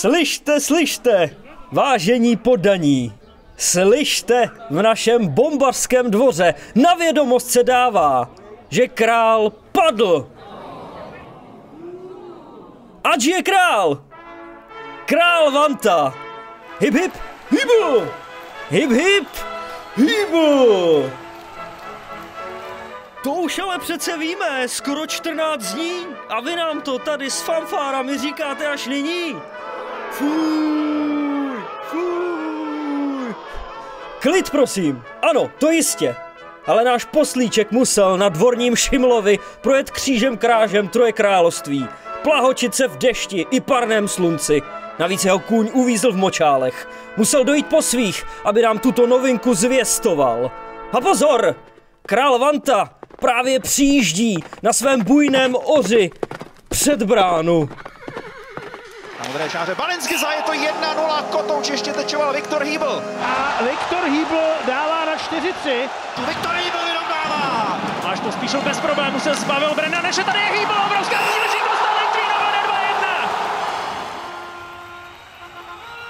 Slyšte, slyšte, vážení podaní, slyšte v našem bombarském dvoře, na vědomost se dává, že král padl. Ať je král! Král Vanta! Hip hip! Hibu! Hip hip! Hibu! To už ale přece víme, skoro 14 dní a vy nám to tady s fanfárami říkáte až nyní. Fuj, fuj. Klid prosím, ano, to jistě. Ale náš poslíček musel na dvorním Šimlovi projet křížem krážem troje království, plahočit se v dešti i parném slunci. Navíc jeho kůň uvízl v močálech. Musel dojít po svých, aby nám tuto novinku zvěstoval. A pozor! Král Vanta právě přijíždí na svém bujném oři před bránu modré čáře. Balinsky za je to 1-0, Kotouč ještě tečoval Viktor Hýbl. A Viktor Hýbl dává na 4-3. Viktor Hýbl vyrovnává. Až to spíš bez problémů se zbavil Brenna, než je tady Hýbl, obrovská příležitost.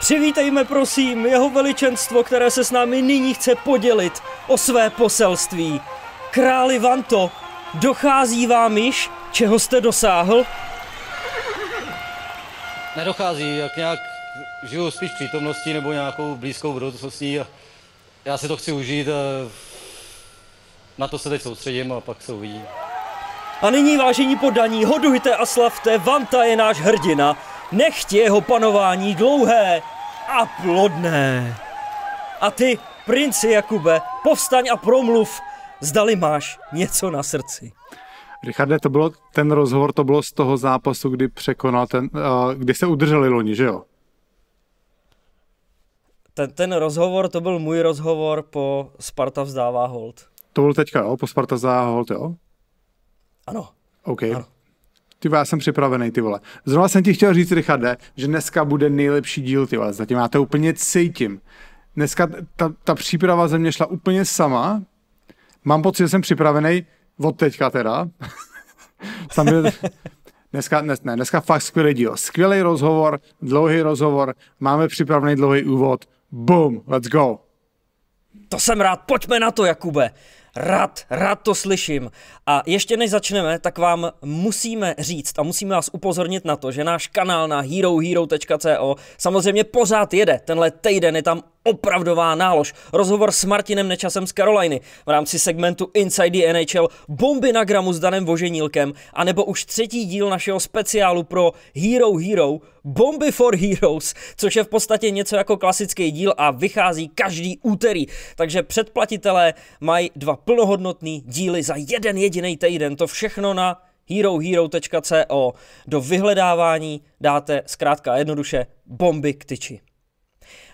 Přivítejme prosím jeho veličenstvo, které se s námi nyní chce podělit o své poselství. Králi Vanto, dochází vám již, čeho jste dosáhl? nedochází, jak nějak žiju spíš přítomností nebo nějakou blízkou budoucností a já si to chci užít a na to se teď soustředím a pak se uvidí. A nyní, vážení podaní, hodujte a slavte, Vanta je náš hrdina. Nechť jeho panování dlouhé a plodné. A ty, princi Jakube, povstaň a promluv, zdali máš něco na srdci. Richarde, to bylo, ten rozhovor to bylo z toho zápasu, kdy překonal ten, uh, kdy se udrželi loni, že jo? Ten, ten rozhovor, to byl můj rozhovor po Sparta vzdává hold. To byl teďka, jo? Po Sparta vzdává hold, jo? Ano. OK. Ano. Ty já jsem připravený, ty vole. Zrovna jsem ti chtěl říct, Richarde, že dneska bude nejlepší díl, ty vole. Zatím já to úplně cítím. Dneska ta, ta příprava ze mě šla úplně sama. Mám pocit, že jsem připravený od teďka teda. Tam byl, dneska, ne, dneska fakt skvělý díl. Skvělý rozhovor, dlouhý rozhovor, máme připravený dlouhý úvod. Boom, let's go. To jsem rád, pojďme na to, Jakube. Rád, rád to slyším. A ještě než začneme, tak vám musíme říct a musíme vás upozornit na to, že náš kanál na herohero.co samozřejmě pořád jede. Tenhle týden je tam opravdová nálož. Rozhovor s Martinem Nečasem z Karolajny v rámci segmentu Inside the NHL, bomby na gramu s Danem Voženílkem, anebo už třetí díl našeho speciálu pro Hero Hero, Bomby for Heroes, což je v podstatě něco jako klasický díl a vychází každý úterý. Takže předplatitelé mají dva plnohodnotný díly za jeden jediný týden. To všechno na herohero.co. Do vyhledávání dáte zkrátka jednoduše bomby k tyči.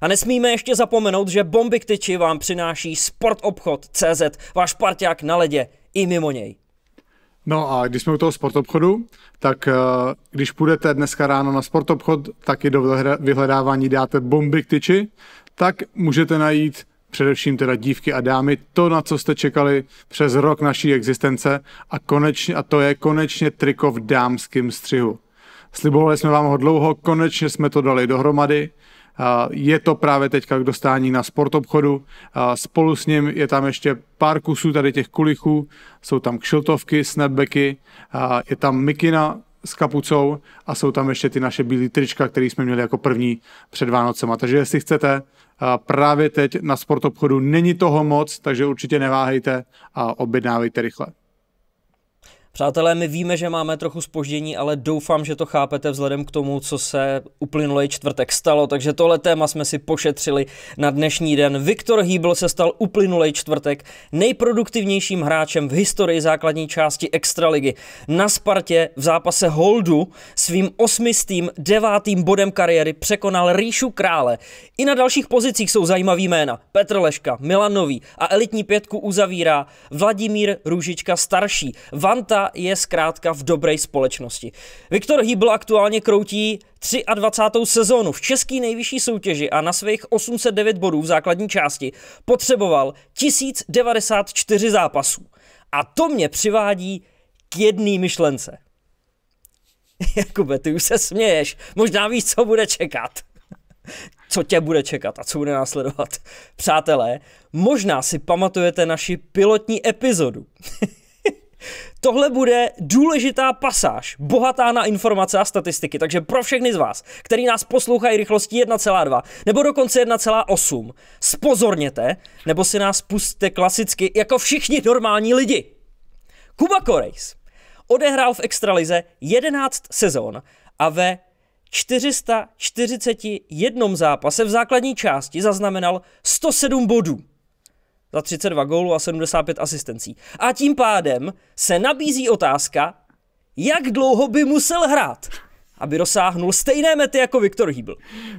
A nesmíme ještě zapomenout, že bomby k tyči vám přináší sportobchod.cz, váš parťák na ledě i mimo něj. No a když jsme u toho sportobchodu, tak eh, když půjdete dneska ráno na sportobchod, tak i do vyhledávání dáte bomby k tyči, tak můžete najít především teda dívky a dámy, to, na co jste čekali přes rok naší existence a, konečně, a to je konečně triko v dámském střihu. Slibovali jsme vám ho dlouho, konečně jsme to dali dohromady Eh, je to právě teďka k dostání na sportobchodu. Eh, spolu s ním je tam ještě pár kusů tady těch kulichů, jsou tam kšiltovky, snapbacky, eh, je tam mikina s kapucou a jsou tam ještě ty naše bílé trička, které jsme měli jako první před Vánocema. Takže jestli chcete, právě teď na sportobchodu není toho moc, takže určitě neváhejte a objednávejte rychle. Přátelé, my víme, že máme trochu spoždění, ale doufám, že to chápete vzhledem k tomu, co se uplynulý čtvrtek stalo, takže tohle téma jsme si pošetřili na dnešní den. Viktor Hýbl se stal uplynulý čtvrtek nejproduktivnějším hráčem v historii základní části Extraligy. Na Spartě v zápase Holdu svým osmistým devátým bodem kariéry překonal Ríšu Krále. I na dalších pozicích jsou zajímavý jména. Petr Leška, Milanový a elitní pětku uzavírá Vladimír Růžička starší. Vanta je zkrátka v dobré společnosti. Viktor Hýbl aktuálně kroutí 23. sezónu v české nejvyšší soutěži a na svých 809 bodů v základní části potřeboval 1094 zápasů. A to mě přivádí k jedné myšlence. Jakube, ty už se směješ. Možná víš, co bude čekat. Co tě bude čekat a co bude následovat. Přátelé, možná si pamatujete naši pilotní epizodu. Tohle bude důležitá pasáž, bohatá na informace a statistiky, takže pro všechny z vás, který nás poslouchají rychlostí 1,2 nebo dokonce 1,8, spozorněte, nebo si nás pustte klasicky jako všichni normální lidi. Kuba Korejs odehrál v Extralize 11 sezon a ve 441 zápase v základní části zaznamenal 107 bodů za 32 gólů a 75 asistencí. A tím pádem se nabízí otázka, jak dlouho by musel hrát, aby dosáhnul stejné mety jako Viktor Hýbl.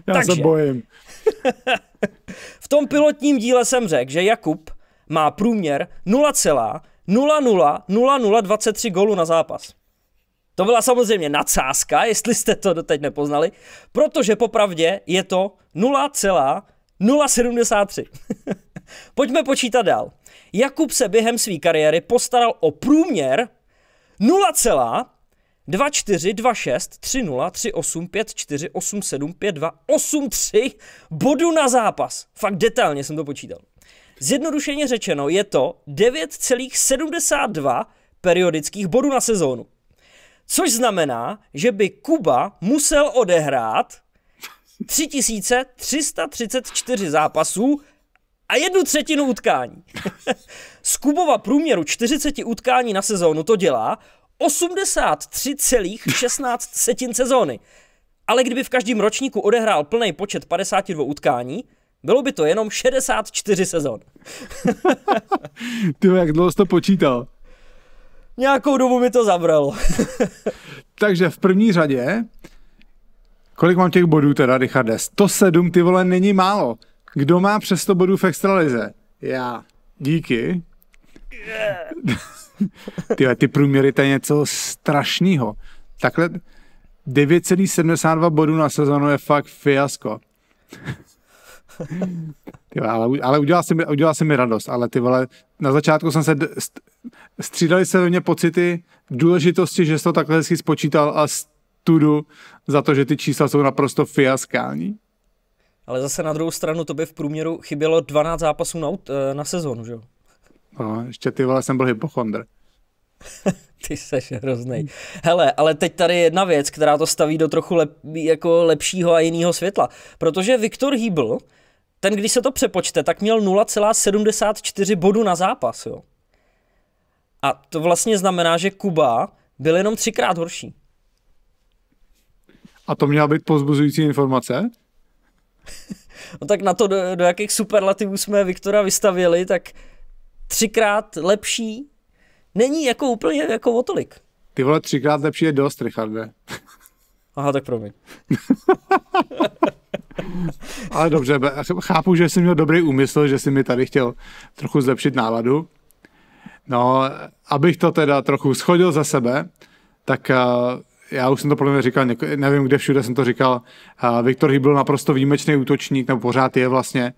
Já Takže, se bojím. v tom pilotním díle jsem řekl, že Jakub má průměr 0,000023 gólů na zápas. To byla samozřejmě nadsázka, jestli jste to doteď nepoznali, protože popravdě je to 0,073. Pojďme počítat dál. Jakub se během své kariéry postaral o průměr 0,2426303854875283 bodu na zápas. Fakt detailně jsem to počítal. Zjednodušeně řečeno je to 9,72 periodických bodů na sezónu. Což znamená, že by Kuba musel odehrát 3334 zápasů a jednu třetinu utkání. Z Kubova průměru 40 utkání na sezónu to dělá 83,16 setin sezóny. Ale kdyby v každém ročníku odehrál plný počet 52 utkání, bylo by to jenom 64 sezon. Ty jak dlouho jsi to počítal? Nějakou dobu mi to zabralo. Takže v první řadě, kolik mám těch bodů teda, Richarde? 107, ty vole, není málo. Kdo má přes 100 bodů v extralize? Já. Díky. Yeah. ty, ty průměry, to je něco strašného. Takhle 9,72 bodů na sezonu je fakt fiasko. Ty, ale, ale udělal, jsem mi, udělal mi radost, ale ty vole, na začátku jsem se, st, střídali se ve mně pocity důležitosti, že jsi to takhle hezky spočítal a studu za to, že ty čísla jsou naprosto fiaskální ale zase na druhou stranu to by v průměru chybělo 12 zápasů na, eh, na sezonu, že jo? No, ještě ty vole, jsem byl hypochondr. ty seš hrozný. Hele, ale teď tady je jedna věc, která to staví do trochu lep, jako lepšího a jiného světla. Protože Viktor Hýbl, ten, když se to přepočte, tak měl 0,74 bodu na zápas, jo. A to vlastně znamená, že Kuba byl jenom třikrát horší. A to měla být pozbuzující informace? No tak na to, do, do jakých superlativů jsme Viktora vystavili, tak třikrát lepší není jako úplně jako o tolik. Ty vole, třikrát lepší je dost, Richarde. Aha, tak promiň. Ale dobře, chápu, že jsi měl dobrý úmysl, že jsi mi tady chtěl trochu zlepšit náladu. No, abych to teda trochu schodil za sebe, tak eh, já už jsem to podle mě říkal, nevím, kde všude jsem to říkal, Viktor Hybl naprosto výjimečný útočník, nebo pořád je vlastně,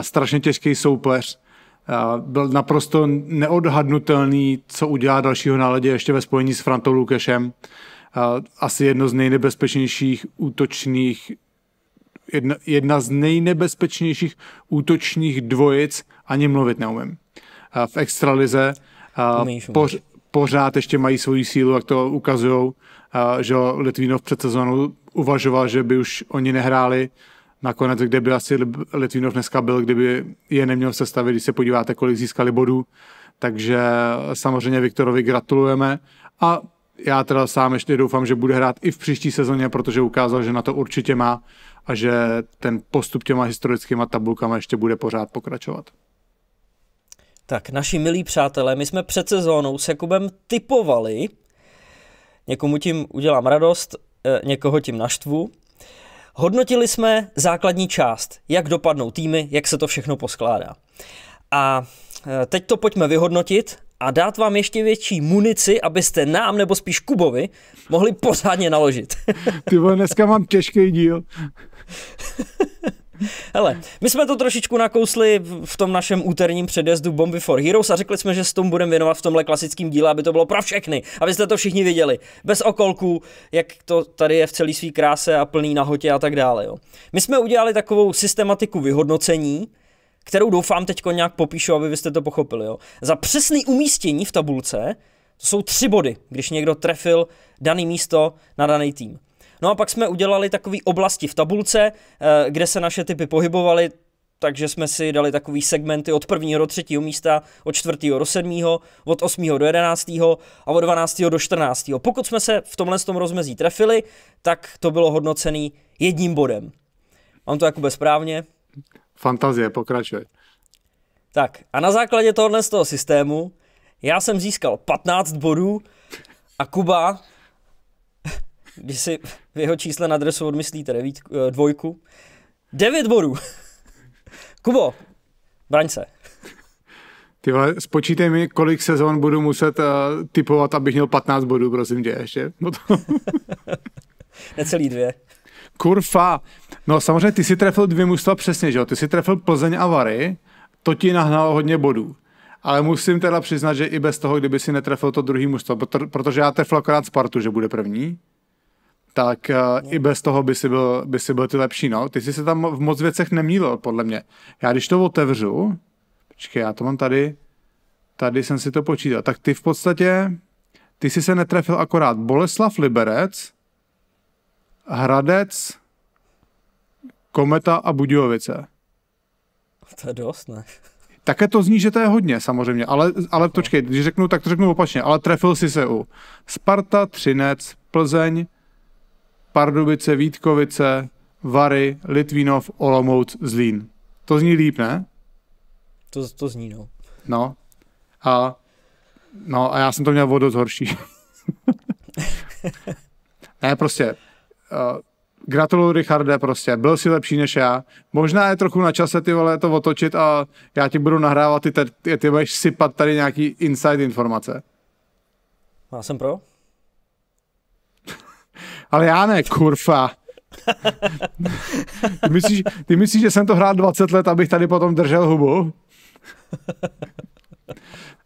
strašně těžký soupeř, byl naprosto neodhadnutelný, co udělá dalšího na ledě ještě ve spojení s Frantou Lukešem. asi jedno z nejnebezpečnějších útočných jedna, jedna z nejnebezpečnějších útočních dvojic, ani mluvit neumím. V extralize poř, pořád ještě mají svoji sílu, jak to ukazují že Litvinov před sezónou uvažoval, že by už oni nehráli. Nakonec, kde by asi Litvinov dneska byl, kdyby je neměl se stavit, když se podíváte, kolik získali bodů. Takže samozřejmě Viktorovi gratulujeme a já teda sám ještě doufám, že bude hrát i v příští sezóně, protože ukázal, že na to určitě má a že ten postup těma historickýma tabulkama ještě bude pořád pokračovat. Tak, naši milí přátelé, my jsme před sezónou s Jakubem typovali, někomu tím udělám radost, eh, někoho tím naštvu. Hodnotili jsme základní část, jak dopadnou týmy, jak se to všechno poskládá. A eh, teď to pojďme vyhodnotit a dát vám ještě větší munici, abyste nám, nebo spíš Kubovi, mohli pořádně naložit. Ty vole, dneska mám těžký díl. Hele, my jsme to trošičku nakousli v tom našem úterním předjezdu Bomby for Heroes a řekli jsme, že s tom budeme věnovat v tomhle klasickém díle, aby to bylo pro všechny, abyste to všichni viděli. Bez okolků, jak to tady je v celý svý kráse a plný nahotě a tak dále. Jo. My jsme udělali takovou systematiku vyhodnocení, kterou doufám teď nějak popíšu, aby byste to pochopili. Jo. Za přesný umístění v tabulce to jsou tři body, když někdo trefil daný místo na daný tým. No a pak jsme udělali takové oblasti v tabulce, eh, kde se naše typy pohybovaly, takže jsme si dali takový segmenty od prvního do třetího místa, od čtvrtého do sedmého, od osmého do jedenáctého a od dvanáctého do čtrnáctého. Pokud jsme se v tomhle tom rozmezí trefili, tak to bylo hodnocený jedním bodem. Mám to jako bezprávně? Fantazie, pokračuj. Tak a na základě tohohle z toho systému já jsem získal 15 bodů a Kuba když si v jeho čísle na dresu odmyslíte devít, eh, dvojku, devět bodů. Kubo, braň se. Ty vole, spočítej mi, kolik sezon budu muset uh, typovat, abych měl 15 bodů, prosím tě, ještě. No to... Necelý dvě. Kurva. No samozřejmě ty si trefil dvě mužstva přesně, že jo? Ty si trefil Plzeň a Vary, to ti nahnalo hodně bodů. Ale musím teda přiznat, že i bez toho, kdyby si netrefil to druhý mužstvo, protože já trefil akorát Spartu, že bude první tak uh, i bez toho by si, byl, by si byl ty lepší, no. Ty jsi se tam v moc věcech nemýlil, podle mě. Já když to otevřu, počkej, já to mám tady, tady jsem si to počítal, tak ty v podstatě, ty jsi se netrefil akorát Boleslav Liberec, Hradec, Kometa a Budějovice. To je dost, ne? Také to zní, že to je hodně, samozřejmě, ale, ale počkej, když řeknu, tak to řeknu opačně, ale trefil jsi se u Sparta, Třinec, Plzeň, Pardubice, Vítkovice, Vary, Litvínov, Olomouc, Zlín. To zní líp, ne? To, to zní, no. No. A, no a já jsem to měl vodu horší. ne, prostě. Uh, gratuluju, Richarde, prostě. Byl si lepší než já. Možná je trochu na čase ty vole to otočit a já ti budu nahrávat, ty, ty, ty budeš sypat tady nějaký inside informace. Já jsem pro ale já ne, kurva. Ty myslíš, ty myslíš, že jsem to hrál 20 let, abych tady potom držel hubu?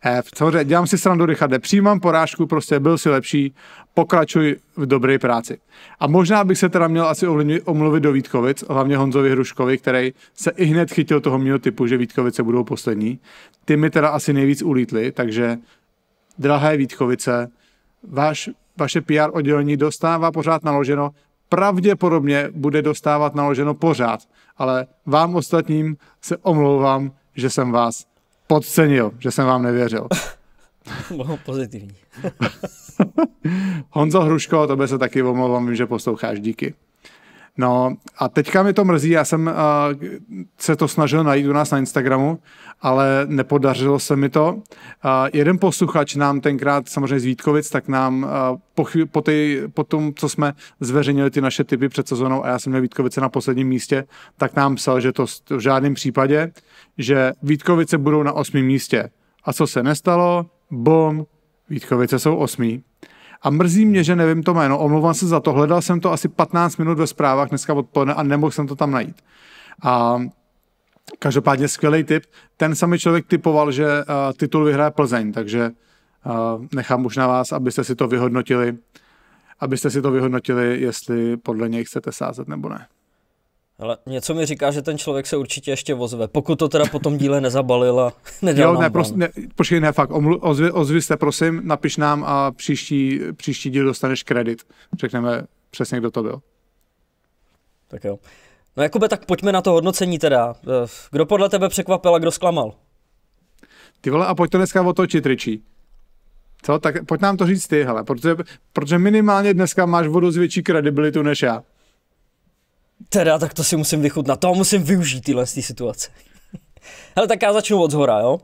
F. Samozřejmě, dělám si srandu, Richarde, přijímám porážku, prostě byl si lepší, pokračuj v dobré práci. A možná bych se teda měl asi omluvit do Vítkovic, hlavně Honzovi Hruškovi, který se i hned chytil toho mého typu, že Vítkovice budou poslední. Ty mi teda asi nejvíc ulítly, takže drahé Vítkovice, váš vaše PR oddělení dostává pořád naloženo, pravděpodobně bude dostávat naloženo pořád, ale vám ostatním se omlouvám, že jsem vás podcenil, že jsem vám nevěřil. Bylo pozitivní. Honzo Hruško, tobě se taky omlouvám, vím, že posloucháš, díky. No a teďka mi to mrzí, já jsem uh, se to snažil najít u nás na Instagramu, ale nepodařilo se mi to. Uh, jeden posluchač nám tenkrát, samozřejmě z Vítkovic, tak nám uh, po, chvíli, po, tý, po tom, co jsme zveřejnili ty naše typy před sezónou a já jsem měl Vítkovice na posledním místě, tak nám psal, že to v žádném případě, že Vítkovice budou na osmém místě. A co se nestalo? Bom, Vítkovice jsou osmý. A mrzí mě, že nevím to jméno. Omlouvám se za to. Hledal jsem to asi 15 minut ve zprávách dneska odpoledne a nemohl jsem to tam najít. A každopádně skvělý tip. Ten samý člověk typoval, že uh, titul vyhraje Plzeň, takže uh, nechám už na vás, abyste si to vyhodnotili, abyste si to vyhodnotili, jestli podle něj chcete sázet nebo ne. Ale něco mi říká, že ten člověk se určitě ještě ozve, pokud to teda po tom díle nezabalil a nedal jo, ne, prosím, ne, počkej, ne, fakt, omlu, ozvi, ozvi se prosím, napiš nám a příští, příští díl dostaneš kredit. Řekneme přesně, kdo to byl. Tak jo. No Jakube, tak pojďme na to hodnocení teda. Eh, kdo podle tebe překvapil a kdo zklamal? Ty vole, a pojď to dneska otočit, Ričí. Co? Tak pojď nám to říct ty, hele, protože, protože minimálně dneska máš vodu z větší kredibilitu než já. Teda, tak to si musím vychutnat, to musím využít tyhle z situace. Ale tak já začnu od zhora, jo?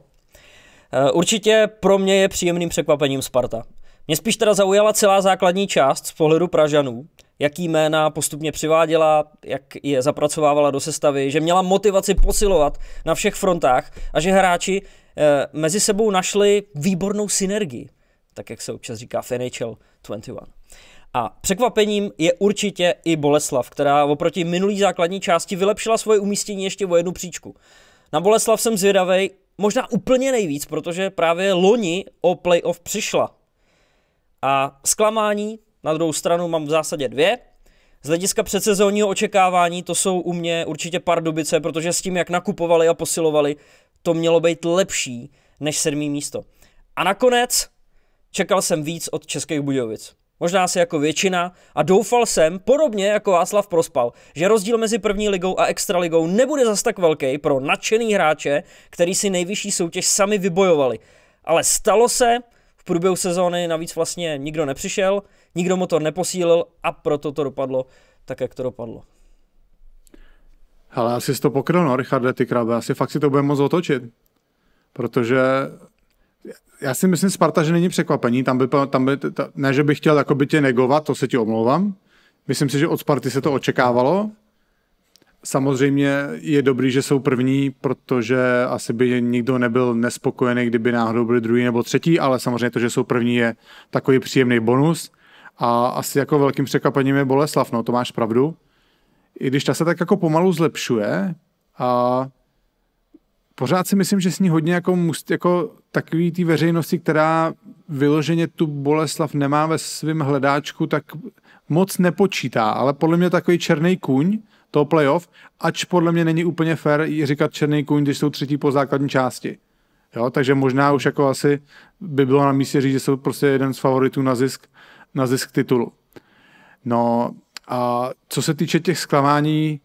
Eh, určitě pro mě je příjemným překvapením Sparta. Mě spíš teda zaujala celá základní část z pohledu Pražanů, jaký jména postupně přiváděla, jak je zapracovávala do sestavy, že měla motivaci posilovat na všech frontách a že hráči eh, mezi sebou našli výbornou synergii, tak jak se občas říká v NHL 21. A překvapením je určitě i Boleslav, která oproti minulý základní části vylepšila svoje umístění ještě o jednu příčku. Na Boleslav jsem zvědavej, možná úplně nejvíc, protože právě loni o playoff přišla. A zklamání na druhou stranu mám v zásadě dvě. Z hlediska předsezónního očekávání to jsou u mě určitě pár dobice, protože s tím, jak nakupovali a posilovali, to mělo být lepší než sedmý místo. A nakonec čekal jsem víc od Českých Budějovic. Možná si jako většina a doufal jsem, podobně jako Václav Prospal, že rozdíl mezi první ligou a extraligou nebude zas tak velký pro nadšený hráče, který si nejvyšší soutěž sami vybojovali. Ale stalo se, v průběhu sezóny navíc vlastně nikdo nepřišel, nikdo motor neposílil a proto to dopadlo tak, jak to dopadlo. Ale asi si to pokryl, no, Richarde, ty krabe, asi fakt si to bude moc otočit. Protože já si myslím Sparta, že není překvapení, tam by, tam by ta, ne, že bych chtěl jako by tě negovat, to se ti omlouvám, myslím si, že od Sparty se to očekávalo, Samozřejmě je dobrý, že jsou první, protože asi by nikdo nebyl nespokojený, kdyby náhodou byli druhý nebo třetí, ale samozřejmě to, že jsou první, je takový příjemný bonus. A asi jako velkým překvapením je Boleslav, no to máš pravdu. I když ta se tak jako pomalu zlepšuje a pořád si myslím, že s ní hodně jako, jako takový té veřejnosti, která vyloženě tu Boleslav nemá ve svém hledáčku, tak moc nepočítá, ale podle mě takový černý kůň toho playoff, ač podle mě není úplně fair říkat černý kůň, když jsou třetí po základní části. Jo, takže možná už jako asi by bylo na místě říct, že jsou prostě jeden z favoritů na zisk, na zisk titulu. No a co se týče těch zklamání,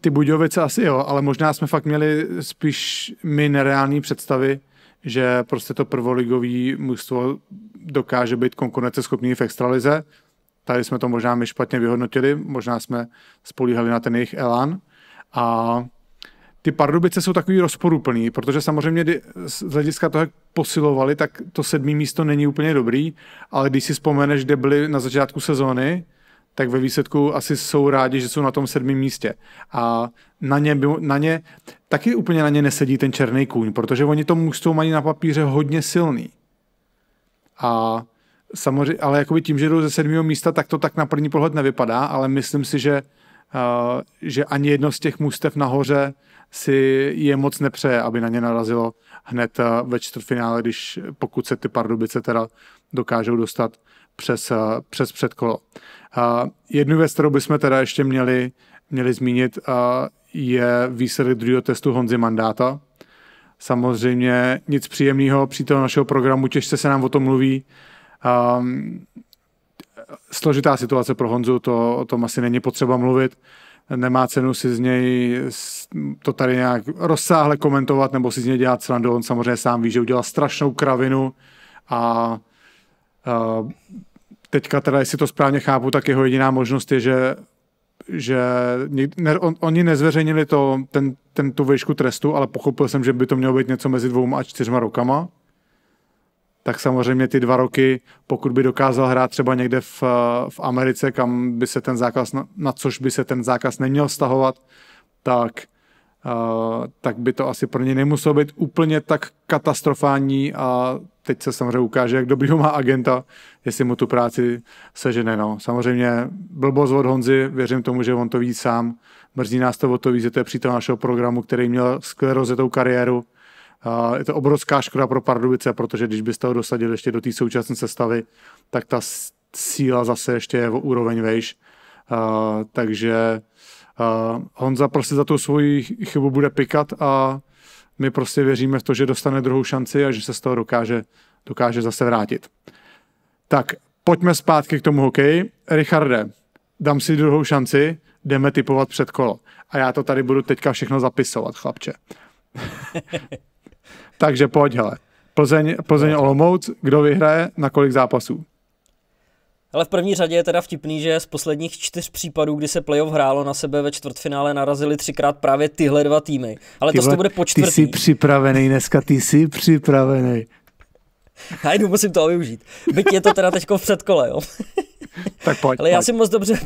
ty Budějovice asi jo, ale možná jsme fakt měli spíš my nereální představy, že prostě to prvoligový mužstvo dokáže být konkurenceschopný v extralize. Tady jsme to možná my špatně vyhodnotili, možná jsme spolíhali na ten jejich Elan. A ty Pardubice jsou takový rozporuplný, protože samozřejmě z hlediska toho, jak posilovali, tak to sedmý místo není úplně dobrý, ale když si vzpomeneš, kde byli na začátku sezóny, tak ve výsledku asi jsou rádi, že jsou na tom sedmém místě. A na ně, na ně, taky úplně na ně nesedí ten černý kůň, protože oni to mužstvo mají na papíře hodně silný. A samozřejmě, ale jakoby tím, že jdou ze sedmého místa, tak to tak na první pohled nevypadá, ale myslím si, že, uh, že ani jedno z těch mužstev nahoře si je moc nepřeje, aby na ně narazilo hned eh, ve čtvrtfinále, když pokud se ty Pardubice teda dokážou dostat přes, uh, přes předkolo. A jednu věc, kterou bychom teda ještě měli, měli zmínit, a je výsledek druhého testu Honzy Mandáta. Samozřejmě nic příjemného, při toho našeho programu, těžce se nám o tom mluví. A složitá situace pro Honzu, to o tom asi není potřeba mluvit. Nemá cenu si z něj to tady nějak rozsáhle komentovat nebo si z něj dělat srandu. On samozřejmě sám ví, že udělal strašnou kravinu a a teďka teda, jestli to správně chápu, tak jeho jediná možnost je, že že ne, on, oni nezveřejnili to, ten, ten, tu výšku trestu, ale pochopil jsem, že by to mělo být něco mezi dvouma a čtyřma rokama. Tak samozřejmě ty dva roky, pokud by dokázal hrát třeba někde v, v Americe, kam by se ten zákaz, na, na což by se ten zákaz neměl stahovat, tak Uh, tak by to asi pro ně nemuselo být úplně tak katastrofální a teď se samozřejmě ukáže, jak dobrýho má agenta, jestli mu tu práci sežene. No. Samozřejmě blbost od Honzy, věřím tomu, že on to ví sám. Mrzí nás to o to víc, že to je přítel našeho programu, který měl skvěle rozjetou kariéru. Uh, je to obrovská škoda pro Pardubice, protože když byste ho dosadili ještě do té současné sestavy, tak ta síla zase ještě je o úroveň vejš. Uh, takže Uh, Honza prostě za tu svoji chybu bude pikat a my prostě věříme v to, že dostane druhou šanci a že se z toho dokáže, dokáže zase vrátit. Tak, pojďme zpátky k tomu hokeji. Richarde, dám si druhou šanci, jdeme typovat před kolo. A já to tady budu teďka všechno zapisovat, chlapče. Takže pojď, hele. Plzeň, Plzeň Olomouc, kdo vyhraje, na kolik zápasů? Ale v první řadě je teda vtipný, že z posledních čtyř případů, kdy se playoff hrálo na sebe ve čtvrtfinále, narazili třikrát právě tyhle dva týmy. Ale Tyhle, to bude po čtvrtý. Ty jsi připravený dneska, ty jsi připravený. Já jdu, musím to využít. Byť je to teda teď v předkole, jo. Tak pojď, Ale já pojď. si moc dobře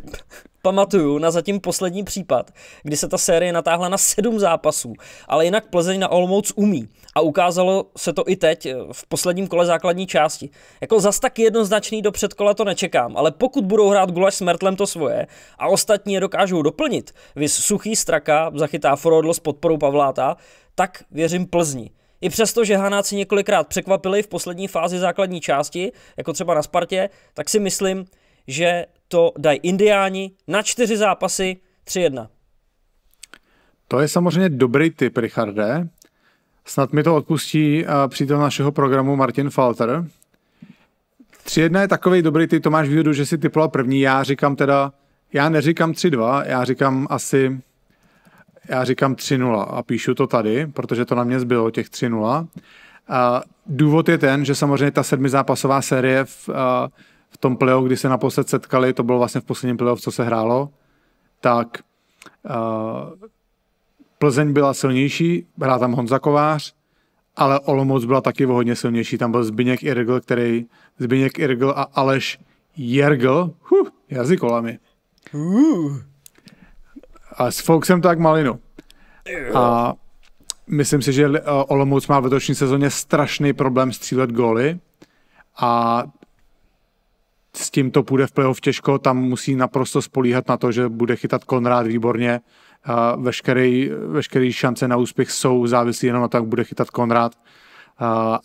pamatuju na zatím poslední případ, kdy se ta série natáhla na sedm zápasů, ale jinak Plzeň na Olomouc umí a ukázalo se to i teď eh, v posledním kole základní části. Jako zas tak jednoznačný do předkola to nečekám, ale pokud budou hrát Gulaš s Mertlem to svoje a ostatní je dokážou doplnit, vys suchý straka zachytá Forodl s podporou Pavláta, tak věřím Plzni. I přesto, že Hanáci několikrát překvapili v poslední fázi základní části, jako třeba na Spartě, tak si myslím, že to dají Indiáni na čtyři zápasy 3-1. To je samozřejmě dobrý tip, Richarde. Snad mi to odpustí eh, přítel našeho programu Martin Falter. 3-1 je takový dobrý tip, to máš výhodu, že si typoval první. Já říkám teda, já neříkám 3-2, já říkám asi, já říkám 3-0 a píšu to tady, protože to na mě zbylo těch 3-0. A eh, důvod je ten, že samozřejmě ta sedmizápasová série v, a, eh, v tom play kdy se naposled setkali, to bylo vlastně v posledním play co se hrálo, tak uh, Plzeň byla silnější, hrál tam Honza Kovář, ale Olomouc byla taky hodně silnější. Tam byl Zbyněk Irgl, který Zbyněk Irgl a Aleš Jergl, huh, jazykolami. Uh. A s Foxem tak malinu. A myslím si, že eh, Olomouc má v letošní sezóně strašný problém střílet góly a s tím to půjde v playoff těžko, tam musí naprosto spolíhat na to, že bude chytat Konrád výborně. Veškerý, veškerý šance na úspěch jsou závislí jenom na to, jak bude chytat Konrád,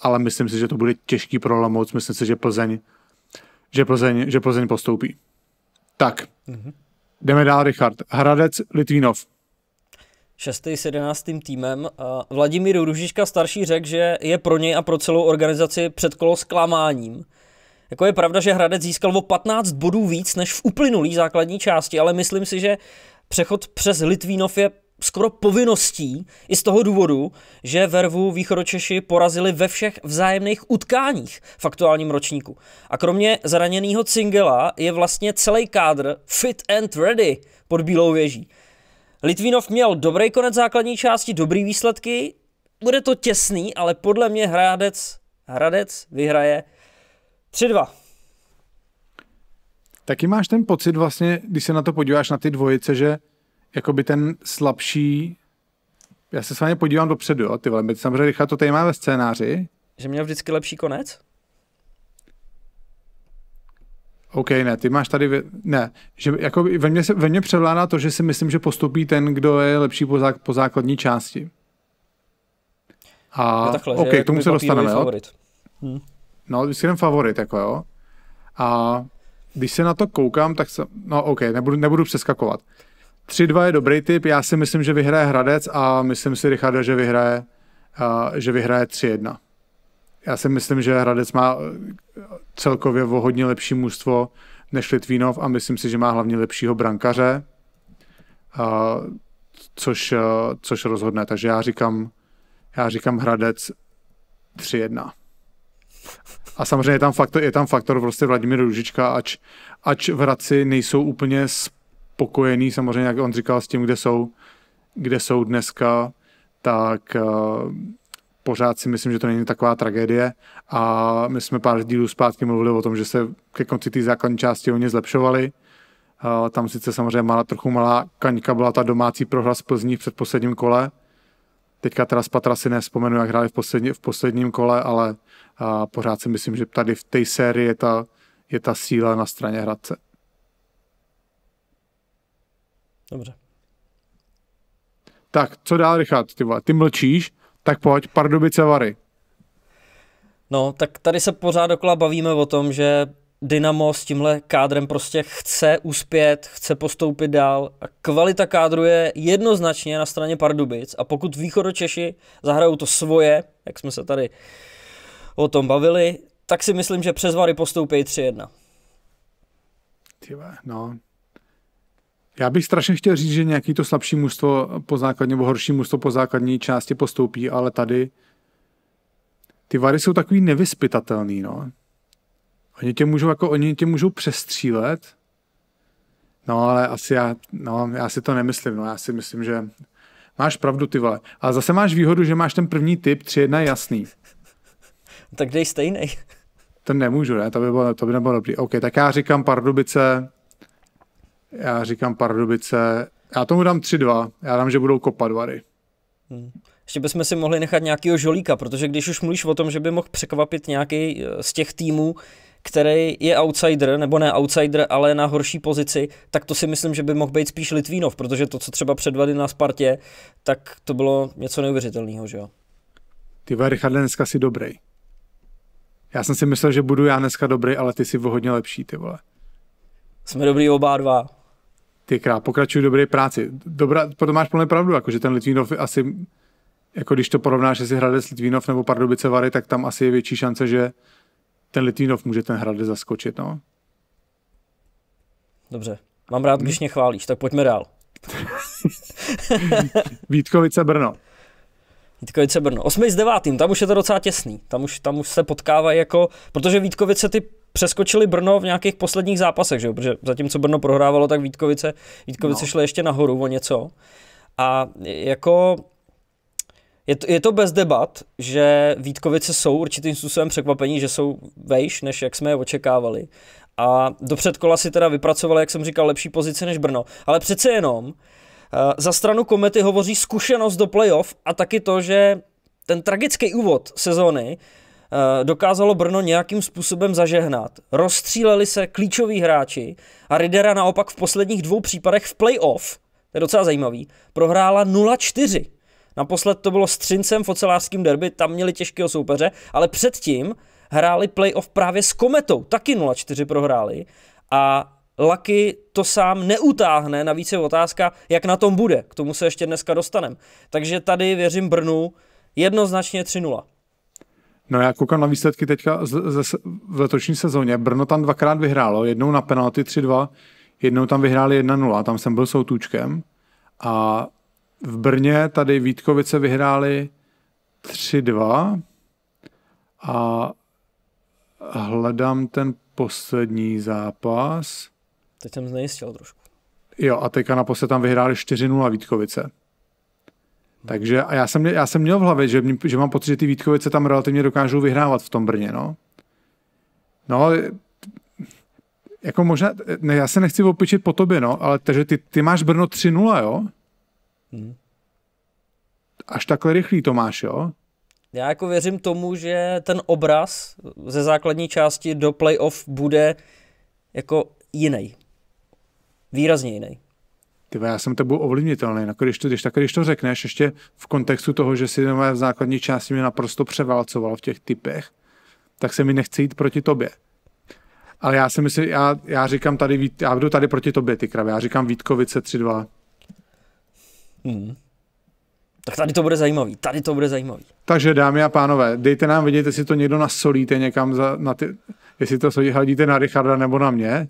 ale myslím si, že to bude těžký pro Lamouc, myslím si, že Plzeň, že Plzeň, že Plzeň postoupí. Tak, mm-hmm. jdeme dál, Richard. Hradec Litvínov. Šestý s jedenáctým týmem. Vladimír Ružička starší řekl, že je pro něj a pro celou organizaci předkolo zklamáním. klamáním jako je pravda, že Hradec získal o 15 bodů víc než v uplynulý základní části, ale myslím si, že přechod přes Litvínov je skoro povinností i z toho důvodu, že Vervu východočeši porazili ve všech vzájemných utkáních v aktuálním ročníku. A kromě zraněného Cingela je vlastně celý kádr fit and ready pod Bílou věží. Litvínov měl dobrý konec základní části, dobrý výsledky, bude to těsný, ale podle mě Hradec, Hradec vyhraje Tři dva. Taky máš ten pocit vlastně, když se na to podíváš na ty dvojice, že jakoby ten slabší, já se s vámi podívám dopředu, jo, ty vole, samozřejmě Richard to tady má ve scénáři. Že měl vždycky lepší konec? OK, ne, ty máš tady, ne, že jako ve mně, se, ve mně převládá to, že si myslím, že postupí ten, kdo je lepší po, zá, po základní části. A no takhle, OK, k tomu se dostaneme, jo? Hmm. No, vždycky ten favorit, jako jo. A když se na to koukám, tak se, no OK, nebudu, nebudu přeskakovat. 3-2 je dobrý typ, já si myslím, že vyhraje Hradec a myslím si, Richarda, že vyhraje, uh, že vyhraje 3-1. Já si myslím, že Hradec má eh, celkově o hodně lepší mužstvo než Litvínov a myslím si, že má hlavně lepšího brankaře, uh, což, uh, což rozhodne. Takže já říkám, já říkám Hradec 3-1. A samozřejmě je tam faktor, je tam faktor prostě Vladimír Ružička, ač, ač v Hradci nejsou úplně spokojení. samozřejmě, jak on říkal, s tím, kde jsou, kde jsou dneska, tak uh, pořád si myslím, že to není taková tragédie a my jsme pár dílů zpátky mluvili o tom, že se ke konci té základní části oni zlepšovali. Uh, tam sice samozřejmě malá, trochu malá kaňka byla ta domácí z Plzní v předposledním kole. Teďka teda z Patra si nespomenu, jak hráli v, poslední, v posledním kole, ale a pořád si myslím, že tady v té sérii je ta, je ta síla na straně Hradce. Dobře. Tak, co dál, Richard? Ty, ty mlčíš, tak pojď, Pardubice Vary. No, tak tady se pořád dokola bavíme o tom, že Dynamo s tímhle kádrem prostě chce uspět, chce postoupit dál. A kvalita kádru je jednoznačně na straně Pardubic a pokud východočeši zahrajou to svoje, jak jsme se tady uh, o tom bavili, tak si myslím, že přes Vary postoupí 3-1. Tyve, no. Já bych strašně chtěl říct, že nějaký to slabší mužstvo po základní nebo horší mužstvo po základní části postoupí, ale tady ty Vary jsou takový nevyspytatelný, no. Oni tě můžou, jako, oni tě můžou přestřílet, no ale asi já, no, já si to nemyslím, no já si myslím, že máš pravdu, ty vole. A zase máš výhodu, že máš ten první typ 3-1 jasný tak dej stejný. To nemůžu, ne? To by, bylo, to by nebylo dobrý. OK, tak já říkám Pardubice. Já říkám Pardubice. Já tomu dám 3-2. Já dám, že budou kopat vary. Hmm. Ještě bychom si mohli nechat nějakého žolíka, protože když už mluvíš o tom, že by mohl překvapit nějaký eh, z těch týmů, který je outsider, nebo ne outsider, ale na horší pozici, tak to si myslím, že by mohl být spíš Litvínov, protože to, co třeba předvedli na Spartě, tak to bylo něco neuvěřitelného, že jo? Ty Richard dneska si dobrý. Já jsem si myslel, že budu já dneska dobrý, ale ty jsi o hodně lepší, ty vole. Jsme dobrý oba dva. Ty krá, pokračuj dobré práci. Dobrá, potom máš plnou pravdu, jako, že ten Litvínov asi, jako když to porovnáš, jestli Hradec Litvínov nebo Pardubice Vary, tak tam asi je větší šance, že ten Litvínov může ten Hradec zaskočit, no. Dobře. Mám rád, když hm. mě chválíš, tak pojďme dál. Vítkovice Brno. Vítkovice Brno. osmý s devátým, Tam už je to docela těsný. Tam už, tam už se potkávají jako, protože Vítkovice ty přeskočili Brno v nějakých posledních zápasech, že jo? protože zatímco Brno prohrávalo, tak Vítkovice, Vítkovice no. šly ještě nahoru o něco. A jako je to, je to bez debat, že Vítkovice jsou určitým způsobem překvapení, že jsou vejš, než jak jsme je očekávali. A do předkola si teda vypracovali, jak jsem říkal, lepší pozici než Brno. Ale přece jenom Eh, za stranu komety hovoří zkušenost do playoff a taky to, že ten tragický úvod sezóny eh, dokázalo Brno nějakým způsobem zažehnat. Rozstříleli se klíčoví hráči a Ridera naopak v posledních dvou případech v playoff, to je docela zajímavý, prohrála 0-4. Naposled to bylo s Třincem v ocelářském derby, tam měli těžkého soupeře, ale předtím hráli playoff právě s Kometou, taky 0-4 prohráli a Laky to sám neutáhne, navíc je otázka, jak na tom bude. K tomu se ještě dneska dostaneme. Takže tady věřím Brnu jednoznačně 3-0. No já koukám na výsledky teďka z, z, v letošní sezóně. Brno tam dvakrát vyhrálo, jednou na penalty 3-2, jednou tam vyhráli 1-0, tam jsem byl soutůčkem. A v Brně tady Vítkovice vyhráli 3-2 a hledám ten poslední zápas. Teď jsem znejistil trošku. Jo, a teďka naposled tam vyhráli 4-0 Vítkovice. Takže a já jsem, já jsem měl v hlavě, že, že mám pocit, že ty Vítkovice tam relativně dokážou vyhrávat v tom Brně, no. No, jako možná, ne, já se nechci opičit po tobě, no, ale takže ty, ty máš Brno 3-0, jo? Hmm. Až takhle rychlý to máš, jo? Já jako věřím tomu, že ten obraz ze základní části do playoff bude jako jiný výrazně jiný. Ty, já jsem byl ovlivnitelný. No, když to, když, tak, když to řekneš, ještě v kontextu toho, že si v základní části mě naprosto převálcoval v těch typech, tak se mi nechce jít proti tobě. Ale já si myslím, já, já říkám tady, já jdu tady proti tobě, ty kravě. Já říkám Vítkovice 3-2. Hmm. Tak tady to bude zajímavý, tady to bude zajímavý. Takže dámy a pánové, dejte nám vědět, jestli to někdo nasolíte někam, za, na ty, jestli to hledíte na Richarda nebo na mě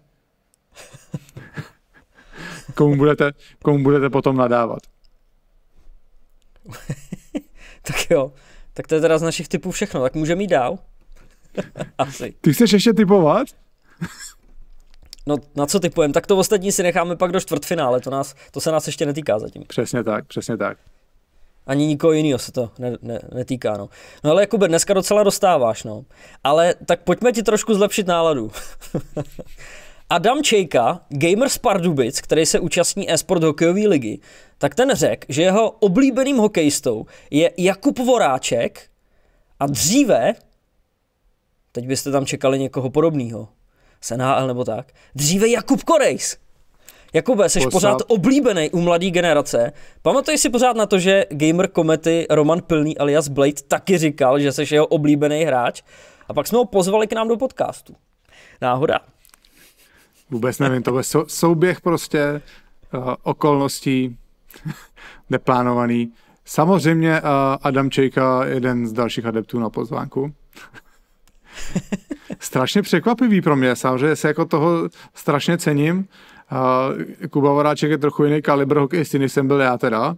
komu budete, komu budete potom nadávat. tak jo, tak to je teda z našich typů všechno, tak můžeme jít dál. Asi. Ty chceš ještě typovat? No na co typujeme? Tak to ostatní si necháme pak do čtvrtfinále, to, nás, to se nás ještě netýká zatím. Přesně tak, přesně tak. Ani nikoho jiného se to ne, ne, netýká, no. No ale Jakube, dneska docela dostáváš, no. Ale tak pojďme ti trošku zlepšit náladu. Adam Čejka, gamer z Pardubic, který se účastní e-sport hokejové ligy, tak ten řekl, že jeho oblíbeným hokejistou je Jakub Voráček a dříve, teď byste tam čekali někoho podobného, Senál nebo tak, dříve Jakub Korejs. Jakube, jsi Posad. pořád oblíbený u mladé generace. Pamatuj si pořád na to, že gamer komety Roman Pilný alias Blade taky říkal, že jsi jeho oblíbený hráč. A pak jsme ho pozvali k nám do podcastu. Náhoda. Vůbec nevím, to byl souběh prostě eh, okolností neplánovaný. Samozřejmě eh, Adam Čejka, jeden z dalších adeptů na pozvánku. strašně překvapivý pro mě, samozřejmě se jako toho strašně cením. Eh, Kuba Voráček je trochu jiný kalibr hokejisti, než jsem byl já teda.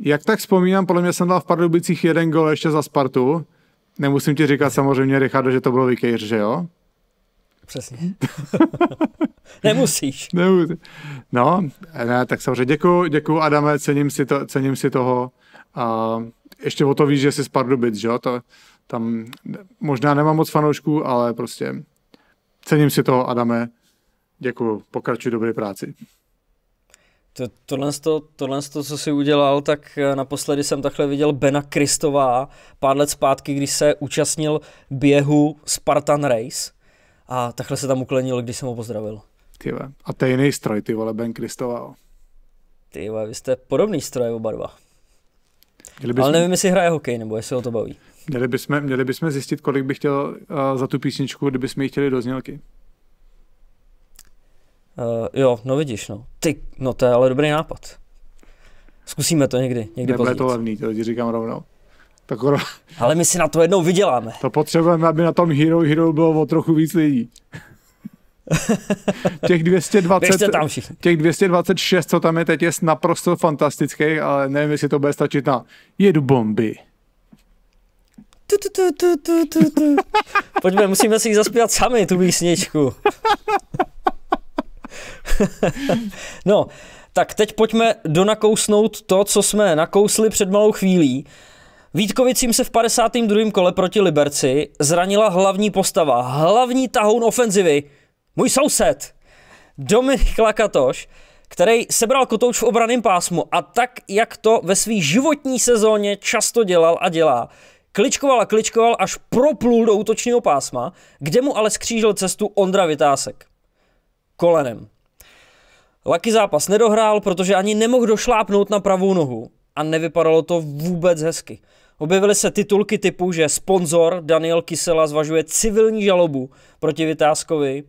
Jak tak vzpomínám, podle mě jsem dal v Pardubicích jeden gol ještě za Spartu. Nemusím ti říkat samozřejmě, Richardo, že to bylo Vikejř, že jo? Přesně. Nemusíš. Nemusí. No, ne, tak samozřejmě děkuju, děkuju Adame, cením si, to, cením si toho. A ještě o to víš, že jsi z Pardubic, že jo? To, tam možná nemám moc fanoušků, ale prostě cením si toho, Adame. Děkuju, pokračuj dobré práci. To, tohle, to, tohle, to, co si udělal, tak eh, naposledy jsem takhle viděl Bena Kristová pár let zpátky, když se účastnil běhu Spartan Race a takhle se tam uklenil, když jsem ho pozdravil. ve. A to je jiný stroj, ty vole, Ben Kristoval. Ty ve. vy jste podobný stroj oba dva. Měli bys... Ale nevím, jestli hraje hokej, nebo jestli ho to baví. Měli bychom, měli bychom zjistit, kolik bych chtěl uh, za tu písničku, kdybychom ji chtěli do znělky. Uh, jo, no vidíš, no. Ty, no to je ale dobrý nápad. Zkusíme to někdy, někdy Nebude později. to levný, to ti říkám rovnou. Tak ono... Ale my si na to jednou vyděláme. To potřebujeme, aby na tom Hero Hero bylo o trochu víc lidí. těch, 220, tam těch 226, co tam je teď, je naprosto fantastický, ale nevím, jestli to bude stačit na jedu bomby. Tu, tu, tu, tu, tu, tu, Pojďme, musíme si zaspívat sami, tu písničku. no, tak teď pojďme donakousnout to, co jsme nakousli před malou chvílí. Vítkovicím se v 52. kole proti Liberci zranila hlavní postava, hlavní tahoun ofenzivy, můj soused, Dominik Lakatoš, který sebral kotouč v obraném pásmu a tak, jak to ve své životní sezóně často dělal a dělá, kličkoval a kličkoval, až proplul do útočního pásma, kde mu ale skřížil cestu Ondra Vytásek. Kolenem. Laky zápas nedohrál, protože ani nemohl došlápnout na pravou nohu a nevypadalo to vůbec hezky. Objevily se titulky typu, že sponzor Daniel Kysela zvažuje civilní žalobu proti Vytázkovi.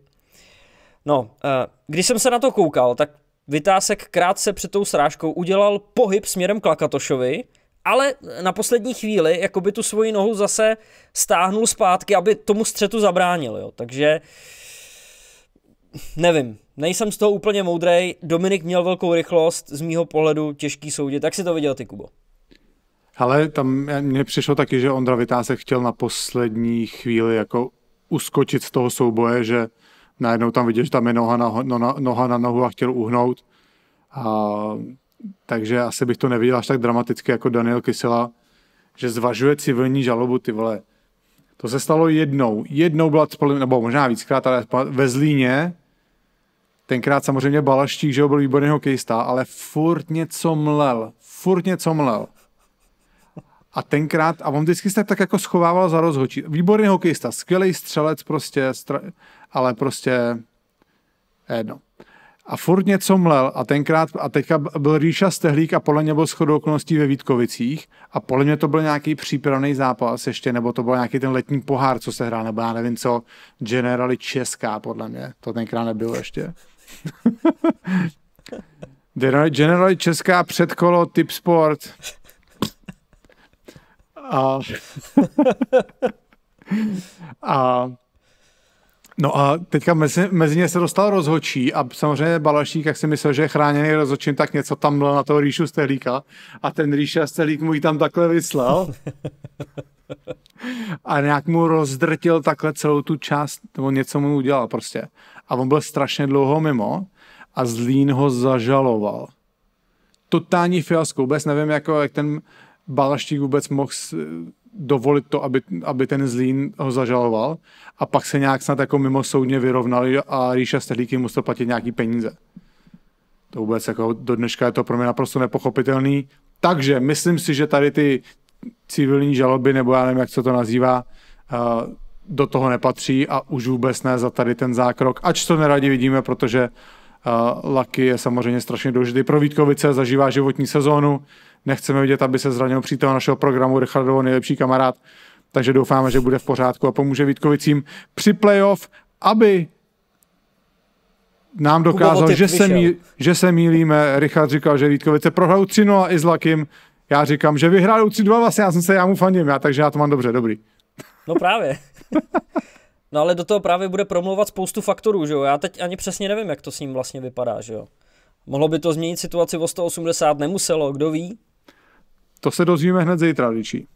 No, eh, když jsem se na to koukal, tak Vytásek krátce před tou srážkou udělal pohyb směrem k Lakatošovi, ale na poslední chvíli jako by tu svoji nohu zase stáhnul zpátky, aby tomu střetu zabránil. Jo. Takže nevím, nejsem z toho úplně moudrej. Dominik měl velkou rychlost, z mýho pohledu těžký soudě. Tak si to viděl ty, Kubo. Ale tam eh, mně přišlo taky, že Ondra Vytásek chtěl na poslední chvíli jako uskočit z toho souboje, že najednou tam viděl, že tam je noha na, no, na, noha na nohu a chtěl uhnout. A, takže asi bych to neviděl až tak dramaticky jako Daniel Kysela, že zvažuje civilní žalobu, ty vole. To se stalo jednou. Jednou byla, nebo možná víckrát, ale ve Zlíně, tenkrát samozřejmě Balaštík, že byl výborný hokejista, ale furt něco mlel, furt něco mlel. A tenkrát, a on vždycky se tak jako schovával za rozhočí. Výborný hokejista, skvělý střelec prostě, stra... ale prostě jedno. Eh, a furt něco mlel a tenkrát, a teďka byl Ríša Stehlík a podle mě byl shodou okolností ve Vítkovicích a podle mě to byl nějaký přípravný zápas ještě, nebo to byl nějaký ten letní pohár, co se hrál, nebo já nevím co, Generali Česká podle mě, to tenkrát nebylo ještě. Generali Česká předkolo Tip Sport. A, a No a teďka mezi, mezi ně se dostal rozhočí a samozřejmě Balašík, jak si myslel, že je chráněný rozhočím, tak něco tam bylo na toho rýšu Stehlíka a ten Rýša Stehlík mu ji tam takhle vyslal a nějak mu rozdrtil takhle celou tu část, nebo něco mu udělal prostě. A on byl strašně dlouho mimo a Zlín ho zažaloval. Totální fiasko, vůbec nevím, jako, jak ten Balaštík vůbec mohl dovolit to, aby, aby ten Zlín ho zažaloval a pak se nějak snad jako mimo soudně vyrovnali a Ríša Stehlíky musel platit nějaký peníze. To vůbec jako do dneška je to pro mě naprosto nepochopitelný. Takže myslím si, že tady ty civilní žaloby, nebo já nevím, jak se to nazývá, eh, do toho nepatří a už vůbec ne za tady ten zákrok, ač to neradi vidíme, protože eh, Laky je samozřejmě strašně důležitý pro Vítkovice, zažívá životní sezónu, Nechceme vidět, aby se zranil přítel našeho programu Richardovo nejlepší kamarád, takže doufáme, že bude v pořádku a pomůže Vítkovicím při playoff, aby nám dokázal, že se, mý, že se mýlíme. Richard říkal, že Vítkovice prohrajou 3-0 i s Lakim. Já říkám, že vyhrajou 3-2, vlastně já jsem se, já mu fandím, já, takže já to mám dobře, dobrý. No právě. No ale do toho právě bude promluvat spoustu faktorů, že jo? Já teď ani přesně nevím, jak to s ním vlastně vypadá, že jo? Mohlo by to změnit situaci o 180, nemuselo, kdo ví, to se dozvíme hned zítra, Ričí.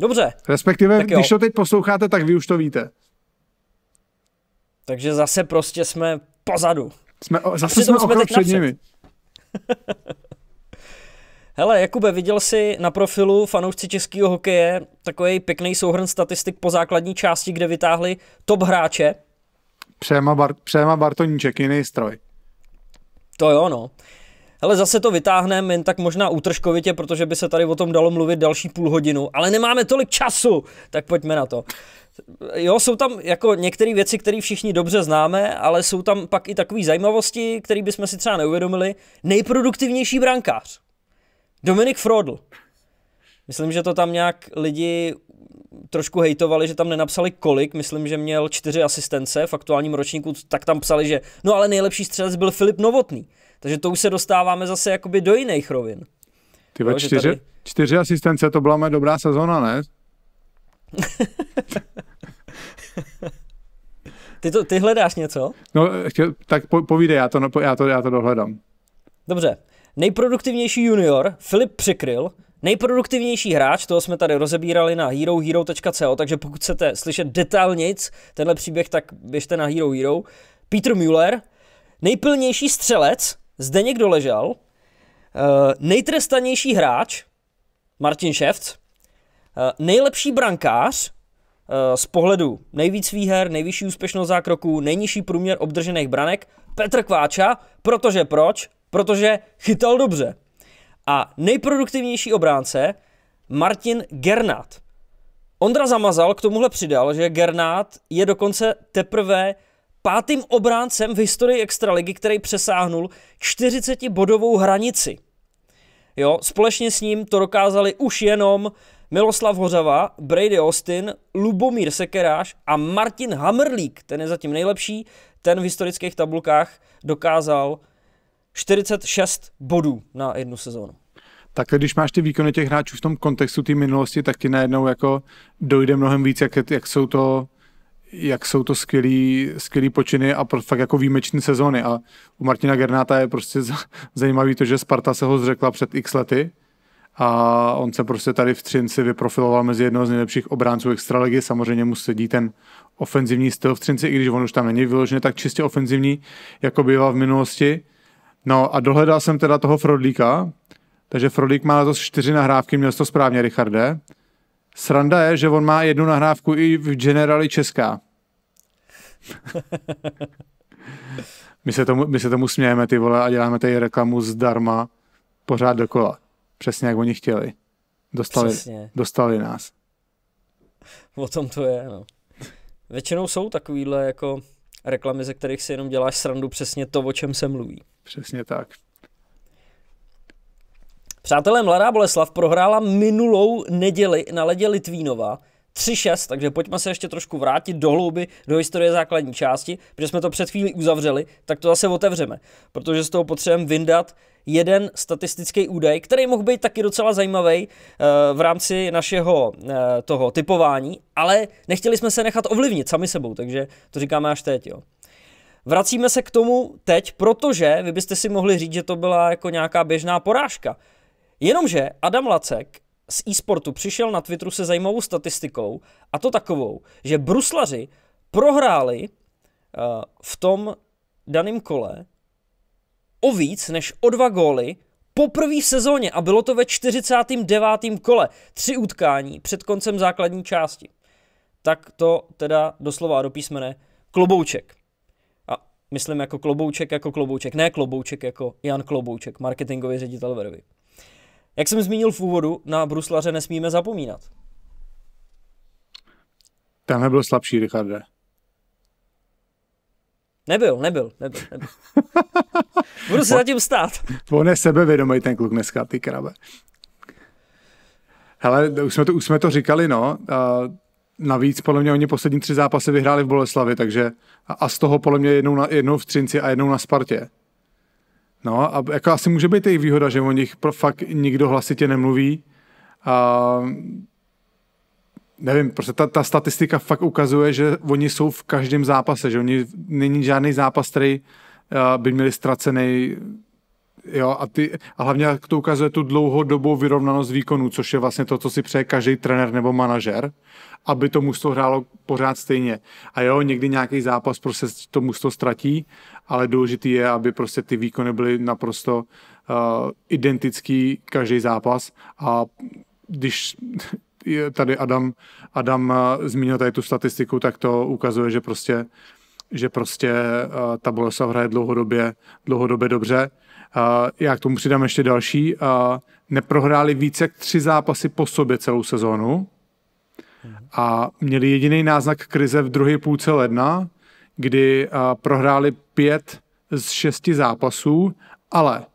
Dobře. Respektive, když to teď posloucháte, tak vy už to víte. Takže zase prostě jsme pozadu. Jsme, o, zase jsme, jsme teď před napřed. nimi. Hele, Jakube, viděl jsi na profilu fanoušci českého hokeje takový pěkný souhrn statistik po základní části, kde vytáhli top hráče. Přema, Bar- Přema Bartoníček, jiný stroj. To jo, no. Hele, zase to vytáhneme jen tak možná útržkovitě, protože by se tady o tom dalo mluvit další půl hodinu, ale nemáme tolik času, tak pojďme na to. Jo, jsou tam jako některé věci, které všichni dobře známe, ale jsou tam pak i takové zajímavosti, které bychom si třeba neuvědomili. Nejproduktivnější brankář. Dominik Frodl. Myslím, že to tam nějak lidi trošku hejtovali, že tam nenapsali kolik, myslím, že měl čtyři asistence v aktuálním ročníku, tak tam psali, že no ale nejlepší střelec byl Filip Novotný. Takže to už se dostáváme zase jakoby do jiných rovin. Ty ve čtyři, tady... čtyři asistence, to byla moje dobrá sezona, ne? ty, to, ty hledáš něco? No, tak po, povídej, já to, já, to, já to dohledám. Dobře. Nejproduktivnější junior Filip Přikryl Nejproduktivnější hráč, toho jsme tady rozebírali na herohero.co, takže pokud chcete slyšet detailnějc tenhle příběh, tak běžte na Hero Hero. Peter Müller, nejpilnější střelec, zde někdo ležal, uh, eh, nejtrestanější hráč, Martin Šeft, uh, eh, nejlepší brankář, eh, z pohledu nejvíc výher, nejvyšší úspěšnost zákroků, nejnižší průměr obdržených branek, Petr Kváča, protože proč? Protože chytal dobře a nejproduktivnější obránce Martin Gernát. Ondra Zamazal k tomuhle přidal, že Gernát je dokonce teprve pátým obráncem v historii Extraligy, který přesáhnul 40-bodovou hranici. Jo, společně s ním to dokázali už jenom Miloslav Hořava, Brady Austin, Lubomír Sekeráš a Martin Hammerlík, ten je zatím nejlepší, ten v historických tabulkách dokázal 46 bodů na jednu sezónu. Tak když máš ty výkony těch hráčů v tom kontextu té minulosti, tak ti najednou jako dojde mnohem víc, jak, jak jsou to jak jsou to skvělý, skvělý počiny a pro, fakt jako výjimečné sezóny. A u Martina Gernáta je prostě zajímavý to, že Sparta se ho zřekla před x lety a on se prostě tady v Třinci vyprofiloval mezi jednoho z nejlepších obránců extraligy. Samozřejmě mu sedí ten ofenzivní styl v Třinci, i když on už tam není vyloženě tak čistě ofenzivní, jako býval v minulosti No a dohledal jsem teda toho Frodlíka, takže Frodlík má letos čtyři nahrávky, měl jsi to správně, Richarde. Sranda je, že on má jednu nahrávku i v Generali Česká. my, se tomu, my se tomu smějeme, ty vole, a děláme tady reklamu zdarma pořád dokola. Přesně jak oni chtěli. Dostali, Přesně. dostali nás. O tom to je, no. Většinou jsou takovýhle jako reklamy, ze kterých si jenom děláš srandu přesně to, o čem se mluví. Přesně tak. Přátelé, Mladá Boleslav prohrála minulou neděli na ledě Litvínova 3-6, takže pojďme se ještě trošku vrátit do hlouby, do historie základní části, protože jsme to před chvílí uzavřeli, tak to zase otevřeme, protože z toho potřebujeme vyndat jeden statistický údaj, který mohl být taky docela zajímavý eh, v rámci našeho eh, toho typování, ale nechtěli jsme se nechat ovlivnit sami sebou, takže to říkáme až teď. Jo. Vracíme se k tomu teď, protože vy byste si mohli říct, že to byla jako nějaká běžná porážka. Jenomže Adam Lacek z e-sportu přišel na Twitteru se zajímavou statistikou, a to takovou, že bruslaři prohráli eh, v tom daném kole o víc než o dva góly poprvé v sezóně a bylo to ve 49. kole. Tři utkání před koncem základní části. Tak to teda doslova do písmene klobouček. A myslím jako klobouček jako klobouček, ne klobouček jako Jan Klobouček, marketingový ředitel Vervy. Jak jsem zmínil v úvodu, na Bruslaře nesmíme zapomínat. Tenhle byl slabší, Richarde. Nebyl, nebyl, nebyl, nebyl. Budu se zatím stát. On je sebevědomý ten kluk dneska, ty krabe. Hele, už jsme to, už jsme to říkali, no. A navíc, podle mě, oni poslední tři zápasy vyhráli v Boleslavi, takže a, a z toho podle mě jednou, na, jednou v Třinci a jednou na Spartě. No a jako asi může být i výhoda, že o nich pro fakt nikdo hlasitě nemluví. A nevím, prostě ta, ta statistika fakt ukazuje, že oni jsou v každém zápase, že oni, není žádný zápas, který eh, by měli ztracený Jo, a, ty, a hlavně to ukazuje tu dlouhodobou vyrovnanost výkonů, což je vlastně to, co si přeje každý trenér nebo manažer, aby to musto hrálo pořád stejně. A jo, někdy nějaký zápas prostě to musto ztratí, ale důležitý je, aby prostě ty výkony byly naprosto uh, identický každý zápas a když tady Adam, Adam eh, zmínil tady tu statistiku, tak to ukazuje, že prostě, že prostě uh, ta Bolesov hraje dlouhodobě, dlouhodobě dobře já k tomu přidám ještě další, neprohráli více jak tři zápasy po sobě celou sezónu a měli jediný náznak krize v druhé půlce ledna, kdy prohráli pět z šesti zápasů, ale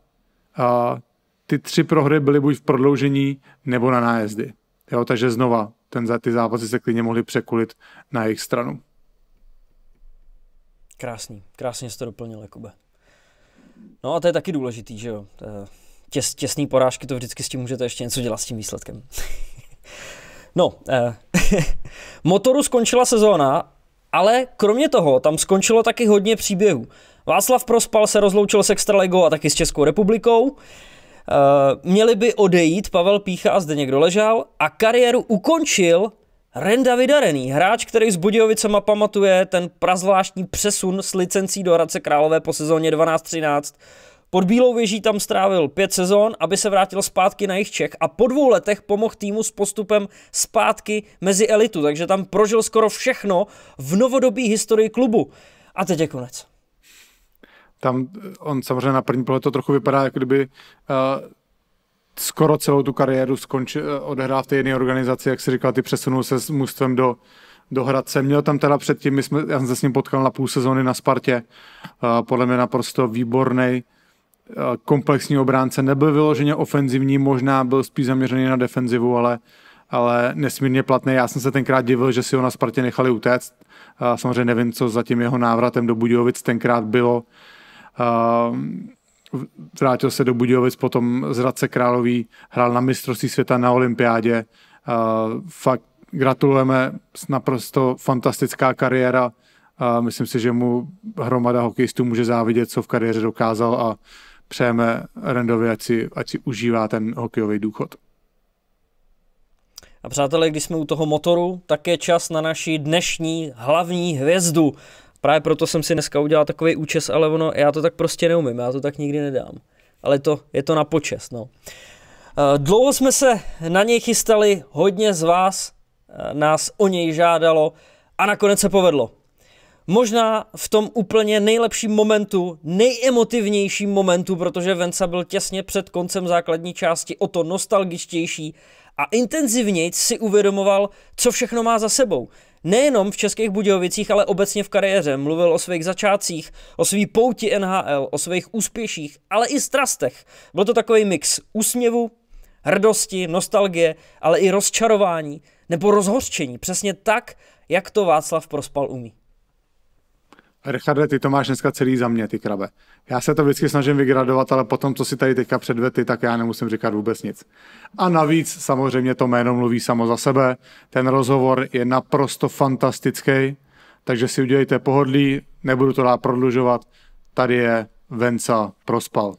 ty tři prohry byly buď v prodloužení nebo na nájezdy. Jo, takže znova ten, ty zápasy se klidně mohly překulit na jejich stranu. Krásný, krásně jste doplnil, Jakube. No a to je taky důležitý, že jo. Těs, těsný porážky, to vždycky s tím můžete ještě něco dělat s tím výsledkem. no, eh, motoru skončila sezóna, ale kromě toho tam skončilo taky hodně příběhů. Václav Prospal se rozloučil s Extraligo a taky s Českou republikou. E, měli by odejít Pavel Pícha a zde někdo ležal a kariéru ukončil Renda Vydarený, hráč, který s Budějovicema pamatuje ten prazvláštní přesun s licencí do Hradce Králové po sezóně 12-13. Pod Bílou věží tam strávil pět sezon, aby se vrátil zpátky na jich Čech a po dvou letech pomohl týmu s postupem zpátky mezi elitu, takže tam prožil skoro všechno v novodobí historii klubu. A teď je konec. Tam eh, on samozřejmě na první pohled to trochu vypadá, jako kdyby uh skoro celou tu kariéru skonč, eh, odehrál v té jedné organizaci, jak si říkal, ty přesunul se s mužstvem do, do Hradce. Měl tam teda předtím, my jsme, já jsem se s ním potkal na půl sezóny na Spartě, eh, podle mě naprosto výborný eh, komplexní obránce. Nebyl vyloženě ofenzivní, možná byl spíš zaměřený na defenzivu, ale, ale nesmírně platný. Já jsem se tenkrát divil, že si ho na Spartě nechali utéct. Samozřejmě nevím, co za tím jeho návratem do Budějovic tenkrát bylo vrátil se do Budějovic, potom z Radce Králový, hrál na mistrovství světa na olympiádě. Uh, fakt gratulujeme, naprosto fantastická kariéra. Uh, myslím si, že mu hromada hokejistů může závidět, co v kariéře dokázal a přejeme Rendovi, ať si, ať si užívá ten hokejový důchod. A přátelé, když jsme u toho motoru, tak je čas na naši dnešní hlavní hvězdu. Právě proto jsem si dneska udělal takový účes, ale ono, já to tak prostě neumím, já to tak nikdy nedám. Ale to, je to na počest, no. Eh, dlouho jsme se na něj chystali, hodně z vás eh, nás o něj žádalo a nakonec se povedlo. Možná v tom úplně nejlepším momentu, nejemotivnějším momentu, protože Venca byl těsně před koncem základní části o to nostalgičtější a intenzivněji si uvědomoval, co všechno má za sebou. Nejenom v Českých Budějovicích, ale obecně v kariéře mluvil o svých začátcích, o svý pouti NHL, o svých úspěších, ale i strastech. Byl to takový mix úsměvu, hrdosti, nostalgie, ale i rozčarování nebo rozhořčení. Přesně tak, jak to Václav Prospal umí. Richarde, ty to máš dneska celý za mě, ty krabe. Já se to vždycky snažím vygradovat, ale potom, co si tady teďka předvety, tak já nemusím říkat vůbec nic. A navíc samozřejmě to jméno mluví samo za sebe. Ten rozhovor je naprosto fantastický, takže si udělejte pohodlí, nebudu to dát prodlužovat. Tady je Venca Prospal.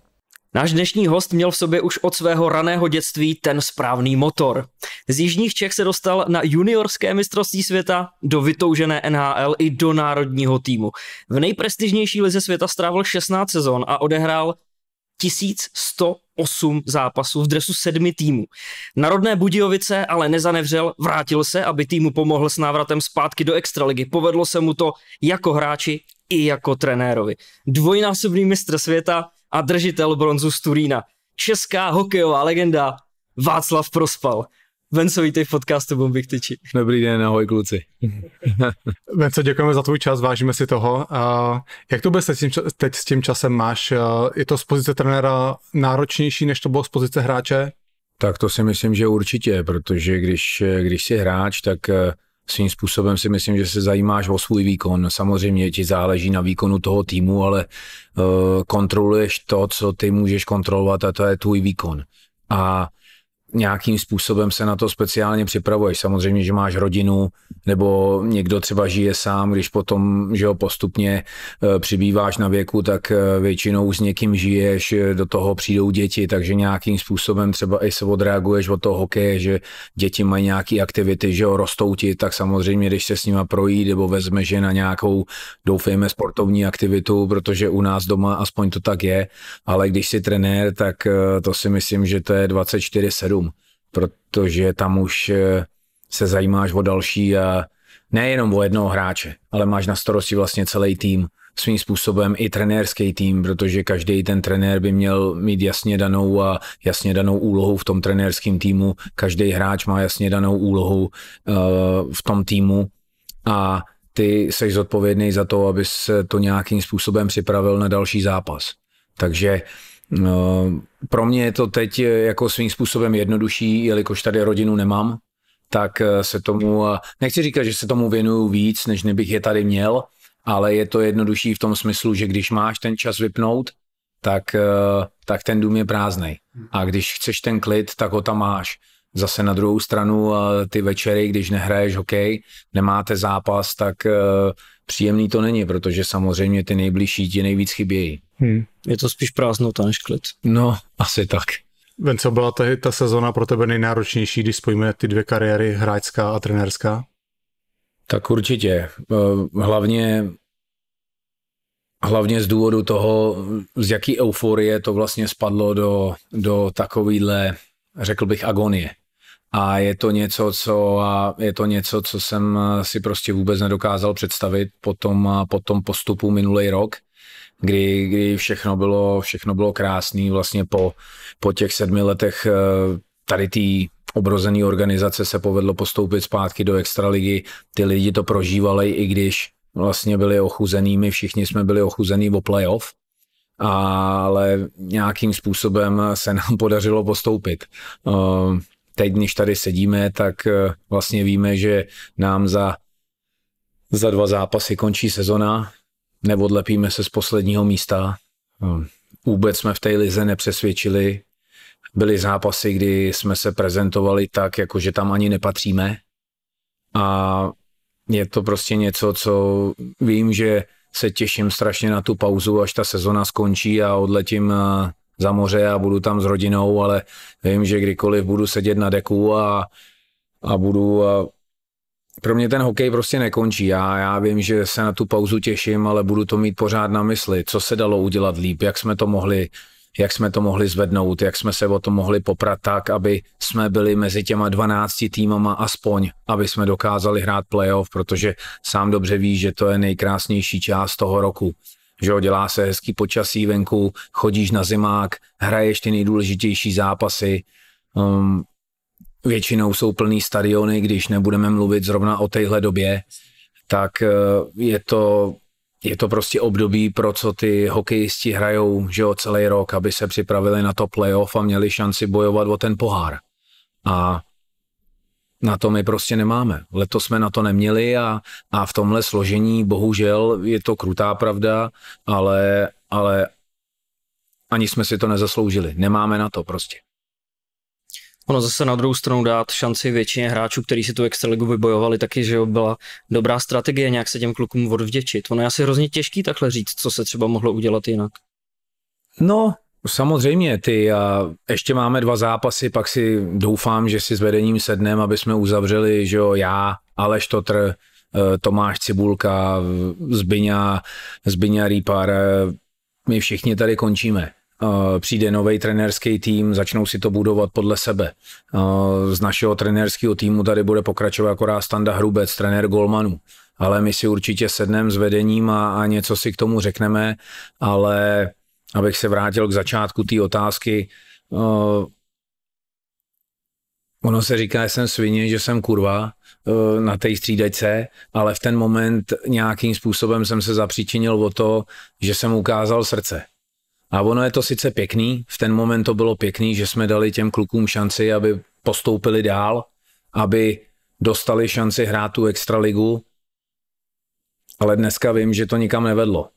Náš dnešní host měl v sobě už od svého raného dětství ten správný motor. Z jižních Čech se dostal na juniorské mistrovství světa, do vytoužené NHL i do národního týmu. V nejprestižnější lize světa strávil 16 sezon a odehrál 1108 zápasů v dresu sedmi týmů. Narodné Budějovice ale nezanevřel, vrátil se, aby týmu pomohl s návratem zpátky do extraligy. Povedlo se mu to jako hráči i jako trenérovi. Dvojnásobný mistr světa, a držitel bronzu z Turína. Česká hokejová legenda Václav Prospal. Venco, vítej v podcastu Bombik tyči. Dobrý den, ahoj kluci. Venco, děkujeme za tvůj čas, vážíme si toho. Uh, jak to tím, teď s tím časem máš? Uh, je to z pozice trenéra náročnější, než to bylo z pozice hráče? Tak to si myslím, že určitě, protože když, eh, když jsi hráč, tak uh, svým způsobem si myslím, že se zajímáš o svůj výkon. Samozřejmě ti záleží na výkonu toho týmu, ale eh, kontroluješ to, co ty můžeš kontrolovat a to je tvůj výkon. A nějakým způsobem se na to speciálně připravuješ. Samozřejmě, že máš rodinu, nebo někdo třeba žije sám, když potom, že ho postupně e, přibýváš na věku, tak e, většinou s někým žiješ, e, do toho přijdou děti, takže nějakým způsobem třeba i se odreaguješ od toho hokeje, že děti mají nějaké aktivity, že ho rostou ti, tak samozřejmě, když se s nima projít, nebo vezmeš je na nějakou, doufejme, sportovní aktivitu, protože u nás doma aspoň to tak je, ale když jsi trenér, tak to si myslím, že to je 24-7, protože tam už eh, se zajímáš o další, a nejenom o jednoho hráče, ale máš na starosti vlastně celý tým, svým způsobem i trenérský tým, protože každý ten trenér by měl mít jasně danou a jasně danou úlohu v tom trenérském týmu, každý hráč má jasně danou úlohu eh, v tom týmu a ty jsi zodpovědný za to, aby se to nějakým způsobem připravil na další zápas. Takže uh, No, pro mě je to teď eh, jako svým způsobem jednodušší, jelikož tady rodinu nemám, tak eh, se tomu, eh, nechci říkat, že se tomu věnuju víc, než nebych je tady měl, ale je to jednodušší v tom smyslu, že když máš ten čas vypnout, tak, tak ten dům je prázdný. A když chceš ten klid, tak ho tam máš. Zase na druhou stranu ty večery, když nehraješ hokej, nemáte zápas, tak příjemný to není, protože samozřejmě ty nejbližší ti nejvíc chybějí. Hmm. Je to spíš prázdnota než klid. No, asi tak. Venco, byla tady ta sezona pro tebe nejnáročnější, když spojíme ty dvě kariéry, hráčská a trenérská? Tak určitě. Eh, hlavně Hlavně z důvodu toho, z jaký euforie to vlastně spadlo do, do takovýhle, řekl bych, agonie a je to něco, co, a je to něco, co jsem eh, si prostě vůbec nedokázal představit po tom, eh, po tom postupu minulý rok, kdy, kdy všechno bylo, všechno bylo krásné vlastně po, po těch sedmi letech eh, tady té obrozené organizace se povedlo postoupit zpátky do extraligy. Ty lidi to prožívali, i když vlastně byli ochuzenými, my všichni jsme byli ochuzený o playoff, ale nějakým způsobem se nám podařilo postoupit. Ehm, teď, když tady sedíme, tak eh, vlastně víme, že nám za, za dva zápasy končí sezona, neodlepíme se z posledního místa. Ehm, vůbec jsme v té lize nepřesvědčili. Byly zápasy, kdy jsme se prezentovali tak, jako že tam ani nepatříme. A je to prostě něco, co vím, že se těším strašně na tu pauzu, až ta sezona skončí a odletím eh, za moře a budu tam s rodinou, ale vím, že kdykoliv budu sedět na deku a, a budu... A pro mě ten hokej prostě nekončí. Já, já vím, že se na tu pauzu těším, ale budu to mít pořád na mysli, co se dalo udělat líp, jak jsme to mohli, jak jsme to mohli zvednout, jak jsme se o to mohli poprat tak, aby jsme byli mezi těma 12 týmama aspoň, aby jsme dokázali hrát playoff, protože sám dobře ví, že to je nejkrásnější část toho roku že jo, dělá se hezký počasí venku, chodíš na zimák, hraješ ty nejdůležitější zápasy, um, většinou jsou plný stadiony, když nebudeme mluvit zrovna o téhle době, tak eh, je to, je to prostě období, pro co ty hokejisti hrajou že jo, celý rok, aby se připravili na to playoff a měli šanci bojovat o ten pohár. A na to my prostě nemáme. Letos jsme na to neměli a, a v tomhle složení bohužel je to krutá pravda, ale, ale ani jsme si to nezasloužili. Nemáme na to prostě. Ono zase na druhou stranu dát šanci většině hráčů, kteří si tu extraligu vybojovali, taky, že byla dobrá strategie nějak se těm klukům odvděčit. Ono je asi hrozně těžký takhle říct, co se třeba mohlo udělat jinak. No, Samozřejmě, ty a ještě máme dva zápasy, pak si doufám, že si s vedením sednem, aby jsme uzavřeli, že jo, já, Aleš Totr, eh, Tomáš Cibulka, Zbyňa, Zbyňa Rýpar, eh, my všichni tady končíme. Eh, přijde nový trenérský tým, začnou si to budovat podle sebe. Z našeho trenérského týmu tady bude pokračovat akorát Standa Hrubec, trenér Golmanů. Ale my si určitě sedneme s vedením a, a něco si k tomu řekneme, ale abych se vrátil k začátku té otázky. Uh, ono se říká, že jsem svině, že jsem kurva uh, na té střídečce, ale v ten moment nějakým způsobem jsem se zapříčinil o to, že jsem ukázal srdce. A ono je to sice pěkný, v ten moment to bylo pěkný, že jsme dali těm klukům šanci, aby postoupili dál, aby dostali šanci hrát tu extraligu, ale dneska vím, že to nikam nevedlo.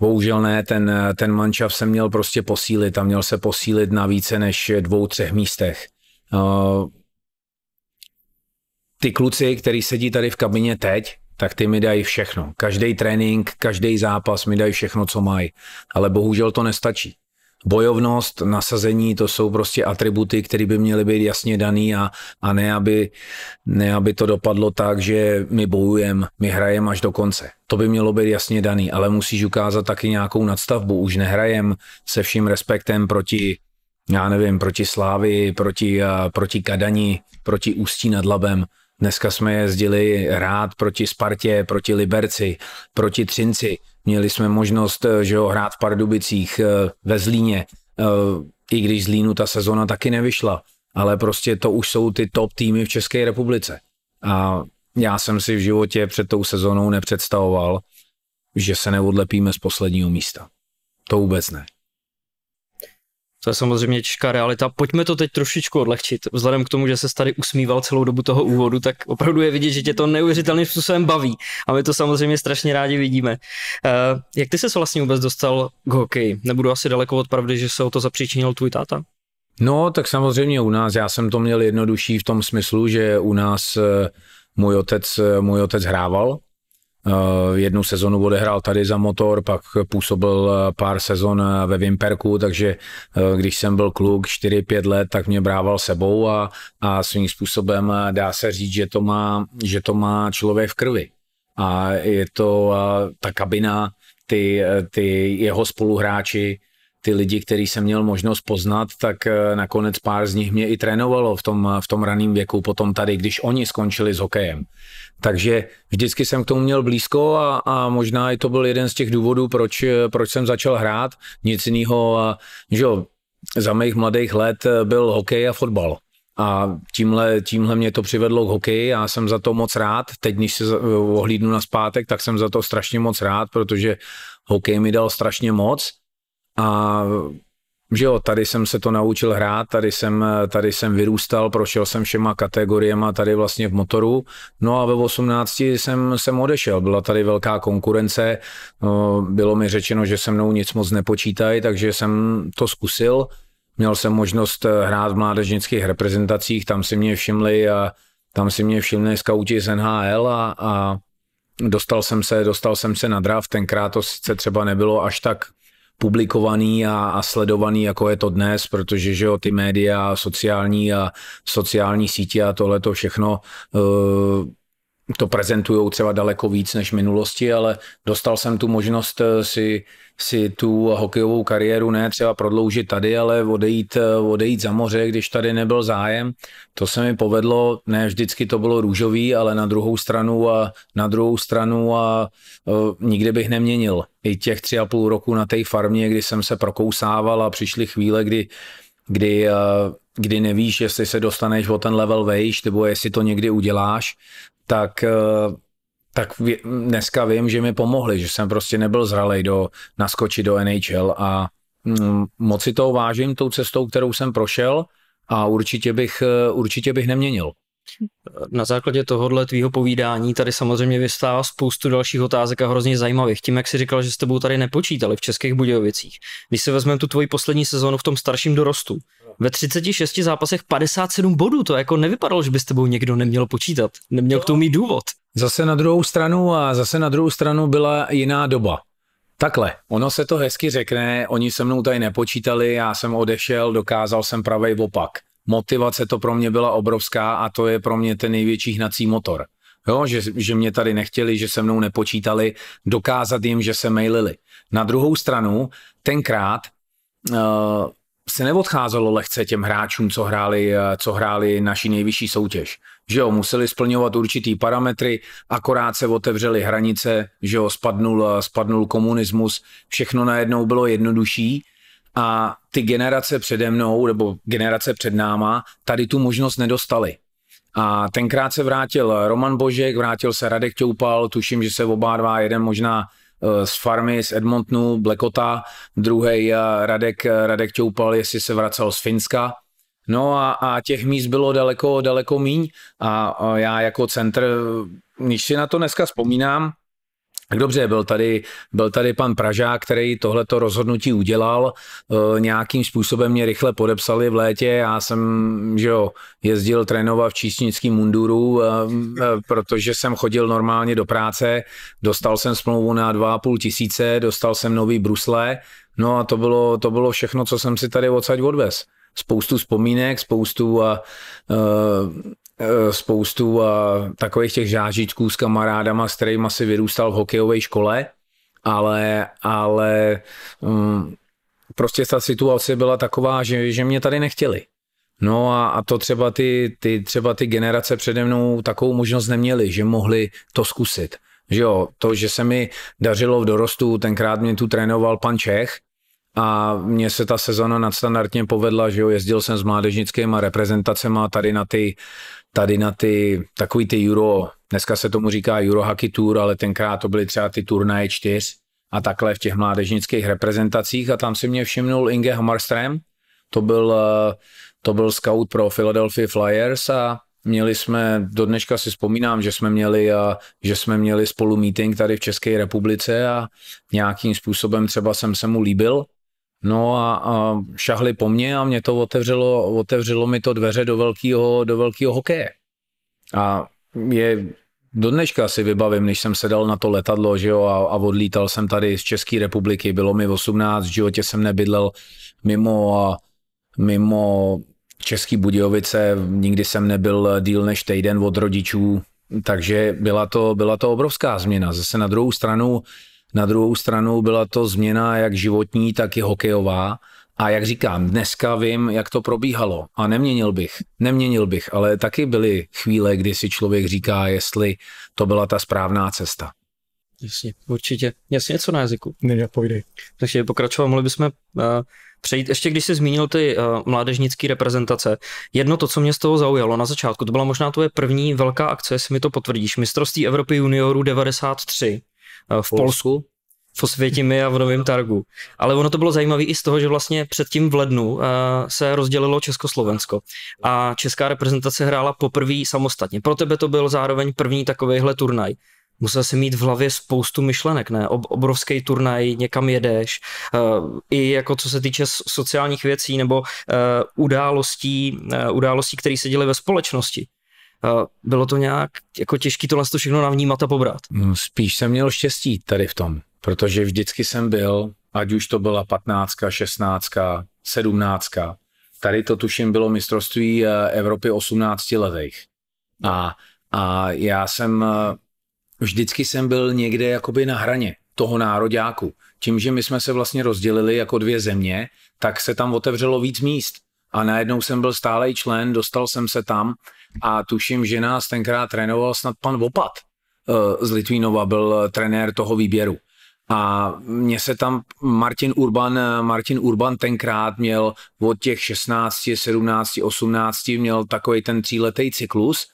Bohužel ne, ten, ten mančav se měl prostě posílit a měl se posílit na více než dvou, třech místech. Eh, ty kluci, který sedí tady v kabině teď, tak ty mi dají všechno. Každý trénink, každý zápas mi dají všechno, co mají. Ale bohužel to nestačí bojovnost, nasazení, to jsou prostě atributy, které by měly být jasně daný a, a ne, aby, ne, aby to dopadlo tak, že my bojujeme, my hrajeme až do konce. To by mělo být jasně daný, ale musíš ukázat taky nějakou nadstavbu. Už nehrajem se vším respektem proti já nevím, proti Slávy, proti, proti Kadani, proti Ústí nad Labem. Dneska jsme jezdili rád proti Spartě, proti Liberci, proti Třinci. Měli jsme možnost eh, že jo, hrát v Pardubicích, eh, ve Zlíně, eh, i když Zlínu ta sezona taky nevyšla, ale prostě to už jsou ty top týmy v České republice. A já jsem si v životě před tou sezonou nepředstavoval, že se neodlepíme z posledního místa. To vůbec ne. To je samozřejmě těžká realita. Pojďme to teď trošičku odlehčit. Vzhledem k tomu, že se tady usmíval celou dobu toho úvodu, tak opravdu je vidět, že tě to neuvěřitelným způsobem baví. A my to samozřejmě strašně rádi vidíme. Uh, jak ty se vlastně vůbec dostal k hokeji? Nebudu asi daleko od pravdy, že se o to zapříčinil tvůj táta? No, tak samozřejmě u nás. Já jsem to měl jednodušší v tom smyslu, že u nás eh, můj otec, eh, můj otec hrával Eh, jednu sezonu odehrál tady za motor, pak působil eh, pár sezon eh, ve Vimperku, takže když jsem byl kluk 4-5 let, tak mě brával sebou a, a svým způsobem dá se říct, že to má, že to má člověk v krvi. A je to ta kabina, ty, ty jeho spoluhráči, ty lidi, který jsem měl možnost poznat, tak eh, nakonec pár z nich mě i trénovalo v tom, eh, v tom raném věku, potom tady, když oni skončili s hokejem. Takže vždycky jsem k tomu měl blízko a, a možná i to byl jeden z těch důvodů, proč, eh, proč jsem začal hrát. Nic jiného, že jo, za mých mladých let byl hokej a fotbal. A tímhle, tímhle mě to přivedlo k hokeji, a jsem za to moc rád. Teď, když se ohlídnu na zpátek, tak jsem za to strašně moc rád, protože hokej mi dal strašně moc a že jo, tady jsem se to naučil hrát, tady jsem, tady jsem vyrůstal, prošel jsem všema kategoriema tady vlastně v motoru. No a ve 18 jsem, jsem odešel, byla tady velká konkurence, no, bylo mi řečeno, že se mnou nic moc nepočítají, takže jsem to zkusil. Měl jsem možnost eh, hrát v mládežnických reprezentacích, tam si mě všimli a tam si mě všimli skauti z NHL a, a dostal jsem se, dostal jsem se na draft, tenkrát to sice třeba nebylo až tak publikovaný a, a sledovaný, jako je to dnes, protože že jo, ty média, sociální a sociální sítě a tohle to všechno uh, to prezentují třeba daleko víc než v minulosti, ale dostal jsem tu možnost eh, si, si tu hokejovou kariéru ne třeba prodloužit tady, ale odejít, eh, odejít za moře, když tady nebyl zájem. To se mi povedlo, ne vždycky to bylo růžový, ale na druhou stranu a na druhou stranu a a eh, nikdy bych neměnil. I těch tři a půl roku na té farmě, kdy jsem se prokousával a přišly chvíle, kdy, kdy a, kdy nevíš, jestli se dostaneš o ten level vejš, nebo jestli to někdy uděláš, tak eh, tak dneska vím, že mi pomohli, že jsem prostě nebyl zralej do, naskočit do NHL a mm, moc si to vážím tou cestou, kterou jsem prošel a určitě bych, eh, určitě bych neměnil. Na základě tohohle tvýho povídání tady samozřejmě vystává spoustu dalších otázek a hrozně zajímavých. Tím, jak si říkal, že s tebou tady nepočítali v Českých Budějovicích. Když se vezmeme tu tvoji poslední sezonu v tom starším dorostu, ve 36 zápasech 57 bodů, to jako nevypadalo, že by s tebou někdo neměl počítat, neměl k tomu mít důvod. Zase na druhou stranu a zase na druhou stranu byla jiná doba. Takhle, ono se to hezky řekne, oni se mnou tady nepočítali, já jsem odešel, dokázal jsem pravej opak. Motivace to pro mě byla obrovská a to je pro mě ten největší hnací motor. Jo, že, že mě tady nechtěli, že se mnou nepočítali, dokázat jim, že se mailili. Na druhou stranu, tenkrát uh, se neodcházelo lehce těm hráčům, co hráli, eh, co hráli naši nejvyšší soutěž. Že jo, museli splňovat určitý parametry, akorát se otevřely hranice, že jo, spadnul, eh, spadnul komunismus, všechno najednou bylo jednodušší a ty generace přede mnou, nebo generace před náma, tady tu možnost nedostali. A tenkrát se vrátil Roman Božek, vrátil se Radek Ťoupal, tuším, že se oba dva, jeden možná Eh, z farmy, z Edmontonu, Blekota, druhý eh, Radek, eh, Radek Čoupal, jestli se vracel z Finska. No a, a těch míst bylo daleko, daleko míň a, a já jako centr, když si na to dneska vzpomínám, tak dobře, byl tady, byl tady pan Pražák, který tohleto rozhodnutí udělal, e, nějakým způsobem mě rychle podepsali v létě, já jsem, že jo, jezdil trénovat v čísnickém munduru, e, e, protože jsem chodil normálně do práce, dostal jsem smlouvu na 2,5 tisíce, dostal jsem nový brusle, no a to bylo, to bylo všechno, co jsem si tady odsaď odvez spoustu vzpomínek, spoustu a, Eh, spoustu eh, takových těch žážičků s kamarádama, s kterými si vyrůstal v hokejové škole, ale, ale um, prostě ta situace byla taková, že, že mě tady nechtěli. No a, a to třeba ty, ty, třeba ty generace přede mnou takovou možnost neměly, že mohli to zkusit. Že jo, to, že se mi dařilo v dorostu, tenkrát mě tu trénoval pan Čech a mně se ta sezona nadstandardně povedla, že jo, jezdil jsem s mládežnickými reprezentacemi tady na ty tady na ty, takový ty Euro, dneska se tomu říká Euro Hockey Tour, ale tenkrát to byly třeba ty turnaje čtyř a takhle v těch mládežnických reprezentacích a tam si mě všimnul Inge Hammarström, to byl, eh, to byl scout pro Philadelphia Flyers a měli jsme, do dneška si vzpomínám, že jsme měli, a, eh, že jsme měli spolu meeting tady v České republice a nějakým způsobem třeba jsem se mu líbil No a, a šahli po mně a mě to otevřelo, otevřelo mi to dveře do velkého do velkýho hokeje. A je do dneška si vybavím, než jsem sedal na to letadlo že jo, a, a odlítal jsem tady z České republiky, bylo mi 18, v životě jsem nebydlel mimo, a, mimo Český Budějovice, nikdy jsem nebyl díl než týden od rodičů, takže byla to, byla to obrovská změna. Zase na druhou stranu na druhou stranu byla to změna jak životní, tak i hokejová. A jak říkám, dneska vím, jak to probíhalo a neměnil bych, neměnil bych, ale taky byly chvíle, kdy si člověk říká, jestli to byla ta správná cesta. Jasně, určitě. Jasně, něco na jazyku. Ne, povídej. Takže pokračovat, mohli bychom uh, přejít. Ještě když jsi zmínil ty uh, mládežnické reprezentace, jedno to, co mě z toho zaujalo na začátku, to byla možná tvoje první velká akce, jestli mi to potvrdíš, mistrovství Evropy juniorů 93. Eh, v Polsku, v Osvětimi a v Novém Targu. Ale ono to bylo zajímavé i z toho, že vlastně předtím v lednu eh, se rozdělilo Československo a česká reprezentace hrála poprvé samostatně. Pro tebe to byl zároveň první takovýhle turnaj. Musel si mít v hlavě spoustu myšlenek, ne? Ob- obrovský turnaj, někam jedeš. Uh, I jako co se týče sociálních věcí nebo uh, událostí, uh, událostí které se děly ve společnosti. Eh, bylo to nějak jako těžký to to všechno navnímat a pobrat? No, spíš jsem měl štěstí tady v tom, protože vždycky jsem byl, ať už to byla 15, 16, 17. Tady to tuším bylo mistrovství eh, Evropy 18 letech. A, a já jsem eh, vždycky jsem byl někde jakoby na hraně toho nároďáku. Tím, že my jsme se vlastně rozdělili jako dvě země, tak se tam otevřelo víc míst. A najednou jsem byl stálej člen, dostal jsem se tam a tuším, že nás tenkrát trénoval snad pan Vopat eh, z Litvínova, byl eh, trenér toho výběru. A mě se tam Martin Urban, eh, Martin Urban tenkrát měl od těch 16, 17, 18, měl takový ten tříletý cyklus,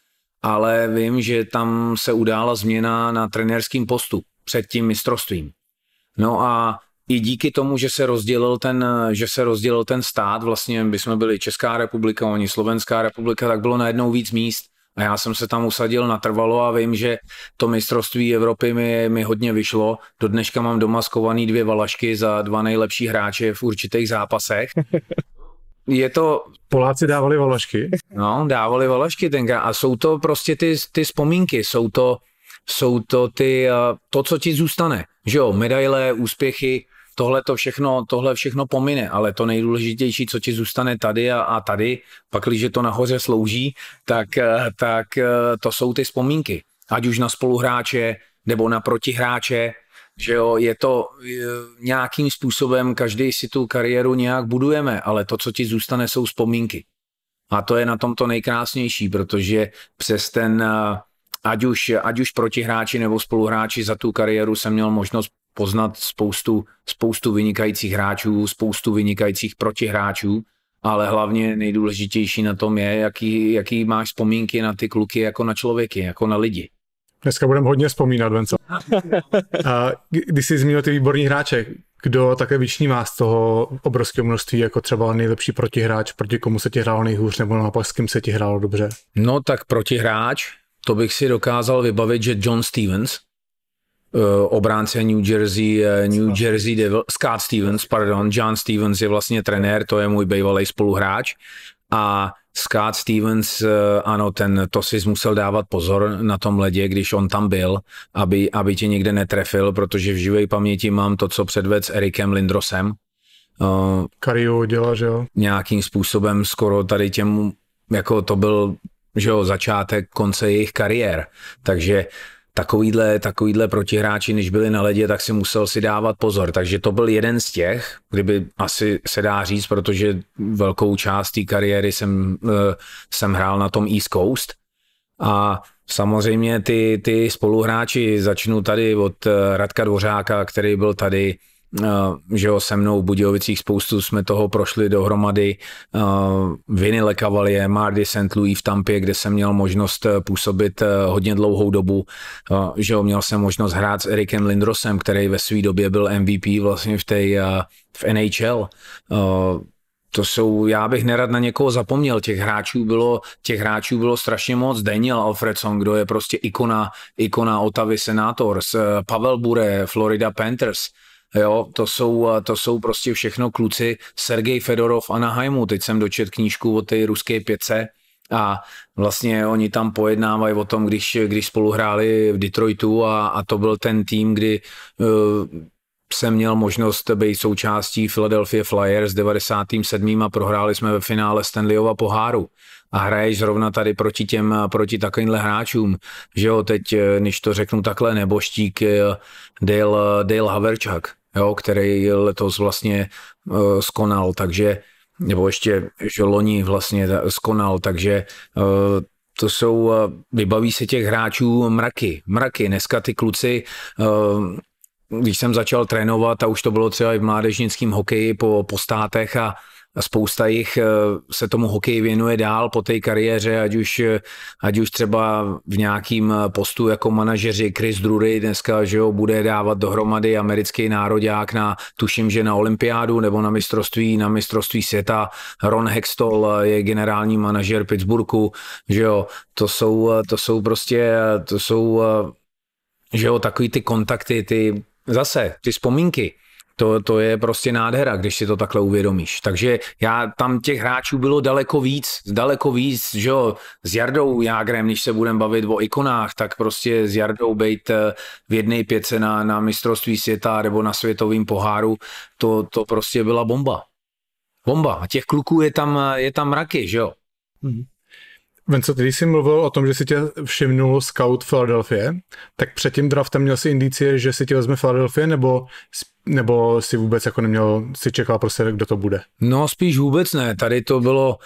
ale vím, že tam se udála změna na trenérském postu před tím mistrovstvím. No a i díky tomu, že se rozdělil ten, že se rozdělil ten stát, vlastně by jsme byli Česká republika, oni Slovenská republika, tak bylo najednou víc míst. A já jsem se tam usadil natrvalo a vím, že to mistrovství Evropy mi, mi hodně vyšlo. Do dneška mám doma skovaný dvě valašky za dva nejlepší hráče v určitých zápasech. Je to... Poláci dávali valašky? No, dávali valašky tenkrát. A jsou to prostě ty, ty vzpomínky, jsou to, jsou to ty, eh, to, co ti zůstane. Že jo, medaile, úspěchy, tohle to všechno, tohle všechno pomine, ale to nejdůležitější, co ti zůstane tady a, a tady, pak když to nahoře slouží, tak, eh, tak eh, to jsou ty vzpomínky. Ať už na spoluhráče nebo na protihráče, že jo, je to je, eh, nějakým způsobem, každý si tu kariéru nějak budujeme, ale to, co ti zůstane, jsou vzpomínky. A to je na tom to nejkrásnější, protože přes ten, ať už, ať už protihráči nebo spoluhráči za tu kariéru jsem měl možnost poznat spoustu, spoustu vynikajících hráčů, spoustu vynikajících protihráčů, ale hlavně nejdůležitější na tom je, jaký, jaký máš vzpomínky na ty kluky jako na člověky, jako na lidi. Dneska budeme hodně vzpomínat, Venco. A když jsi zmínil ty výborní hráče, kdo také vyčnívá z toho obrovského množství, jako třeba nejlepší protihráč, proti komu se ti hrálo nejhůř, nebo naopak s kým se ti hrálo dobře? No tak protihráč, to bych si dokázal vybavit, že John Stevens, Eh, obránce New Jersey, New Jersey Devil, Scott Stevens, pardon, John Stevens je vlastně trenér, to je můj bývalý spoluhráč a Scott Stevens, eh, ano, ten, to si musel dávat pozor na tom ledě, když on tam byl, aby, aby tě někde netrefil, protože v živé paměti mám to, co předved s Erikem Lindrosem. Eh, Kariu dělal, že jo? Nějakým způsobem skoro tady těm, jako to byl, že jo, začátek konce jejich kariér. Takže uh, takovýhle, takovýhle protihráči, než byli na ledě, tak si musel si dávat pozor. Takže to byl jeden z těch, kdyby asi se dá říct, protože velkou část té kariéry jsem, eh, jsem hrál na tom East Coast. A samozřejmě ty, ty spoluhráči, začnu tady od eh, Radka Dvořáka, který byl tady, Eh, že jo, se mnou v Budějovicích spoustu jsme toho prošli dohromady. Eh, Viny Le Cavalier, Mardy St. Louis v Tampě, kde jsem měl možnost eh, působit hodně dlouhou dobu. Že jo, měl jsem možnost hrát s Erikem Lindrosem, který ve své době byl MVP vlastně v, té v NHL to jsou, já bych nerad na někoho zapomněl, těch hráčů bylo, těch hráčů bylo strašně moc, Daniel Alfredson, kdo je prostě ikona, ikona Otavy Senators, Pavel Bure, Florida Panthers, Jo, to jsou, to jsou prostě všechno kluci Sergej Fedorov a Nahajmu. Teď jsem dočet knížku o té ruské pěce a vlastně oni tam pojednávají o tom, když, když spolu hráli v Detroitu a, a to byl ten tým, kdy uh, jsem měl možnost být součástí Philadelphia Flyers 97. a prohráli jsme ve finále Stanleyova poháru. A hraješ zrovna tady proti těm, proti takovýmhle hráčům, že jo, teď, e, když to řeknu takhle, neboštík e, Dale, Dale Haverčák jo, který letos vlastně uh, skonal, takže nebo ještě, že loni vlastně skonal, takže uh, to jsou, eh, vybaví se těch hráčů mraky, mraky. Dneska ty kluci když jsem začal trénovat, a už to bylo třeba i v mládežnickém hokeji po, po státech a Spousta jich eh, se tomu hokeji věnuje dál po té kariéře, ať už, eh, ať už třeba v nějakým eh, postu jako manažeři Chris Drury dneska že jo, bude dávat dohromady americký nároďák na, tuším, že na olympiádu nebo na mistrovství, na mistrovství světa. Ron Hextol je generální manažer Pittsburghu, že jo, to jsou, to jsou prostě, to jsou že jo, takový ty kontakty, ty zase, ty vzpomínky, to, to je prostě nádhera, když si to takhle uvědomíš. Takže já tam těch hráčů bylo daleko víc, daleko víc, že jo, s Jardou Jágrem, když se budeme bavit o ikonách, tak prostě s Jardou být eh, v jedné pěce na, na mistrovství světa nebo na světovém poháru, to, to prostě byla bomba. Bomba. A těch kluků je tam, eh, je tam mraky, že jo. Mm-hmm. Vence, ty jsi mluvil o tom, že si tě všimnul scout Philadelphia, tak před tím draftem měl si indicie, že si tě vezme Philadelphia, nebo, nebo si vůbec jako neměl, si čekal prostě, kdo to bude? No spíš vůbec ne, tady to bylo,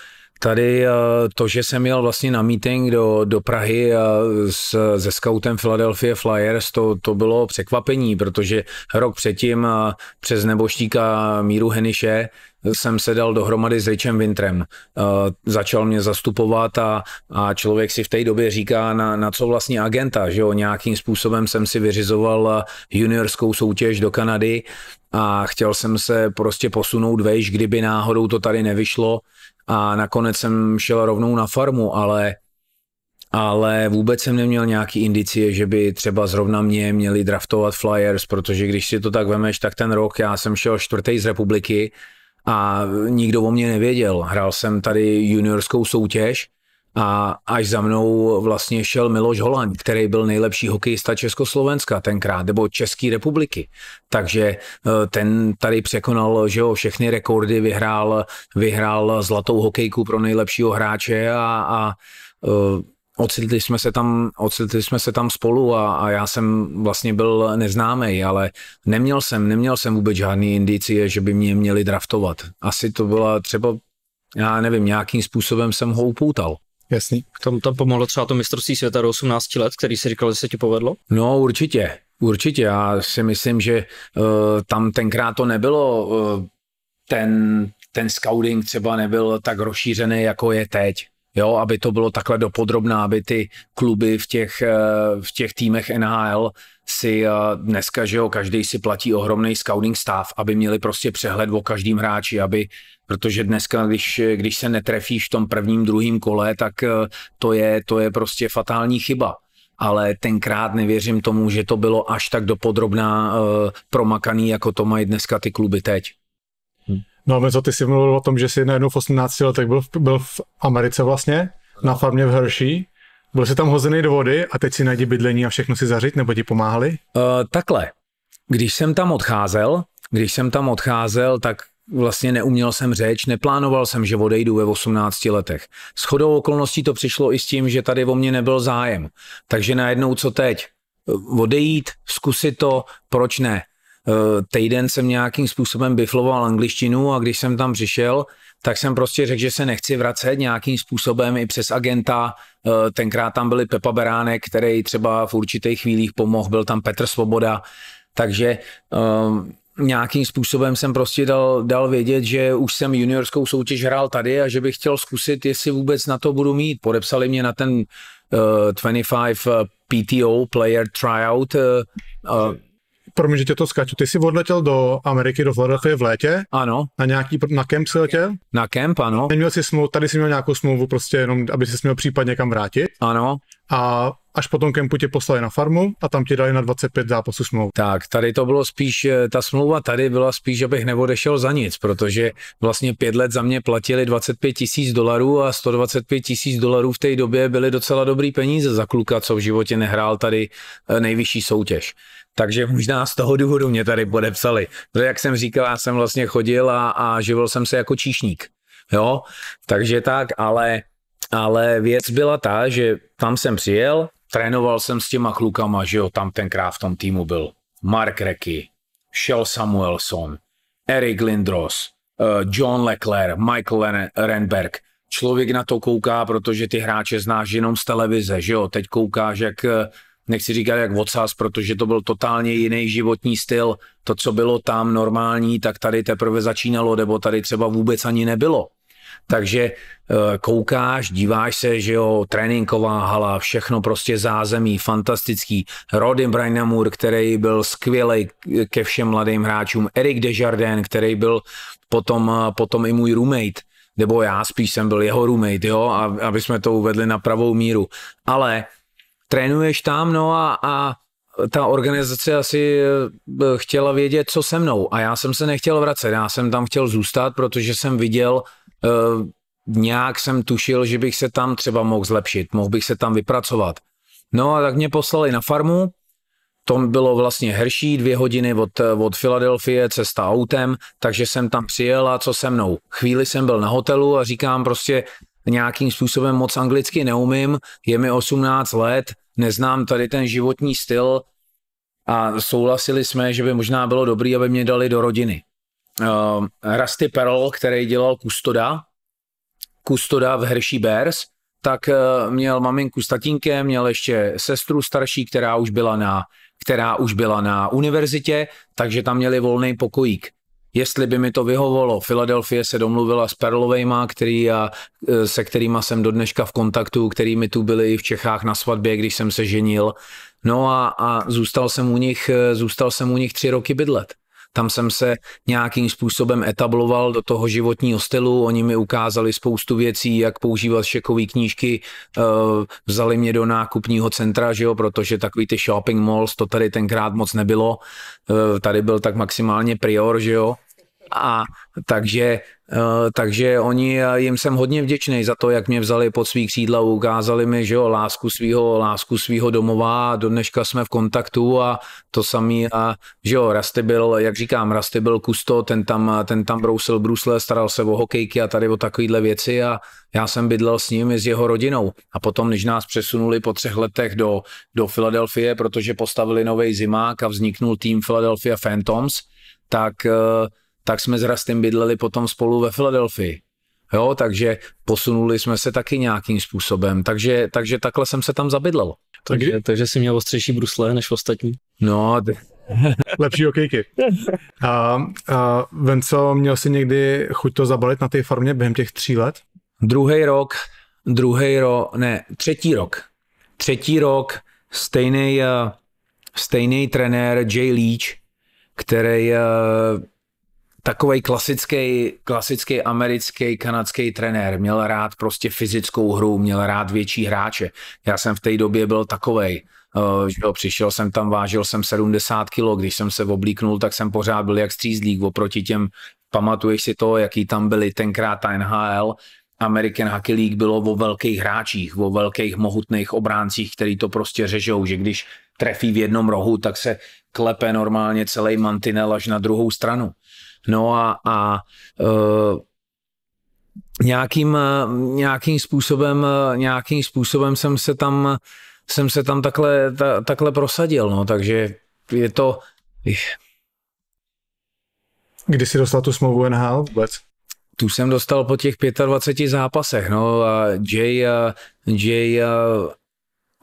Tady eh, to, že jsem měl vlastně na meeting do, do Prahy eh, s, se scoutem Philadelphia Flyers, to, to bylo překvapení, protože rok předtím eh, přes neboštíka Míru Heniše jsem se dal dohromady s Richem Vintrem. Začal mě zastupovat a, a člověk si v té době říká, na, na co vlastně agenta, že jo, nějakým způsobem jsem si vyřizoval juniorskou soutěž do Kanady a chtěl jsem se prostě posunout vejš, kdyby náhodou to tady nevyšlo a nakonec jsem šel rovnou na farmu, ale ale vůbec jsem neměl nějaký indicie, že by třeba zrovna mě měli draftovat Flyers, protože když si to tak vemeš, tak ten rok já jsem šel čtvrtý z republiky a nikdo o mě nevěděl. Hrál jsem tady juniorskou soutěž a až za mnou vlastně šel Miloš Holaň, který byl nejlepší hokejista Československa tenkrát, nebo České republiky. Takže eh, ten tady překonal, že jo, všechny rekordy, vyhrál, vyhrál zlatou hokejku pro nejlepšího hráče a, a eh, ocitli jsme se tam, ocitli jsme se tam spolu a, a já jsem vlastně byl neznámý, ale neměl jsem, neměl jsem vůbec žádný indicie, že by mě měli draftovat. Asi to byla třeba, já nevím, nějakým způsobem jsem ho upoutal. Jasný. Tam, tam pomohlo třeba to mistrovství světa do 18 let, který si říkal, že se ti povedlo? No určitě, určitě. Já si myslím, že uh, tam tenkrát to nebylo uh, ten, ten scouting třeba nebyl tak rozšířený, jako je teď. Jo, aby to bylo takhle dopodrobná, aby ty kluby v těch, uh, v těch týmech NHL si dneska, že jo, každý si platí ohromný scouting stav, aby měli prostě přehled o každém hráči, aby, protože dneska, když, když se netrefíš v tom prvním, druhém kole, tak e, to je, to je prostě fatální chyba ale tenkrát nevěřím tomu, že to bylo až tak dopodrobná e, promakaný, jako to mají dneska ty kluby teď. No a co ty jsi mluvil o tom, že jsi najednou v 18 letech byl v, byl v Americe vlastně, na farmě v Hershey. Byl jsi tam hozený do vody a teď si najdi bydlení a všechno si zařít, nebo ti pomáhali? Uh, takhle. Když jsem tam odcházel, když jsem tam odcházel, tak vlastně neuměl jsem řeč, neplánoval jsem, že odejdu ve 18 letech. S chodou okolností to přišlo i s tím, že tady o mě nebyl zájem. Takže najednou co teď? Eh, odejít, zkusit to, proč ne? Eh, týden jsem nějakým způsobem bifloval angličtinu a když jsem tam přišel, tak jsem prostě řekl, že se nechci vracet nějakým způsobem i přes agenta. Eh, tenkrát tam byli Pepa Beránek, který třeba v určitých chvílích pomohl, byl tam Petr Svoboda, takže um, nějakým způsobem jsem prostě dal, dal vědět, že už jsem juniorskou soutěž hrál tady a že bych chtěl zkusit, jestli vůbec na to budu mít. Podepsali mě na ten uh, 25 PTO Player Tryout, uh, uh, promiň, že tě to skáču. ty jsi odletěl do Ameriky, do Philadelphia v létě? Ano. Na nějaký, na kemp si letěl? Na kemp, ano. Neměl jsi smlouvu, tady jsi měl nějakou smlouvu prostě jenom, aby jsi měl případně kam vrátit? Ano. A až po tom kempu tě poslali na farmu a tam ti dali na 25 zápasů smlouvu. Tak, tady to bylo spíš, eh, ta smlouva tady byla spíš, abych neodešel za nic, protože vlastně pět let za mě platili 25 tisíc dolarů a 125 tisíc dolarů v té době byly docela dobrý peníze za kluka, co v životě nehrál tady eh, nejvyšší soutěž. Takže možná z toho důvodu mě tady podepsali. Protože jak jsem říkal, já jsem vlastně chodil a, a živil jsem se jako číšník. Jo, takže tak, ale, ale věc byla ta, že tam jsem přijel, trénoval jsem s těma klukama, že jo, tam tenkrát v tom týmu byl Mark Recky, Shell Samuelson, Eric Lindros, eh, John Leclerc, Michael Renberg. Člověk na to kouká, protože ty hráče znáš jenom z televize, že jo, teď koukáš, jak eh, nechci říkat jak vocas, protože to byl totálně jiný životní styl. To, co bylo tam normální, tak tady teprve začínalo, nebo tady třeba vůbec ani nebylo. Takže eh, koukáš, díváš se, že jo, tréninková hala, všechno prostě zázemí, fantastický. Rodin Brynamur, který byl skvělý ke všem mladým hráčům. Eric Desjardins, který byl potom, eh, potom i můj roommate, nebo já spíš jsem byl jeho roommate, jo, aby jsme to uvedli na pravou míru. Ale trénuješ tam, no a, a ta organizace asi eh, chtěla vědět, co se mnou. A já jsem se nechtěl vracet, já jsem tam chtěl zůstat, protože jsem viděl, eh, nějak jsem tušil, že bych se tam třeba mohl zlepšit, mohl bych se tam vypracovat. No a tak mě poslali na farmu, to bylo vlastně herší dvě hodiny od, eh, od Filadelfie, cesta autem, takže jsem tam přijel a co se mnou. Chvíli jsem byl na hotelu a říkám prostě, nějakým způsobem moc anglicky neumím, je mi 18 let, neznám tady ten životní styl a souhlasili jsme, že by možná bylo dobré, aby mě dali do rodiny. Uh, Rusty Perl, který dělal kustoda, kustoda v Hershey Bears, tak uh, měl maminku s tatínkem, měl ještě sestru starší, která už byla na, která už byla na univerzitě, takže tam měli volný pokojík jestli by mi to vyhovovalo. Filadelfie se domluvila s Perlovejma, který a, e, se kterýma jsem do dneška v kontaktu, kterými tu byli v Čechách na svatbě, když jsem se ženil. No a, a zůstal jsem u nich, e, zůstal jsem u nich tři roky bydlet. Tam jsem se nějakým způsobem etabloval do toho životního stylu. Oni mi ukázali spoustu věcí, jak používat šekové knížky. Eh, vzali mě do nákupního centra, že jo, protože takový ty shopping malls, to tady tenkrát moc nebylo. Eh, tady byl tak maximálně prior, že jo. A takže Eh, takže oni, jim jsem hodně vděčný za to, jak mě vzali pod svý křídla, ukázali mi, že jo, lásku svého lásku svýho domova, do dneška jsme v kontaktu a to samý, a, že jo, Rasty byl, jak říkám, Rasty byl kusto, ten tam, ten tam brousil brusle, staral se o hokejky a tady o takovéhle věci a já jsem bydlel s ním i s jeho rodinou. A potom, když nás přesunuli po třech letech do, do Filadelfie, protože postavili nový zimák a vzniknul tým Philadelphia Phantoms, tak eh, tak jsme s Rastem bydleli potom spolu ve Filadelfii. Jo, takže posunuli jsme se taky nějakým způsobem, takže, takže takhle jsem se tam zabydlel. Takže, takže, takže jsi měl ostřejší brusle než ostatní? No, ty... Lepší okejky. A, a Venco, měl jsi někdy chuť to zabalit na té farmě během těch tří let? Druhý rok, druhý rok, ne, třetí rok. Třetí rok, stejný, eh, stejný trenér Jay Leach, který eh, takový klasický, klasický americký, kanadský trenér. Měl rád prostě fyzickou hru, měl rád větší hráče. Já jsem v té době byl takovej, eh, že jo, přišel jsem tam, vážil jsem 70 kg, když jsem se oblíknul, tak jsem pořád byl jak střízlík oproti těm, pamatuješ si to, jaký tam byli tenkrát ta NHL, American Hockey League bylo o velkých hráčích, o velkých mohutných obráncích, který to prostě řežou, že když trefí v jednom rohu, tak se klepe normálně celý mantinel až na druhou stranu. No a, a uh, nějakým, e, nějakým, způsobem, e, nějakým způsobem jsem se tam, jsem se tam takhle, ta, takhle prosadil, no, takže je to... Kdy jsi dostal tu smlouvu NHL vůbec? Tu jsem dostal po těch 25 zápasech, no a Jay, Jay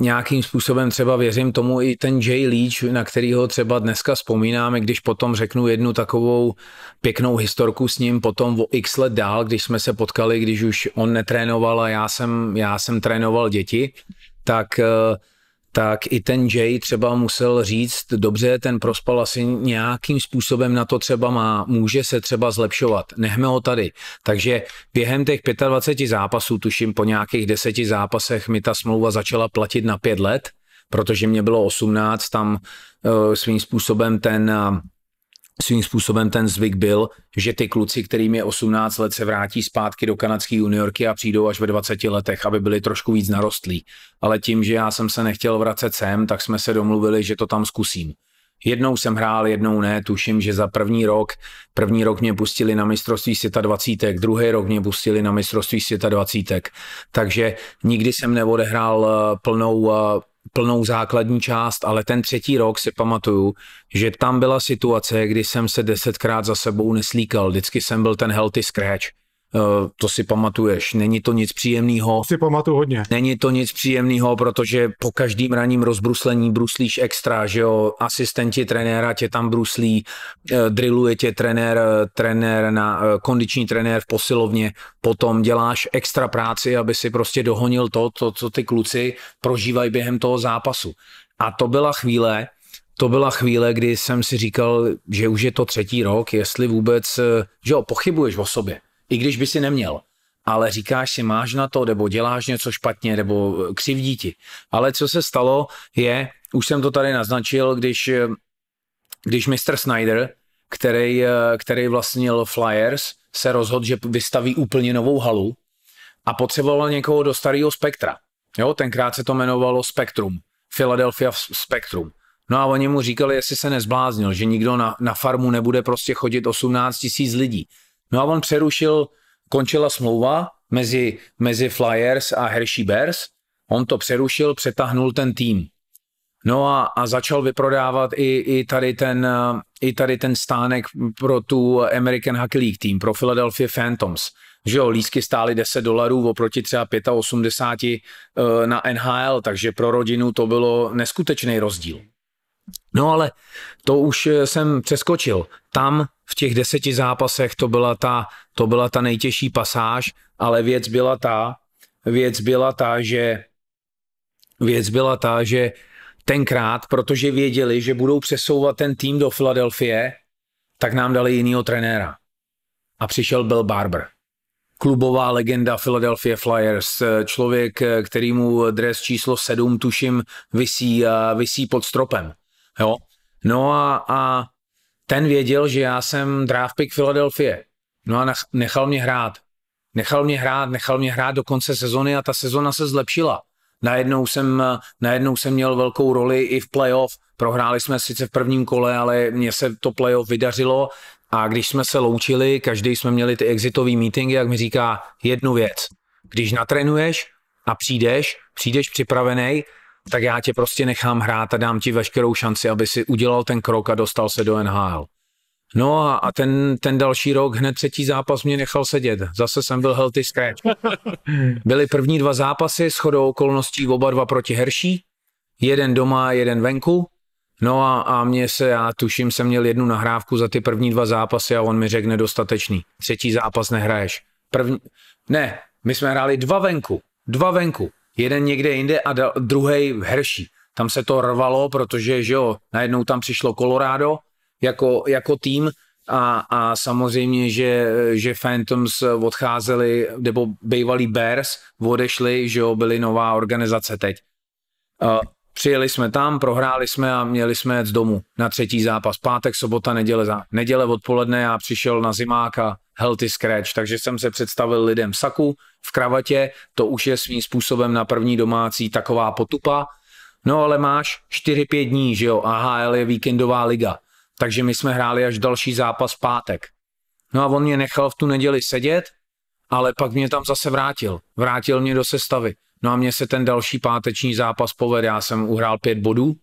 nějakým způsobem třeba věřím tomu i ten Jay Leach, na kterého třeba dneska vzpomínáme, když potom řeknu jednu takovou pěknou historku s ním potom o x let dál, když jsme se potkali, když už on netrénoval a já jsem, já jsem trénoval děti, tak uh, tak i ten Jay třeba musel říct, dobře, ten prospal asi nějakým způsobem na to třeba má, může se třeba zlepšovat, nechme ho tady. Takže během těch 25 zápasů, tuším po nějakých deseti zápasech, mi ta smlouva začala platit na pět let, protože mě bylo 18, tam eh, svým způsobem ten eh, svým způsobem ten zvyk byl, že ty kluci, kterým je 18 let, se vrátí zpátky do kanadské juniorky a přijdou až ve 20 letech, aby byli trošku víc narostlí. Ale tím, že já jsem se nechtěl vracet sem, tak jsme se domluvili, že to tam zkusím. Jednou jsem hrál, jednou ne, tuším, že za první rok, první rok mě pustili na mistrovství světa 20, druhý rok mě pustili na mistrovství světa 20. Takže nikdy jsem neodehrál eh, plnou eh, plnou základní část, ale ten třetí rok si pamatuju, že tam byla situace, kdy jsem se desetkrát za sebou neslíkal. Vždycky jsem byl ten healthy scratch Eh, to si pamatuješ. Není to nic příjemného. Si pamatuju hodně. Není to nic příjemného, protože po každém raním rozbruslení bruslíš extra, že jo, asistenti trenéra tě tam bruslí, eh, driluje tě trenér, eh, trenér na, kondiční trenér v posilovně, potom děláš extra práci, aby si prostě dohonil to, to co ty kluci prožívají během toho zápasu. A to byla chvíle, to byla chvíle, kdy jsem si říkal, že už je to třetí rok, jestli vůbec, že jo, pochybuješ o sobě i když by si neměl. Ale říkáš si, máš na to, nebo děláš něco špatně, nebo eh, křivdí ti. Ale co se stalo je, už jsem to tady naznačil, když, eh, když Mr. Snyder, který, eh, který vlastnil Flyers, se rozhodl, že vystaví úplně novou halu a potřeboval někoho do starého spektra. Jo, tenkrát se to jmenovalo Spectrum, Philadelphia Spectrum. No a oni mu říkali, jestli se nezbláznil, že nikdo na, na farmu nebude prostě chodit 18 tisíc lidí. No a on přerušil, končila smlouva mezi, mezi Flyers a Hershey Bears, on to přerušil, přetahnul ten tým. No a, a začal vyprodávat i, i, tady ten, i tady ten stánek pro tu American Hockey League tým, pro Philadelphia Phantoms. Že jo, lísky stály 10 dolarů oproti třeba 85 eh, na NHL, takže pro rodinu to bylo neskutečný rozdíl. No ale to už eh, jsem přeskočil. Tam v těch deseti zápasech to byla ta, to byla ta nejtěžší pasáž, ale věc byla ta, věc byla ta, že věc byla ta, že tenkrát, protože věděli, že budou přesouvat ten tým do Filadelfie, tak nám dali jinýho trenéra. A přišel Bill Barber klubová legenda Philadelphia Flyers, eh, člověk, eh, kterýmu dres číslo 7 tuším visí, visí pod stropem. Jo? No a, a ten věděl, že já jsem draft pick Filadelfie. No a nechal mě hrát. Nechal mě hrát, nechal mě hrát do konce sezony a ta sezona se zlepšila. Najednou jsem, najednou jsem měl velkou roli i v playoff. Prohráli jsme sice v prvním kole, ale mně se to playoff vydařilo. A když jsme se loučili, každý jsme měli ty exitový meetingy, jak mi říká jednu věc. Když natrénuješ a přijdeš, přijdeš připravený, tak já tě prostě nechám hrát a dám ti veškerou šanci, aby si udělal ten krok a dostal se do NHL. No a, a ten, ten další rok, hned třetí zápas mě nechal sedět. Zase jsem byl healthy scratch. Byly první dva zápasy, chodou okolností oba dva proti Herší. Jeden doma, jeden venku. No a, a mě se, já tuším, jsem měl jednu nahrávku za ty první dva zápasy a on mi řekl nedostatečný. Třetí zápas nehraješ. První, ne, my jsme hráli dva venku. Dva venku jeden někde jinde a druhý v Herší. Tam se to rvalo, protože že jo, najednou tam přišlo Colorado jako, jako tým a, a samozřejmě, že, že Phantoms odcházeli, nebo bývalí Bears odešli, že jo, byly nová organizace teď. Uh, Přijeli jsme tam, prohráli jsme a měli jsme jet z domu na třetí zápas. Pátek, sobota, neděle. Za neděle odpoledne já přišel na zimák a healthy scratch, takže jsem se představil lidem v saku, v kravatě, to už je svým způsobem na první domácí taková potupa. No ale máš 4-5 dní, že jo, AHL je víkendová liga, takže my jsme hráli až další zápas pátek. No a on mě nechal v tu neděli sedět, ale pak mě tam zase vrátil. Vrátil mě do sestavy. No a mně se ten další páteční zápas povedl, já jsem uhrál pět bodů,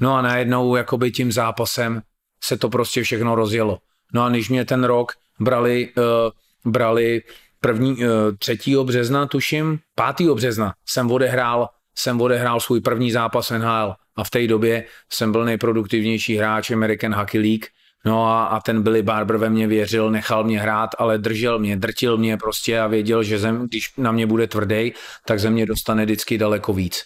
no a najednou jakoby tím zápasem se to prostě všechno rozjelo. No a než mě ten rok brali, uh, brali první, uh, eh, 3. března, tuším, 5. března jsem odehrál, jsem odehrál svůj první zápas NHL a v té době jsem byl nejproduktivnější hráč American Hockey League No a, a ten Billy Barber ve mě věřil, nechal mě hrát, ale držel mě, drtil mě prostě a věděl, že zem, když na mě bude tvrdý, tak ze mě dostane vždycky daleko víc.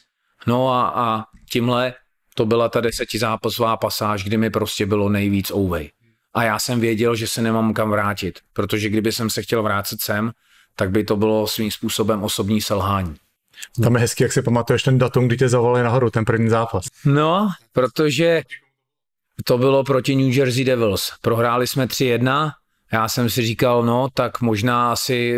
No a, a tímhle to byla ta desetizápasová pasáž, kdy mi prostě bylo nejvíc ouvej. A já jsem věděl, že se nemám kam vrátit, protože kdyby jsem se chtěl vrátit sem, tak by to bylo svým způsobem osobní selhání. Tam je hezky, jak si pamatuješ ten datum, kdy tě zavolali nahoru, ten první zápas. No, protože to bylo proti New Jersey Devils. Prohráli jsme 3-1, já jsem si říkal, no tak možná asi,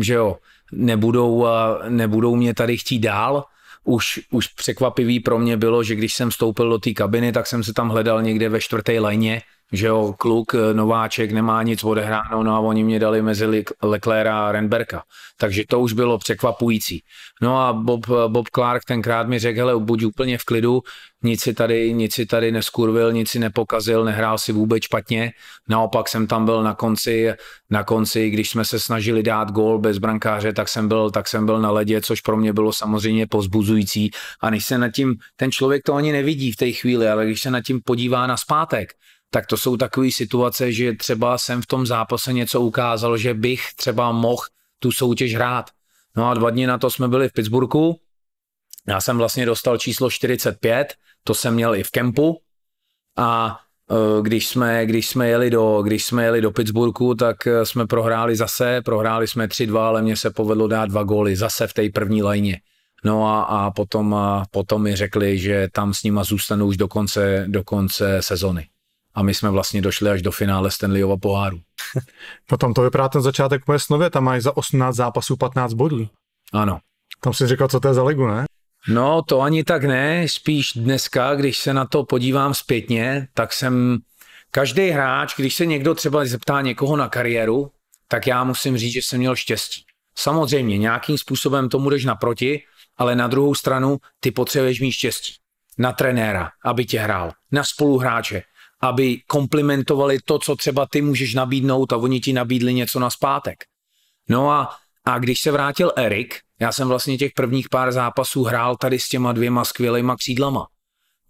že jo, nebudou, nebudou mě tady chtít dál, už, už překvapivý pro mě bylo, že když jsem vstoupil do té kabiny, tak jsem se tam hledal někde ve čtvrté lajně, že jo, kluk, eh, nováček, nemá nic odehráno, no a oni mě dali mezi Leclerca a Renberka. Takže to už bylo překvapující. No a Bob, eh, Bob Clark tenkrát mi řekl, hele, buď úplně v klidu, nic si tady, nic si tady neskurvil, nic si nepokazil, nehrál si vůbec špatně. Naopak jsem tam byl na konci, na konci, když jsme se snažili dát gól bez brankáře, tak jsem byl, tak jsem byl na ledě, což pro mě bylo samozřejmě pozbuzující. A než se nad tím, ten člověk to ani nevidí v té chvíli, ale když se nad tím podívá na zpátek, tak to jsou takové situace, že třeba jsem v tom zápase něco ukázal, že bych třeba mohl tu soutěž hrát. No a dva dny na to jsme byli v Pittsburghu, já jsem vlastně dostal číslo 45, to jsem měl i v kempu a e, když jsme, když jsme, jeli, do, když jsme jeli do Pittsburghu, tak e, jsme prohráli zase, prohráli jsme 3-2, ale mně se povedlo dát dva góly zase v té první lajně. No a, a, potom, a potom mi řekli, že tam s nima zůstanu už do konce, do konce sezony a my jsme vlastně došli až do finále Stanleyova poháru. Potom to vypadá ten začátek moje snově, tam mají za 18 zápasů 15 bodů. Ano. Tam si říkal, co to je za ligu, ne? No, to ani tak ne, spíš dneska, když se na to podívám zpětně, tak jsem každý hráč, když se někdo třeba zeptá někoho na kariéru, tak já musím říct, že jsem měl štěstí. Samozřejmě, nějakým způsobem tomu jdeš naproti, ale na druhou stranu ty potřebuješ mít štěstí. Na trenéra, aby tě hrál, na spoluhráče, aby komplimentovali to, co třeba ty můžeš nabídnout a oni ti nabídli něco na zpátek. No a, a když se vrátil Erik, já jsem vlastně těch prvních pár zápasů hrál tady s těma dvěma skvělejma křídlama.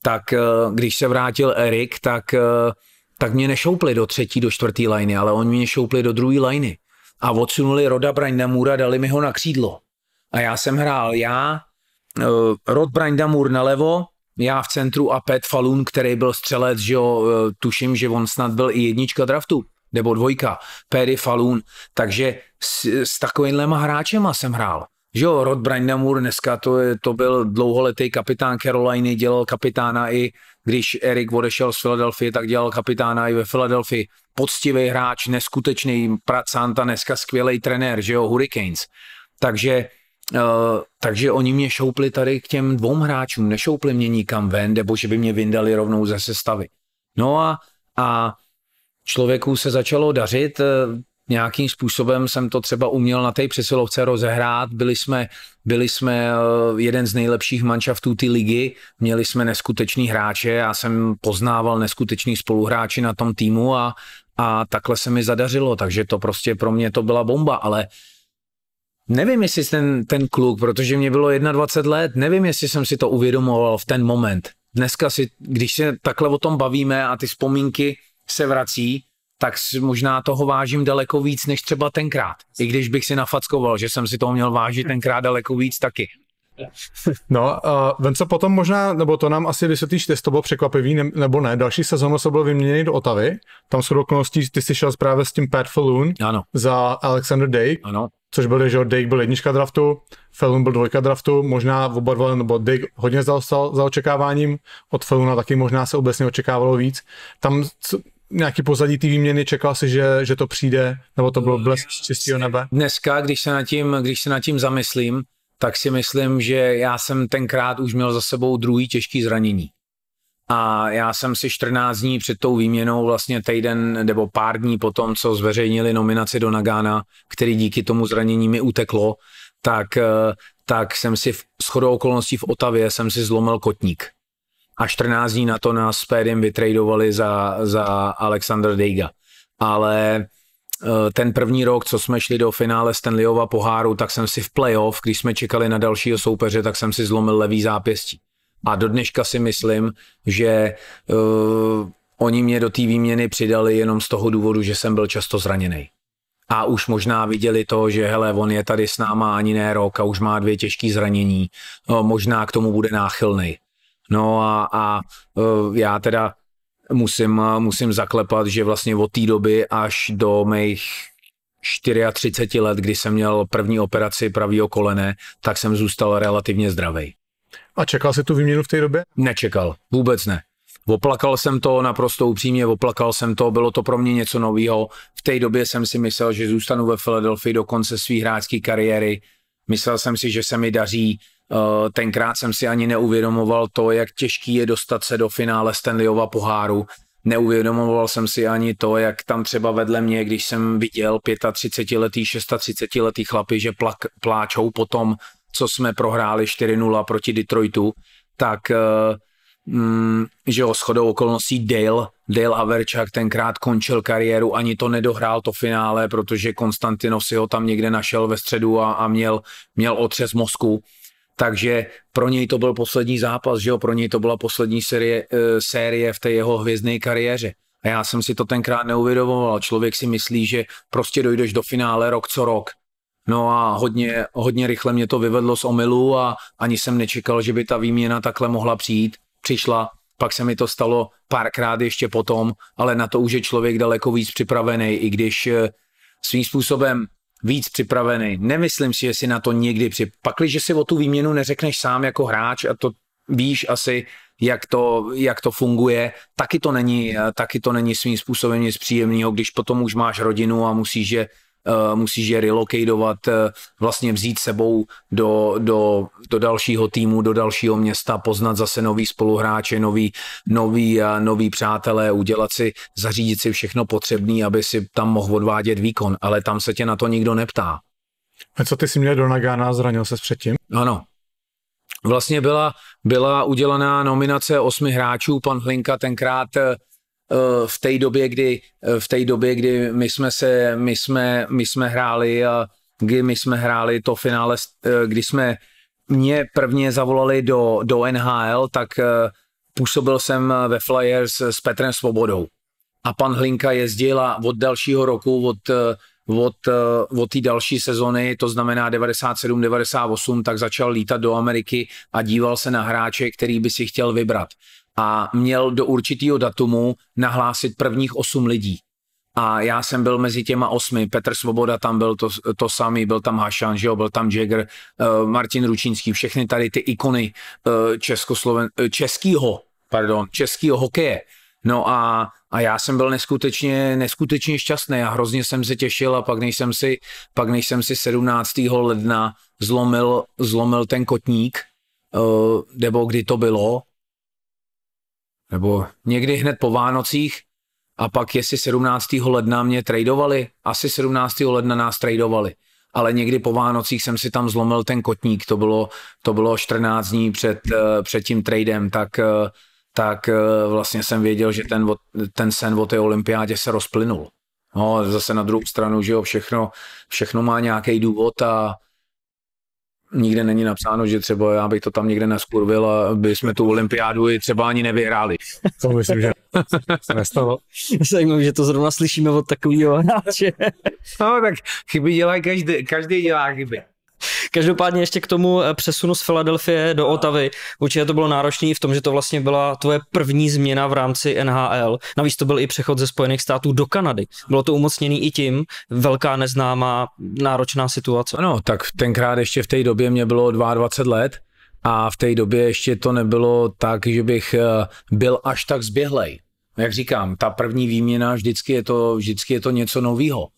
Tak eh, když se vrátil Erik, tak, eh, tak mě nešoupli do třetí, do čtvrtý liny, ale oni mě šoupli do druhé liny. A odsunuli Roda a dali mi ho na křídlo. A já jsem hrál já, eh, Rod Braindamur levo, já v centru a Pet Falun, který byl střelec, že jo, e, tuším, že on snad byl i jednička draftu, nebo dvojka, Perry Falun, takže s, s takovýmhlema hráčema jsem hrál. Že jo, Rod Brandamur dneska to, je, to byl dlouholetý kapitán Caroliny, dělal kapitána i když Erik odešel z Filadelfie, tak dělal kapitána i ve Filadelfii. Poctivý hráč, neskutečný pracant a dneska skvělý trenér, že jo, Hurricanes. Takže Eh, takže oni mě šoupli tady k těm dvou hráčům, nešoupli mě nikam ven, nebo že by mě vyndali rovnou ze sestavy. No a, a člověku se začalo dařit, eh, nějakým způsobem jsem to třeba uměl na té přesilovce rozehrát. Byli jsme, byli jsme eh, jeden z nejlepších manšaftů ty ligy, měli jsme neskutečný hráče, já jsem poznával neskutečný spoluhráči na tom týmu a, a takhle se mi zadařilo, takže to prostě pro mě to byla bomba, ale uh, Nevím, jestli ten, ten kluk, protože mě bylo 21 let, nevím, jestli jsem si to uvědomoval v ten moment. Dneska si, když se takhle o tom bavíme a ty vzpomínky se vrací, tak možná toho vážím daleko víc než třeba tenkrát. I když bych si nafackoval, že jsem si toho měl vážit tenkrát daleko víc taky. No, uh, co potom možná, nebo to nám asi vysvětlíš, jestli to bylo překvapivý ne, nebo ne. Další sezónu se byl vyměněný do Otavy. Tam jsou okolností ty jsi šel právě s tím Pat Falloon ano. za Alexander Day. Ano což byly, že Dick byl jednička draftu, Felun byl dvojka draftu, možná oba dva, nebo Dick hodně zaostal za očekáváním, od Feluna taky možná se obecně očekávalo víc. Tam nějaký pozadí té výměny, čekal si, že, že to přijde, nebo to bylo blesk čistého nebe? Dneska, když se, nad tím, když se nad tím zamyslím, tak si myslím, že já jsem tenkrát už měl za sebou druhý těžký zranění. A já jsem si 14 dní před tou výměnou, vlastně týden nebo pár dní po tom, co zveřejnili nominaci do Nagána, který díky tomu zranění mi uteklo, tak, eh, tak jsem si v shodou okolností v Otavě jsem si zlomil kotník. A 14 dní na to nás s Pédem vytradovali za, za Alexander Dejga. Ale eh, ten první rok, co jsme šli do finále Stanleyova poháru, tak jsem si v playoff, když jsme čekali na dalšího soupeře, tak jsem si zlomil levý zápěstí. A do dneška si myslím, že uh, oni mě do té výměny přidali jenom z toho důvodu, že jsem byl často zraněný. A už možná viděli to, že hele, on je tady s náma ani ne rok a už má dvě těžké zranění, No, možná k tomu bude náchylný. No a, a uh, já teda musím, musím zaklepat, že vlastně od té doby až do mých 34 let, kdy jsem měl první operaci pravýho kolene, tak jsem zůstal relativně zdravý. A čekal jsi tu výměnu v té době? Nečekal, vůbec ne. Oplakal jsem to naprosto upřímně, oplakal jsem to, bylo to pro mě něco nového. V té době jsem si myslel, že zůstanu ve Filadelfii do konce své hráčské kariéry. Myslel jsem si, že se mi daří. Eh, tenkrát jsem si ani neuvědomoval to, jak těžký je dostat se do finále Stanleyova poháru. Neuvědomoval jsem si ani to, jak tam třeba vedle mě, když jsem viděl 35-letý, 36-letý chlapy, že plak, pláčou potom co jsme prohráli 4-0 proti Detroitu, tak eh, mm, že o shodou okolností Dale, Dale Averčák tenkrát končil kariéru, ani to nedohrál to finále, protože Konstantinov si ho tam někde našel ve středu a, a měl, měl otřes mozku. Takže pro něj to byl poslední zápas, že jo? pro něj to byla poslední série, eh, série v té jeho hvězdné kariéře. A já jsem si to tenkrát neuvědomoval. Člověk si myslí, že prostě dojdeš do finále rok co rok. No a hodně, hodně rychle mě to vyvedlo z omylu a ani jsem nečekal, že by ta výměna takhle mohla přijít. Přišla, pak se mi to stalo párkrát ještě potom, ale na to už je člověk daleko víc připravený, i když eh, svým způsobem víc připravený. Nemyslím si, že si na to někdy při... že si o tu výměnu neřekneš sám jako hráč a to víš asi, jak to, jak to funguje, taky to není, eh, taky to není svým způsobem nic příjemného, když potom už máš rodinu a musíš je Eh, musíš je relocatovat, eh, vlastně vzít sebou do, do, do dalšího týmu, do dalšího města, poznat zase nový spoluhráče, nový, nový, eh, nový přátelé, udělat si, zařídit si všechno potřebné, aby si tam mohl odvádět výkon, ale tam se tě na to nikdo neptá. A co ty jsi měl do Nagana, zranil se předtím? Ano, Vlastně byla, byla udělaná nominace osmi hráčů, pan Hlinka tenkrát Eh, v té době, kdy, eh, v té době, kdy my jsme se, my jsme, my jsme hráli a kdy my jsme hráli to finále, eh, kdy jsme mě prvně zavolali do, do NHL, tak působil jsem ve Flyers s Petrem Svobodou. A pan Hlinka jezdil a od dalšího roku, od, od, od té další sezony, to znamená 97-98, tak začal lítat do Ameriky a díval se na hráče, který by si chtěl vybrat a měl do určitého datumu nahlásit prvních osm lidí. A já jsem byl mezi těma osmi. Petr Svoboda tam byl to, to samý, byl tam Hašan, že jo, byl tam Jagger, uh, Martin Ručínský, všechny tady ty ikony uh, českosloven, uh, českýho, pardon, českýho hokeje. No a, a já jsem byl neskutečně, neskutečně šťastný a hrozně jsem se těšil a pak než jsem si, pak než jsem si 17. ledna zlomil, zlomil ten kotník, uh, nebo kdy to bylo, nebo někdy hned po Vánocích a pak jestli 17. ledna mě tradovali, asi 17. ledna nás tradovali, ale někdy po Vánocích jsem si tam zlomil ten kotník, to bylo, to bylo 14 dní před, eh, před tím tradem, tak, eh, tak eh, vlastně jsem věděl, že ten, ten sen o té olympiádě se rozplynul. No, zase na druhou stranu, že jo, všechno, všechno má nějaký důvod a, nikde není napsáno, že třeba já bych to tam někde neskurvil a by jsme tu olympiádu i třeba ani nevyhráli. To myslím, že se nestalo. Zajímavé, že to zrovna slyšíme od takového hráče. No tak chyby dělá každý, každý dělá chyby. Každopádně ještě k tomu eh, přesunu z Filadelfie do Otavy. Určitě to bylo náročné v tom, že to vlastně byla tvoje první změna v rámci NHL. Navíc to byl i přechod ze Spojených států do Kanady. Bylo to umocněné i tím, velká neznámá náročná situace. Ano, tak tenkrát ještě v té době mě bylo 22 let a v té době ještě to nebylo tak, že bych eh, byl až tak zběhlej. Jak říkám, ta první výměna vždycky je to, vždycky je to něco nového.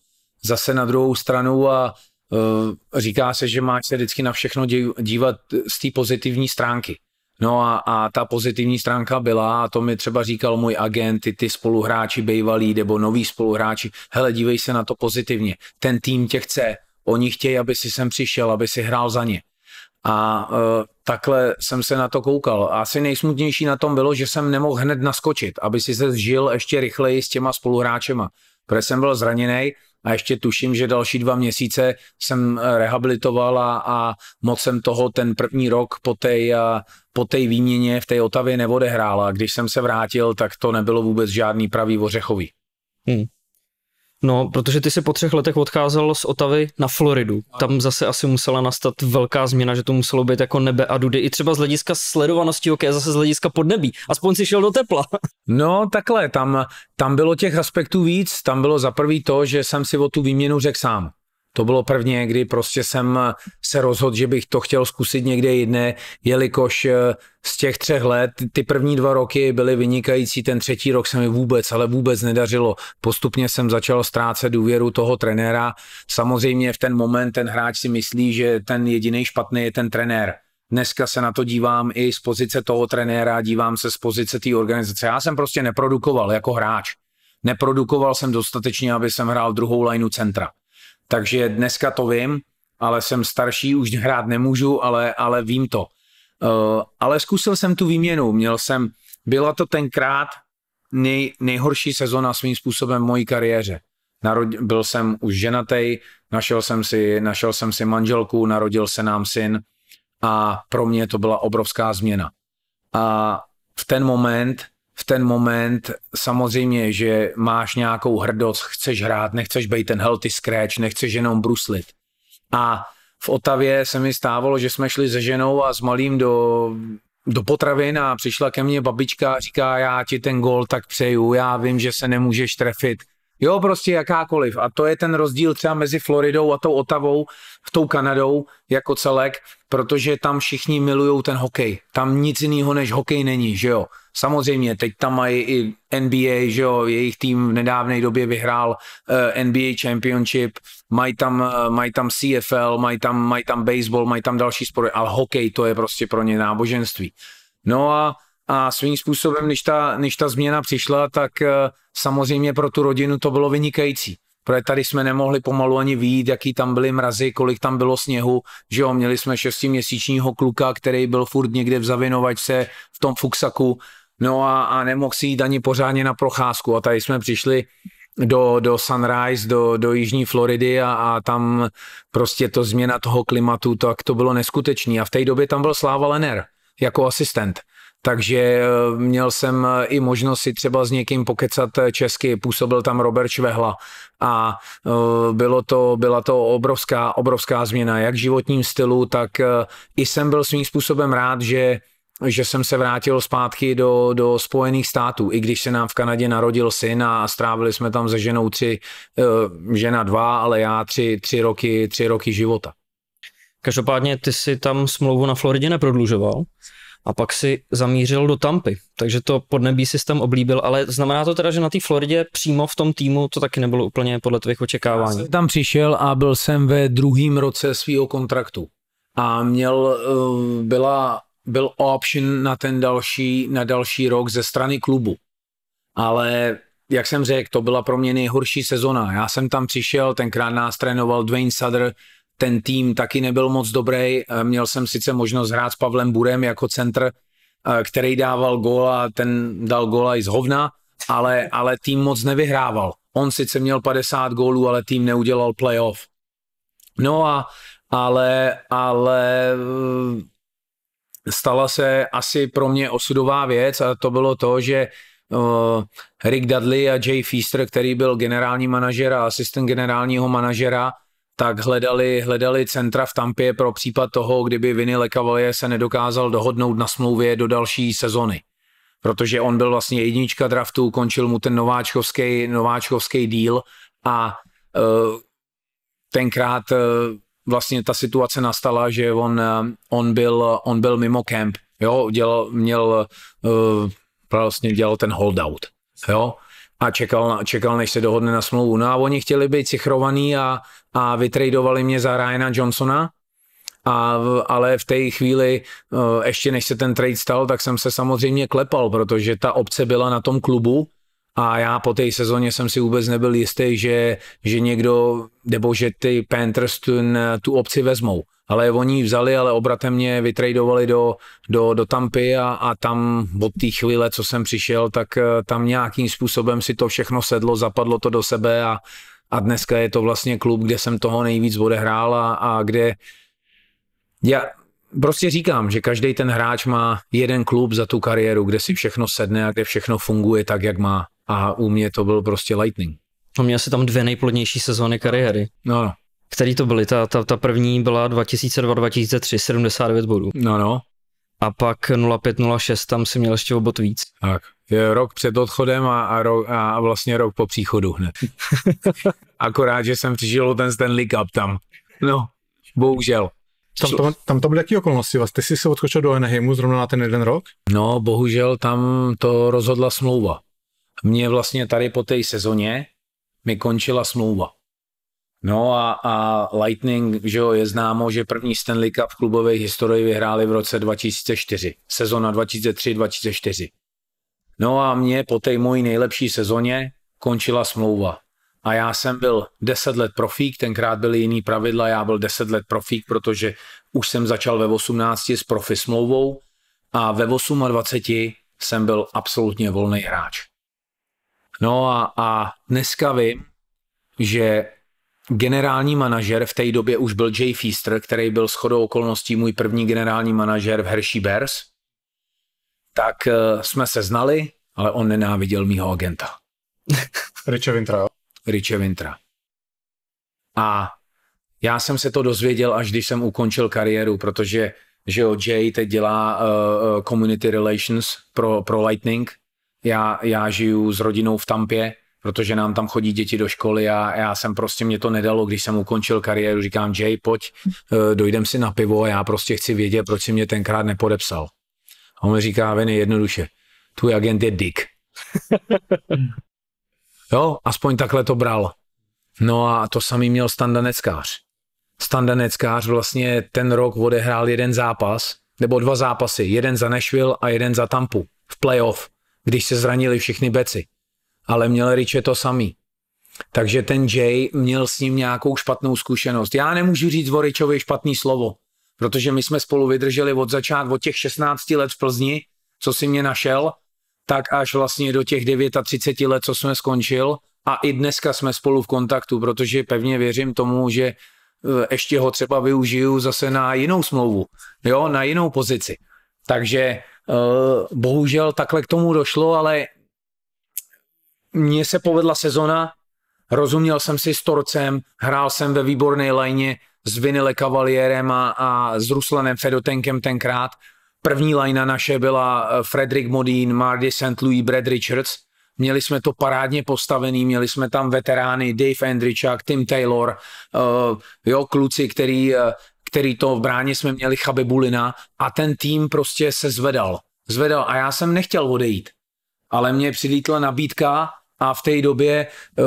Zase na druhou stranu a Eh, říká se, že máš se vždycky na všechno dívat z té pozitivní stránky. No a, a ta pozitivní stránka byla, a to mi třeba říkal můj agent, ty, ty spoluhráči bývalí nebo noví spoluhráči, hele, dívej se na to pozitivně, ten tým tě chce, oni chtějí, aby si sem přišel, aby si hrál za ně. A uh, takhle jsem se na to koukal. Asi nejsmutnější na tom bylo, že jsem nemohl hned naskočit, aby si se zžil ještě rychleji s těma spoluhráčema, protože jsem byl zraněný a ještě tuším, že další dva měsíce jsem eh, rehabilitoval a, a moc jsem toho ten první rok po té eh, po té výměně v té Otavě neodehrál a když jsem se vrátil, tak to nebylo vůbec žádný pravý ořechový. Hmm. No, protože ty se po třech letech odcházel z Otavy na Floridu. Tam zase asi musela nastat velká změna, že to muselo být jako nebe a dudy. I třeba z hlediska sledovanosti hokeje, zase z hlediska podnebí. Aspoň si šel do tepla. No, takhle, tam, tam bylo těch aspektů víc. Tam bylo za prvý to, že jsem si o tu výměnu řekl sám. To bylo prvně, kdy prostě jsem se rozhodl, že bych to chtěl zkusit někde jiné, jelikož eh, z těch třech let, ty první dva roky byly vynikající, ten třetí rok se mi vůbec, ale vůbec nedařilo. Postupně jsem začal ztrácet důvěru toho trenéra. Samozřejmě v ten moment ten hráč si myslí, že ten jediný špatný je ten trenér. Dneska se na to dívám i z pozice toho trenéra, dívám se z pozice té organizace. Já jsem prostě neprodukoval jako hráč. Neprodukoval jsem dostatečně, aby jsem hrál druhou lineu centra takže dneska to vím, ale jsem starší, už hrát nemůžu, ale, ale vím to. Uh, ale zkusil jsem tu výměnu, měl jsem, byla to tenkrát nej, nejhorší sezona svým způsobem v mojí kariéře. Narod, byl jsem už ženatý, našel jsem, si, našel jsem si manželku, narodil se nám syn a pro mě to byla obrovská změna. A v ten moment v ten moment samozřejmě, že máš nějakou hrdost, chceš hrát, nechceš být ten healthy scratch, nechceš jenom bruslit. A v Otavě se mi stávalo, že jsme šli se ženou a s malým do, do potravin a přišla ke mně babička a říká, já ti ten gol tak přeju, já vím, že se nemůžeš trefit, Jo, prostě jakákoliv. A to je ten rozdíl třeba mezi Floridou a tou Otavou, v tou Kanadou jako celek, protože tam všichni milují ten hokej. Tam nic jiného než hokej není, že jo. Samozřejmě, teď tam mají i NBA, že jo, jejich tým v nedávné době vyhrál uh, eh, NBA Championship, mají tam, uh, mají tam CFL, mají tam, mají tam baseball, mají tam další sporty. ale hokej to je prostě pro ně náboženství. No a a svým způsobem, když ta, když ta změna přišla, tak eh, samozřejmě pro tu rodinu to bylo vynikající. Protože tady jsme nemohli pomalu ani vidět, jaký tam byly mrazy, kolik tam bylo sněhu, že jo, měli jsme šestiměsíčního kluka, který byl furt někde v zavinovačce v tom fuksaku, no a, a nemohl si jít ani pořádně na procházku a tady jsme přišli do, do Sunrise, do, do Jižní Floridy a, a tam prostě to změna toho klimatu, tak to bylo neskutečný a v té době tam byl Sláva Lener jako asistent takže eh, měl jsem eh, i možnost si třeba s někým pokecat eh, česky, působil tam Robert Švehla a bylo to, byla to obrovská, obrovská změna, jak životním stylu, tak i jsem byl svým způsobem rád, že že jsem se vrátil zpátky do, do Spojených států, i když se nám v Kanadě narodil syn a strávili jsme tam se ženou tři, žena dva, ale já tři, tři, roky, tři roky života. Každopádně ty si tam smlouvu na Floridě neprodlužoval a pak si zamířil do Tampy. Takže to podnebí si tam oblíbil, ale znamená to teda, že na té Floridě přímo v tom týmu to taky nebylo úplně podle tvých očekávání. Já jsem tam přišel a byl jsem ve druhém roce svého kontraktu a měl, eh, byla, byl option na ten další, na další rok ze strany klubu. Ale jak jsem řekl, to byla pro mě nejhorší sezona. Já jsem tam přišel, tenkrát nás trénoval Dwayne Sutter, ten tým taky nebyl moc dobrý. Eh, měl jsem sice možnost hrát s Pavlem Burem jako centr, eh, který dával a ten dal góla i z hovna, ale, ale tým moc nevyhrával. On sice měl 50 gólů, ale tým neudělal playoff. No a ale, ale eh, stala se asi pro mě osudová věc a to bylo to, že Rick Dudley a Jay Feaster, který byl generální manažer a asistent generálního manažera, tak hledali, hledali centra v Tampě pro případ toho, kdyby Viny Lekavalie se nedokázal dohodnout na smlouvě do další sezony. Protože on byl vlastně jednička draftu, končil mu ten nováčkovský, nováčkovský díl a e, tenkrát e, vlastně ta situace nastala, že on, e, on, byl, on byl mimo kemp, jo, dělal, měl, vlastně dělal ten holdout, jo, a čekal, čekal, než se dohodne na smlouvu. No a oni chtěli být cichrovaný a a vytradovali mě za Ryana Johnsona, a, ale v té chvíli, eh, ještě než se ten trade stal, tak jsem se samozřejmě klepal, protože ta obce byla na tom klubu a já po té sezóně jsem si vůbec nebyl jistý, že, že někdo, nebo že ty Panthers tu, tu obci vezmou. Ale oni ji vzali, ale obratem mě vytradovali do, do, do Tampy a, a tam od té chvíle, co jsem přišel, tak eh, tam nějakým způsobem si to všechno sedlo, zapadlo to do sebe a, a dneska je to vlastně klub, kde jsem toho nejvíc odehrál a, a kde já prostě říkám, že každý ten hráč má jeden klub za tu kariéru, kde si všechno sedne a kde všechno funguje tak, jak má. A u mě to byl prostě Lightning. A no, měl si tam dvě nejplodnější sezóny kariéry. No, no. Který to byly? Ta, ta, ta první byla 2002-2003, 79 bodů. No, no a pak 0506 tam si měl ještě obot víc. Tak, je rok před odchodem a, a, ro, a vlastně rok po příchodu hned. Akorát, že jsem přišel ten Stanley Cup tam. No, bohužel. Tam to, tam to byly jaký okolnosti? Vlastně jsi se odskočil do Enheimu zrovna na ten jeden rok? No, bohužel tam to rozhodla smlouva. Mně vlastně tady po té sezóně mi končila smlouva. No a, a Lightning, že jo, je známo, že první Stanley Cup v klubové historii vyhráli v roce 2004, sezona 2003-2004. No a mě po té mojí nejlepší sezóně končila smlouva. A já jsem byl 10 let profík, tenkrát byly jiný pravidla, já byl 10 let profík, protože už jsem začal ve 18 s profi smlouvou a ve 28 jsem byl absolutně volný hráč. No a, a dneska vím, že generální manažer v té době už byl Jay Feaster, který byl shodou okolností můj první generální manažer v Hershey Bears, tak eh, jsme se znali, ale on nenáviděl mýho agenta. Richa Vintra, jo? Richa Vintra. A já jsem se to dozvěděl, až když jsem ukončil kariéru, protože že jo, Jay teď dělá uh, community relations pro, pro Lightning. Já, já žiju s rodinou v Tampě, protože nám tam chodí děti do školy a já jsem prostě, mě to nedalo, když jsem ukončil kariéru, říkám, Jay, pojď, eh, dojdem si na pivo, a já prostě chci vědět, proč si mě tenkrát nepodepsal. A on mi říká, Vinny, jednoduše, tvůj agent je dick. jo, aspoň takhle to bral. No a to samý měl standaneckář. Standaneckář vlastně ten rok odehrál jeden zápas, nebo dva zápasy, jeden za Nashville a jeden za Tampu v playoff, když se zranili všichni beci ale měl Riče to samý. Takže ten Jay měl s ním nějakou špatnou zkušenost. Já nemůžu říct o Ričovi špatný slovo, protože my jsme spolu vydrželi od začátku, od těch 16 let v Plzni, co si mě našel, tak až vlastně do těch 39 let, co jsme skončil a i dneska jsme spolu v kontaktu, protože pevně věřím tomu, že eh, ještě ho třeba využiju zase na jinou smlouvu, jo, na jinou pozici. Takže eh, bohužel takhle k tomu došlo, ale mně se povedla sezona, rozuměl jsem si s Torcem, hrál jsem ve výborné lajně s Vinile Cavalierem a, a s Ruslanem Fedotenkem tenkrát. První lajna naše byla eh, Frederick Modín, Mardy St. Louis, Brad Richards. Měli jsme to parádně postavený, měli jsme tam veterány Dave Andričák, Tim Taylor, uh, jo, kluci, který, uh, který to v bráně jsme měli Chaby Bulina a ten tým prostě se zvedal. Zvedal a já jsem nechtěl odejít. Ale mě přilítla nabídka, a v té době eh,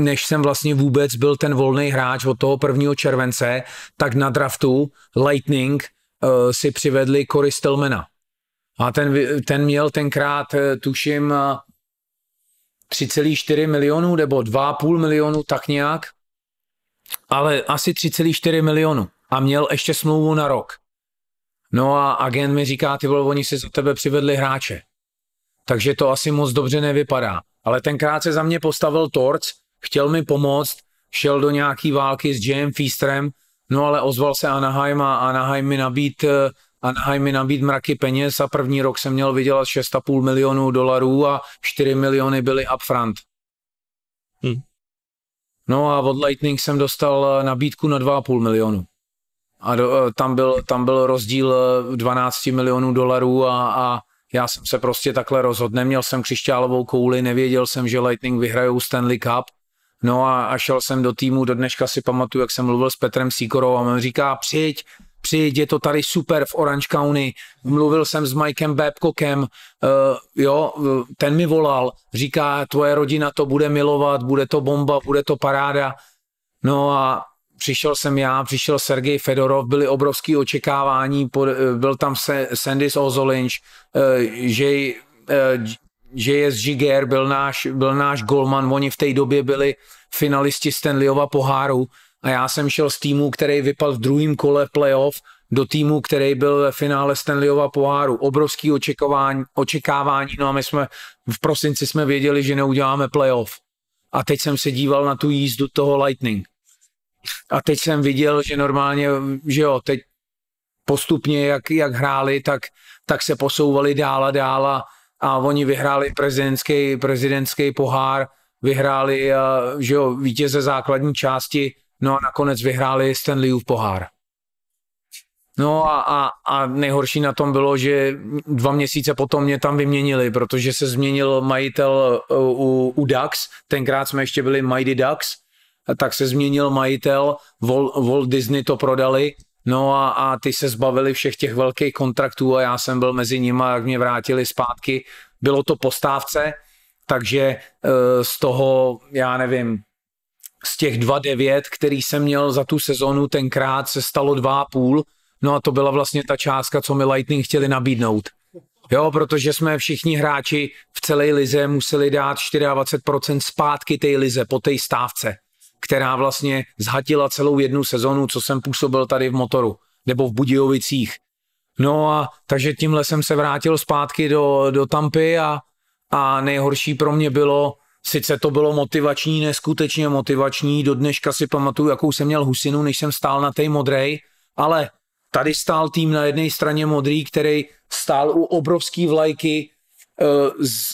než jsem vlastně vůbec byl ten volný hráč od toho 1. července, tak na draftu Lightning eh, si přivedli Cory Stelmana. A ten, ten měl tenkrát, eh, tuším, 3,4 milionů nebo 2,5 milionu, tak nějak, ale asi 3,4 milionu. A měl ještě smlouvu na rok. No a agent mi říká, ty vole, oni si za tebe přivedli hráče. Takže to asi moc dobře nevypadá. Ale tenkrát se za mě postavil Torc, chtěl mi pomoct, šel do nějaký války s J.M. Feastrem, no ale ozval se Anaheim a Anaheim mi nabít, eh, Anaheim mi nabít mraky peněz a první rok jsem měl vydělat 6,5 milionů dolarů a 4 miliony byly upfront. Hmm. No a od Lightning jsem dostal eh, nabídku na 2,5 milionu. A do, eh, tam, byl, tam byl rozdíl 12 milionů dolarů a, a já jsem se prostě takhle rozhodl, neměl jsem křišťálovou kouli, nevěděl jsem, že Lightning vyhrajou Stanley Cup, no a, a šel jsem do týmu, do dneška si pamatuju, jak jsem mluvil s Petrem Sikorou a on říká, přijď, přijď, je to tady super v Orange County, mluvil jsem s Mikem Babcockem, uh, jo, ten mi volal, říká, tvoje rodina to bude milovat, bude to bomba, bude to paráda, no a přišel jsem já, přišel Sergej Fedorov, byly obrovské očekávání, eh, byl tam Sandis Ozolinč, že eh, že je eh, z Žiger, byl náš, byl náš golman, oni v té době byli finalisti Stanleyova poháru a já jsem šel z týmu, který vypadl v druhém kole playoff do týmu, který byl ve finále Stanleyova poháru. Obrovský očekování, očekávání, no a my jsme v prosinci jsme věděli, že neuděláme playoff. A teď jsem se díval na tu jízdu toho Lightning a teď jsem viděl, že normálně, že jo, teď postupně, jak, jak hráli, tak, tak se posouvali dál a dál a, a oni vyhráli prezidentský, prezidentský pohár, vyhráli eh, že jo, vítěze základní části, no a nakonec vyhráli Stanleyův pohár. No a, a, a nejhorší na tom bylo, že dva měsíce potom mě tam vyměnili, protože se změnil majitel eh, u, u DAX, tenkrát jsme ještě byli Mighty DAX, tak se změnil majitel, Walt Disney to prodali, no a, a ty se zbavili všech těch velkých kontraktů a já jsem byl mezi nimi, jak mě vrátili zpátky. Bylo to postávce, takže eh, z toho, já nevím, z těch 2,9, který jsem měl za tu sezonu, tenkrát se stalo 2,5, no a to byla vlastně ta částka, co mi Lightning chtěli nabídnout. Jo, protože jsme všichni hráči v celé lize museli dát 24% zpátky té lize po té stávce která vlastně zhatila celou jednu sezonu, co jsem působil tady v motoru nebo v Budějovicích. No a takže tímhle jsem se vrátil zpátky do, do Tampy a, a nejhorší pro mě bylo, sice to bylo motivační, neskutečně motivační, do dneška si pamatuju, jakou jsem měl husinu, než jsem stál na té modrej, ale tady stál tým na jedné straně modrý, který stál u obrovský vlajky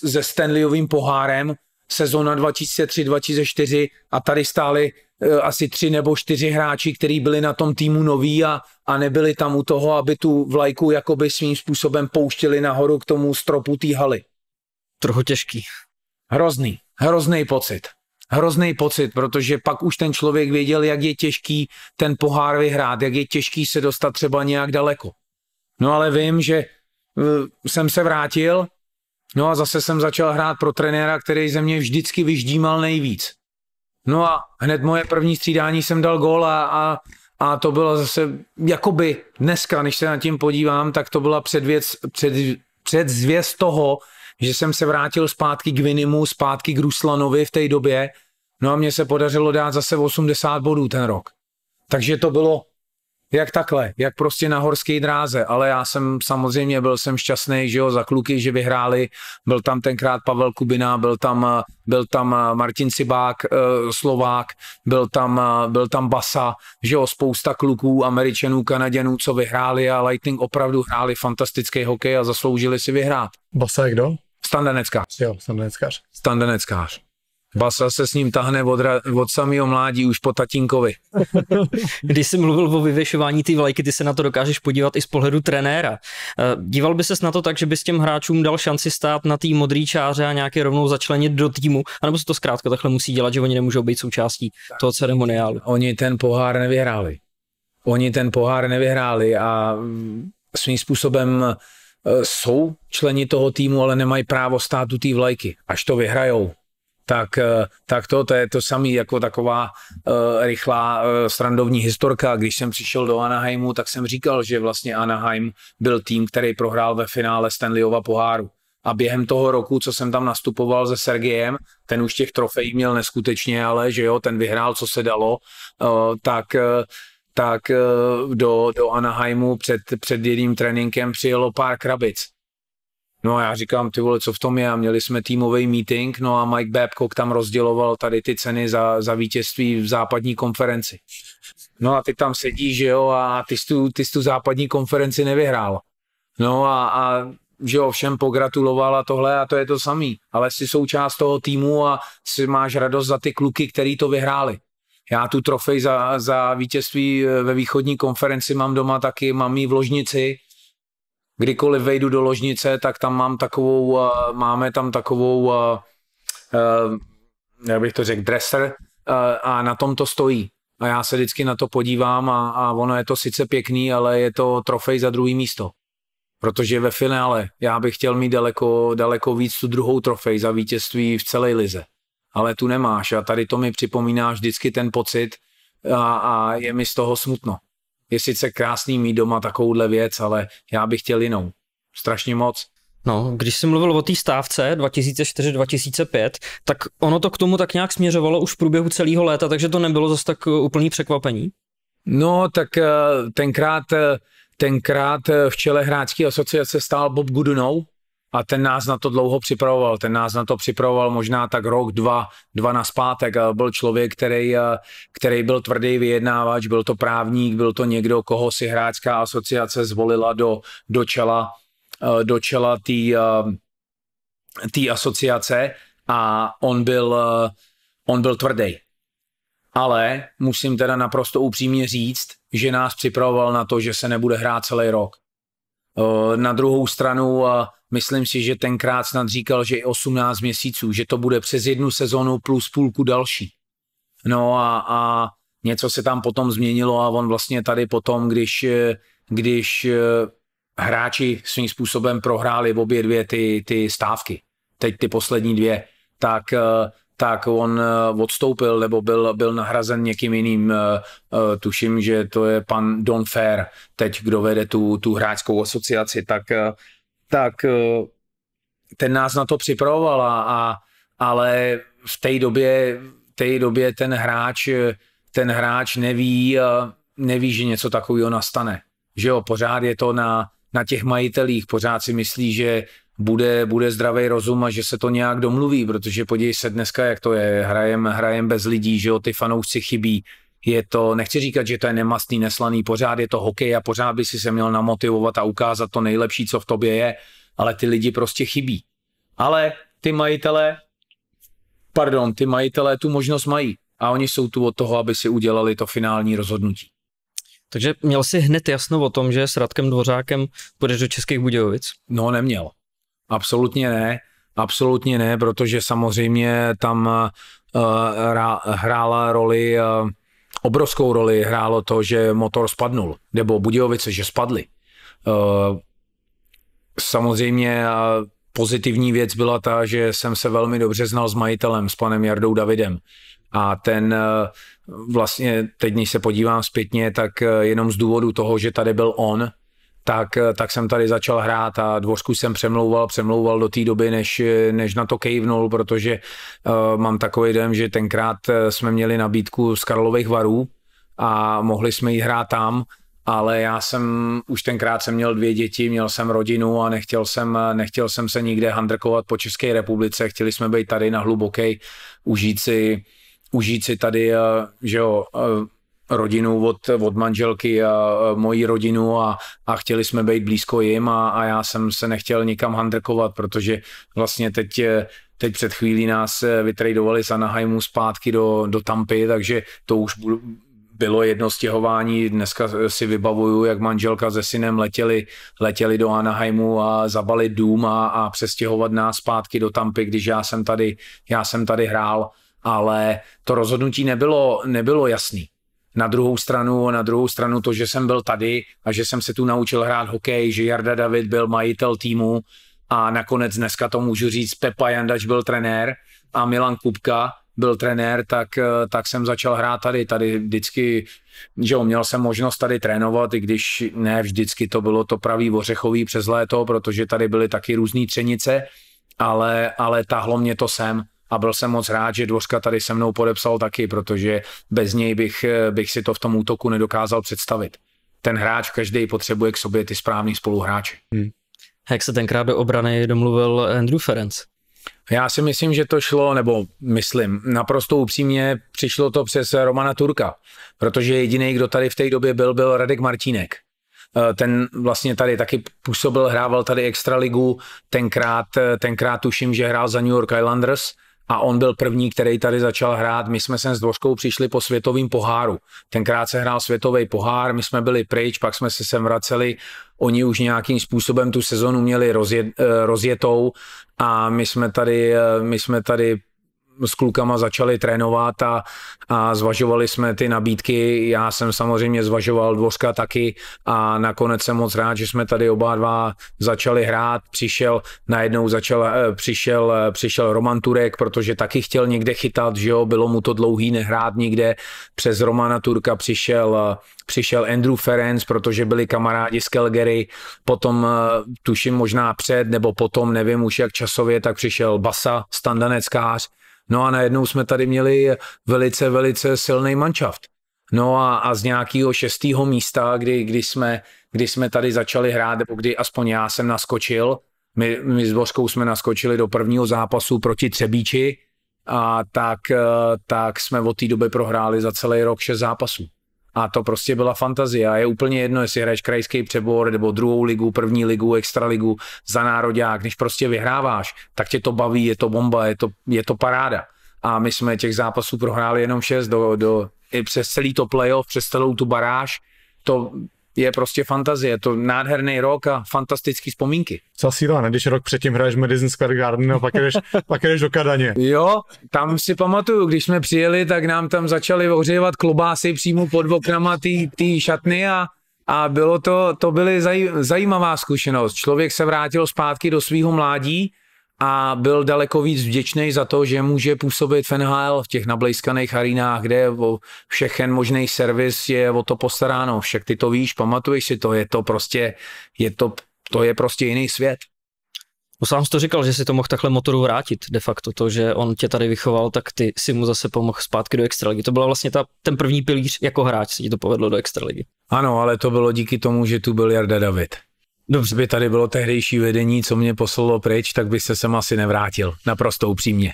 e, se Stanleyovým pohárem sezona 2003-2004 a tady stáli e, asi tři nebo čtyři hráči, kteří byli na tom týmu noví a, a nebyli tam u toho, aby tu vlajku jakoby svým způsobem pouštili nahoru k tomu stropu té haly. Trochu těžký. Hrozný, hrozný pocit. Hrozný pocit, protože pak už ten člověk věděl, jak je těžký ten pohár vyhrát, jak je těžký se dostat třeba nějak daleko. No ale vím, že e, jsem se vrátil No a zase jsem začal hrát pro trenéra, který ze mě vždycky vyždímal nejvíc. No a hned moje první střídání jsem dal gól a, a, a to bylo zase, jakoby dneska, než se na tím podívám, tak to byla předvěc, před, předzvěst toho, že jsem se vrátil zpátky k Vinimu, zpátky k Ruslanovi v té době. No a mně se podařilo dát zase 80 bodů ten rok. Takže to bylo jak takhle, jak prostě na horské dráze, ale já jsem samozřejmě byl jsem šťastný, že jo, za kluky, že vyhráli, byl tam tenkrát Pavel Kubina, byl tam, byl tam Martin Cibák, eh, Slovák, byl tam, eh, byl tam Basa, že jo, spousta kluků, Američanů, Kanaděnů, co vyhráli a Lightning opravdu hráli fantastický hokej a zasloužili si vyhrát. Basa je kdo? Standaneckář. Jo, standaneckář. Standaneckář. Basa se s ním tahne od, od samého mládí už po tatínkovi. Když jsi mluvil o vyvěšování té vlajky, ty se na to dokážeš podívat i z pohledu trenéra. Eh, díval by ses na to tak, že bys těm hráčům dal šanci stát na té modrý čáře a nějaké rovnou začlenit do týmu, anebo se to zkrátka takhle musí dělat, že oni nemůžou být součástí toho ceremoniálu. Oni ten pohár nevyhráli. Oni ten pohár nevyhráli a mm, svým způsobem eh, jsou členi toho týmu, ale nemají právo stát u té vlajky. Až to vyhrajou, tak, eh, tak to, to je to samé jako taková uh, rychlá uh, eh, strandovní historka. Když jsem přišel do Anaheimu, tak jsem říkal, že vlastně Anaheim byl tým, který prohrál ve finále Stanleyova poháru. A během toho roku, co jsem tam nastupoval se Sergejem, ten už těch trofejí měl neskutečně, ale že jo, ten vyhrál, co se dalo, uh, tak uh, tak do, do Anaheimu před, před jedním tréninkem přijelo pár krabic No a já říkám, ty vole, co v tom je? A měli jsme týmový meeting, no a Mike Babcock tam rozděloval tady ty ceny za, za vítězství v západní konferenci. No a ty tam sedíš, že jo, a ty jsi tu, ty jsi tu západní konferenci nevyhrál. No a, a že jo, všem pogratuloval a tohle a to je to samý. Ale jsi součást toho týmu a si máš radost za ty kluky, který to vyhráli. Já tu trofej za, za vítězství eh, ve východní konferenci mám doma taky, mám ji v ložnici kdykoliv vejdu do ložnice, tak tam mám takovou, eh, máme tam takovou, eh, eh, jak bych to řekl, dresser a na tom to stojí. A já se vždycky na to podívám a, a ono je to sice pěkný, ale je to trofej za druhý místo. Protože ve finále já bych chtěl mít daleko, daleko víc tu druhou trofej za vítězství v celé lize. Ale tu nemáš a tady to mi připomíná vždycky ten pocit a, a je mi z toho smutno je sice krásný mít doma takovouhle věc, ale já bych chtěl jinou. Strašně moc. No, když jsi mluvil o té stávce 2004-2005, tak ono to k tomu tak nějak směřovalo už v průběhu celého léta, takže to nebylo zase tak eh, úplný překvapení. No, tak eh, tenkrát, eh, tenkrát v čele hráčské asociace stál Bob Gudunou, a ten nás na to dlouho připravoval. Ten nás na to připravoval možná tak rok, dva, dva na zpátek. Byl člověk, který, eh, který byl tvrdý vyjednávač, byl to právník, byl to někdo, koho si hráčská asociace zvolila do, do čela, eh, do čela té eh, asociace a on byl, on byl tvrdý. Ale musím teda naprosto upřímně říct, že nás připravoval na to, že se nebude hrát celý rok. Na druhou stranu Myslím si, že tenkrát snad říkal, že i 18 měsíců, že to bude přes jednu sezonu plus půlku další. No a, a něco se tam potom změnilo a on vlastně tady potom, když, když eh, hráči svým způsobem prohráli obě dvě ty, ty stávky, teď ty poslední dvě, tak, eh, tak on eh, odstoupil nebo byl, byl nahrazen někým jiným. Tuším, že to je pan Don Fair, teď kdo vede tu, tu hráčskou asociaci, tak tak eh, ten nás na to připravoval, a, a, ale v té době, v té době ten hráč, ten hráč neví, eh, neví, že něco takového nastane. Že jo, pořád je to na, na těch majitelích, pořád si myslí, že bude, bude zdravý rozum a že se to nějak domluví, protože podívej se dneska, jak to je, hrajem, hrajem bez lidí, že jo, ty fanoušci chybí, je to, nechci říkat, že to je nemastný, neslaný, pořád je to hokej a pořád by si se měl namotivovat a ukázat to nejlepší, co v tobě je, ale ty lidi prostě chybí. Ale ty majitele, pardon, ty majitele tu možnost mají a oni jsou tu od toho, aby si udělali to finální rozhodnutí. Takže měl jsi hned jasno o tom, že s Radkem Dvořákem půjdeš do Českých Budějovic? No neměl. Absolutně ne. Absolutně ne, protože samozřejmě tam uh, hrála roli uh, obrovskou roli hrálo to, že motor spadnul, nebo Budějovice, že spadly. Eh, samozřejmě eh, pozitivní věc byla ta, že jsem se velmi dobře znal s majitelem, s panem Jardou Davidem. A ten eh, vlastně, teď když se podívám zpětně, tak jenom z důvodu toho, že tady byl on, tak, eh, tak jsem tady začal hrát a dvořku jsem přemlouval, přemlouval do té doby, než, eh, než na to kejvnul, protože uh, mám takový den, že tenkrát jsme měli nabídku z Karlových varů a mohli jsme ji hrát tam, ale já jsem, už tenkrát jsem měl dvě děti, měl jsem rodinu a nechtěl jsem, nechtěl jsem se nikde handrkovat po České republice, chtěli jsme být tady na hlubokej, užít si, užít si tady, že jo, rodinu od, od manželky a moji rodinu a, a chtěli jsme být blízko jim a, a já jsem se nechtěl nikam handrkovat, protože vlastně teď eh, teď před chvílí nás eh, vytradovali z Anaheimu zpátky do, do Tampy, takže to už bylo jedno stěhování. Dneska si vybavuju, jak manželka se synem letěli, letěli do Anaheimu a zabali dům a, a přestěhovat nás zpátky do Tampy, když já jsem tady, já jsem tady hrál ale to rozhodnutí nebylo, nebylo jasný. Na druhou stranu, na druhou stranu to, že jsem byl tady a že jsem se tu naučil hrát hokej, že Jarda David byl majitel týmu a nakonec dneska to můžu říct, Pepa Jandač byl trenér a Milan Kupka byl trenér, tak, eh, tak jsem začal hrát tady. Tady vždycky, že jo, měl jsem možnost tady trénovat, i když ne vždycky to bylo to pravý ořechový přes léto, protože tady byly taky různé třenice, ale, ale tahlo mě to sem a byl jsem moc rád, že Dvořka tady se mnou podepsal taky, protože bez něj bych, eh, bych si to v tom útoku nedokázal představit. Ten hráč každý potřebuje k sobě ty správný spoluhráče. Hmm. Jak se tenkrát do obrany domluvil Andrew Ferenc? Já si myslím, že to šlo, nebo myslím, naprosto upřímně přišlo to přes Romana Turka, protože jediný, kdo tady v té době byl, byl Radek Martínek. Eh, ten vlastně tady taky působil, hrával tady extraligu, tenkrát, eh, tenkrát tuším, že hrál za New York Islanders – a on byl první, který tady začal hrát. My jsme sem s Dvořkou přišli po světovém poháru. Tenkrát se hrál světový pohár, my jsme byli pryč, pak jsme se sem vraceli. Oni už nějakým způsobem tu sezonu měli rozjet, eh, rozjetou a my jsme tady, eh, my jsme tady s klukama začali trénovat a, a zvažovali jsme ty nabídky. Já jsem samozřejmě zvažoval Dvořka taky a nakonec jsem moc rád, že jsme tady oba dva začali hrát. Přišel, najednou začal, eh, přišel, eh, přišel Roman Turek, protože taky chtěl někde chytat, že jo, bylo mu to dlouhý nehrát nikde. Přes Romana Turka přišel eh, přišel Andrew Ferenc, protože byli kamarádi z Calgary, potom tuším možná před nebo potom, nevím už jak časově, tak přišel Basa, standaneckář, No a najednou jsme tady měli velice, velice silný manšaft. No a, a z nějakého šestého místa, kdy, kdy, jsme, kdy jsme tady začali hrát, nebo kdy aspoň já jsem naskočil, my, my s Bořkou jsme naskočili do prvního zápasu proti Třebíči, a tak, eh, tak jsme od té doby prohráli za celý rok šest zápasů a to prostě byla fantazie. A je úplně jedno, jestli hraješ krajský přebor nebo druhou ligu, první ligu, extraligu za nároďák, když prostě vyhráváš, tak tě to baví, je to bomba, je to, je to paráda. A my jsme těch zápasů prohráli jenom šest do, do, i přes celý to playoff, přes celou tu baráž, to je prostě fantazie, to nádherný rok a fantastické vzpomínky. Co síla, ne? Když rok předtím hraješ Madison Square Garden a pak jdeš, pak jdeš do Kadaně. Jo, tam si pamatuju, když jsme přijeli, tak nám tam začali ohřívat klobásy přímo pod oknama té šatny a a bylo to, to byly zaj, zajímavá zkušenost. Člověk se vrátil zpátky do svého mládí, a byl daleko víc vděčný za to, že může působit v NHL v těch nablejskaných harinách, kde je o všechen možný servis je o to postaráno. Však ty to víš, pamatuješ si to, je to prostě, je to, to je prostě jiný svět. No sám jsi to říkal, že si to mohl takhle motoru vrátit de facto, to, že on tě tady vychoval, tak ty si mu zase pomohl zpátky do extraligy. To byla vlastně ta, ten první pilíř jako hráč, se ti to povedlo do extraligy. Ano, ale to bylo díky tomu, že tu byl Jarda David. Dobře by tady bylo tehdejší vedení, co mě poslalo pryč, tak by se sem asi nevrátil. Naprosto upřímně.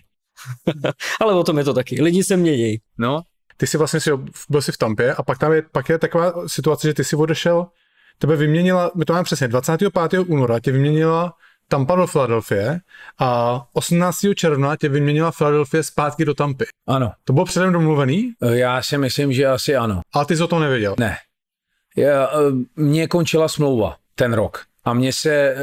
Ale o tom je to taky. Lidi se mění. No. Ty jsi vlastně si, byl si v Tampě a pak tam je, pak je taková situace, že ty si odešel, tebe vyměnila, my to máme přesně, 25. února tě vyměnila Tampa do Filadelfie a 18. června tě vyměnila Filadelfie zpátky do Tampy. Ano. To bylo předem domluvený? Eh, já si myslím, že asi ano. A ty jsi o tom nevěděl? Ne. Já, eh, mně končila smlouva ten rok. A mně se eh,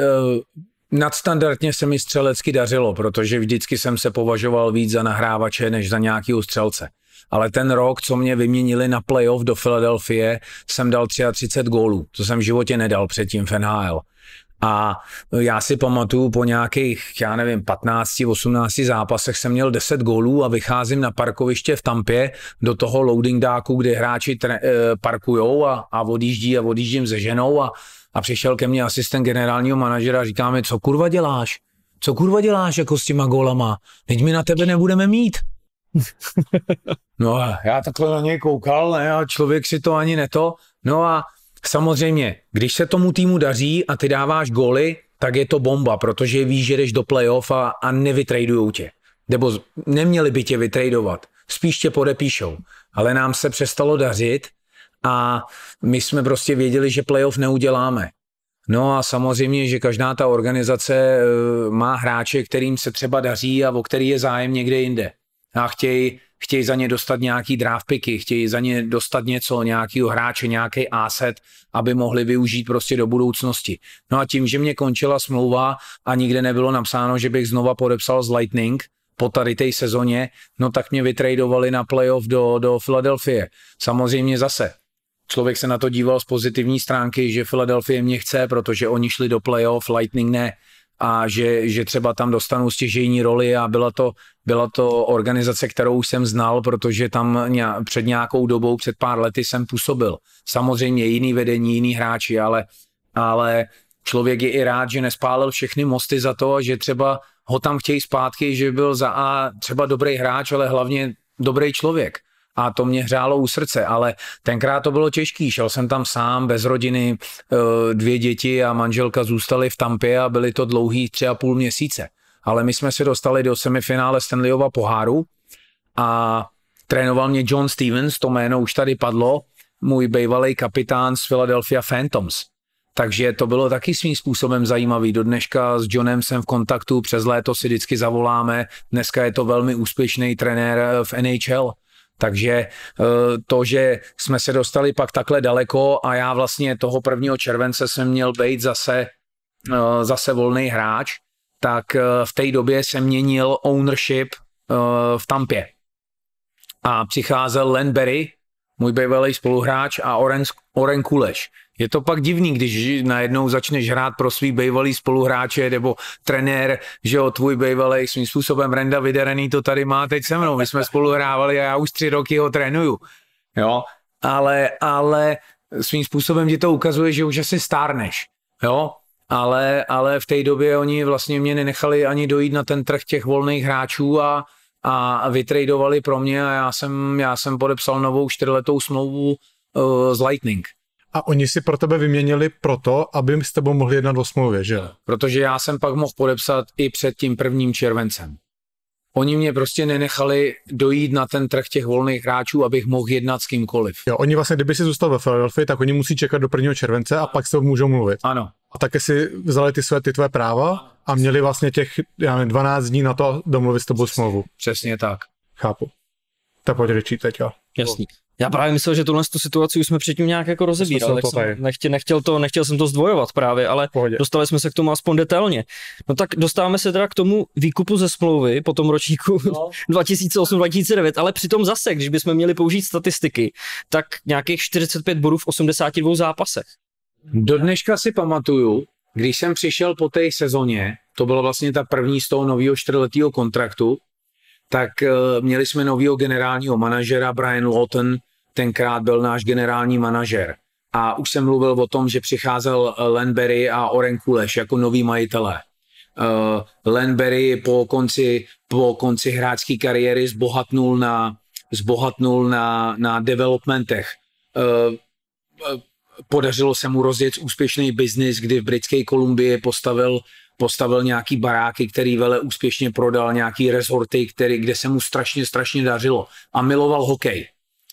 nadstandardně se mi střelecky dařilo, protože vždycky jsem se považoval víc za nahrávače než za nějakýho střelce. Ale ten rok, co mě vyměnili na playoff do Filadelfie, jsem dal 33 gólů. To jsem v životě nedal předtím v NHL. A já si pamatuju, po nějakých, já nevím, 15, 18 zápasech jsem měl 10 gólů a vycházím na parkoviště v Tampě do toho loading dáku, kde hráči tre- eh, parkujou a, a odjíždí a odjíždím se ženou a a přišel ke mně asistent generálního manažera a říká mi, co kurva děláš? Co kurva děláš jako s těma gólama? Teď my na tebe nebudeme mít. No a já takhle na něj koukal ne, a člověk si to ani neto. No a samozřejmě, když se tomu týmu daří a ty dáváš góly, tak je to bomba, protože víš, že jdeš do playoff a, a nevytradujou tě. Nebo neměli by tě vytradovat. Spíš tě podepíšou. Ale nám se přestalo dařit a my jsme prostě věděli, že playoff neuděláme. No a samozřejmě, že každá ta organizace e, má hráče, kterým se třeba daří a o který je zájem někde jinde. A chtějí chtěj za ně dostat nějaký draft picky, chtějí za ně dostat něco, nějakého hráče, nějaký asset, aby mohli využít prostě do budoucnosti. No a tím, že mě končila smlouva a nikde nebylo napsáno, že bych znova podepsal z Lightning po tady té sezóně, no tak mě vytradovali na playoff do, do Philadelphia. Samozřejmě zase, člověk se na to díval z pozitivní stránky, že Philadelphia mě chce, protože oni šli do playoff, Lightning ne a že, že třeba tam dostanu stěžejní roli a byla to, byla to organizace, kterou jsem znal, protože tam ně, před nějakou dobou, před pár lety jsem působil. Samozřejmě jiný vedení, jiný hráči, ale, ale člověk je i rád, že nespálil všechny mosty za to, že třeba ho tam chtějí zpátky, že byl za A třeba dobrý hráč, ale hlavně dobrý člověk a to mě hřálo u srdce, ale tenkrát to bylo těžký, šel jsem tam sám, bez rodiny, eh, dvě děti a manželka zůstaly v Tampě a byly to dlouhý tři a půl měsíce. Ale my jsme se dostali do semifinále Stanleyova poháru a trénoval mě John Stevens, to jméno už tady padlo, můj bývalý kapitán z Philadelphia Phantoms. Takže to bylo taky svým způsobem zajímavý. Do dneška s Johnem jsem v kontaktu, přes léto si vždycky zavoláme. Dneska je to velmi úspěšný trenér eh, v NHL. Takže eh, to, že jsme se dostali pak takhle daleko a já vlastně toho prvního července jsem měl být zase, eh, zase volný hráč, tak eh, v té době se měnil ownership v Tampě. A přicházel Len Berry, můj bývalý spoluhráč a Oren, Oren Kuleš. Je to pak divný, když najednou začneš hrát pro svý bývalý spoluhráče nebo trenér, že o tvůj bývalý svým způsobem Renda Vyderený to tady má teď se mnou. My jsme spolu hrávali a já už tři roky ho trénuju. Jo, ale, ale svým způsobem ti to ukazuje, že už asi stárneš. Jo, ale, ale v té době oni vlastně mě nenechali ani dojít na ten trh těch volných hráčů a, a vytradovali pro mě a já jsem, já jsem podepsal novou čtyřletou smlouvu uh, eh, z Lightning a oni si pro tebe vyměnili proto, aby s tebou mohli jednat o smlouvě, že Protože já jsem pak mohl podepsat i před tím prvním červencem. Oni mě prostě nenechali dojít na ten trh těch volných hráčů, abych mohl jednat s kýmkoliv. Jo, oni vlastně, kdyby si zůstal ve Philadelphia, tak oni musí čekat do 1. července a pak se můžou mluvit. Ano. A také si vzali ty své ty tvé práva a měli vlastně těch já nevím, 12 dní na to domluvit s tobou smlouvu. Přesně tak. Chápu. Tak pojď řečí teď, jo. Jasný. Já právě myslel, že tuhle tu situaci už jsme předtím nějak jako rozebírali. jsem nechtěl, nechtěl, to, nechtěl jsem to zdvojovat právě, ale Pohodě. dostali jsme se k tomu aspoň detailně. No tak dostáváme se teda k tomu výkupu ze smlouvy po tom ročníku no. 2008-2009, ale přitom zase, když bychom měli použít statistiky, tak nějakých 45 bodů v 82 zápasech. Do dneška si pamatuju, když jsem přišel po té sezóně, to bylo vlastně ta první z toho nového čtyřletého kontraktu, tak eh, měli jsme nového generálního manažera Brian Lawton, tenkrát byl náš generální manažer. A už jsem mluvil o tom, že přicházel eh, Lenberry a Oren Kuleš jako noví majitelé. Eh, Lenberry po konci, po konci hráčské kariéry zbohatnul na, zbohatnul na, na developmentech. Eh, podařilo se mu rozjet úspěšný biznis, kdy v britské Kolumbii postavil postavil nějaký baráky, který vele úspěšně prodal, nějaký rezorty, který, kde se mu strašně, strašně dařilo. A miloval hokej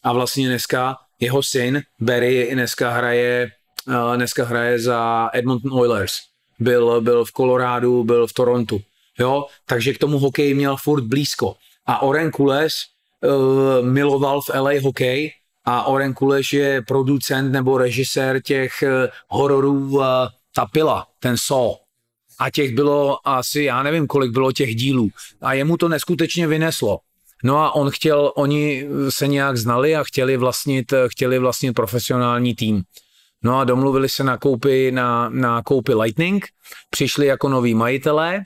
a vlastně dneska jeho syn Barry dneska hraje, eh, dneska hraje za Edmonton Oilers. Byl, byl v Kolorádu, byl v Torontu. Jo, takže k tomu hokej měl furt blízko. A Oren Kules uh, miloval v LA hokej a Oren Kules je producent nebo režisér těch uh, hororů uh, Tapila, ten Saw. A těch bylo asi, já nevím, kolik bylo těch dílů. A jemu to neskutečně vyneslo. No a on chtěl, oni se nějak znali a chtěli vlastnit, chtěli vlastnit profesionální tým. No a domluvili se na koupy, na, na koupy Lightning, přišli jako noví majitelé,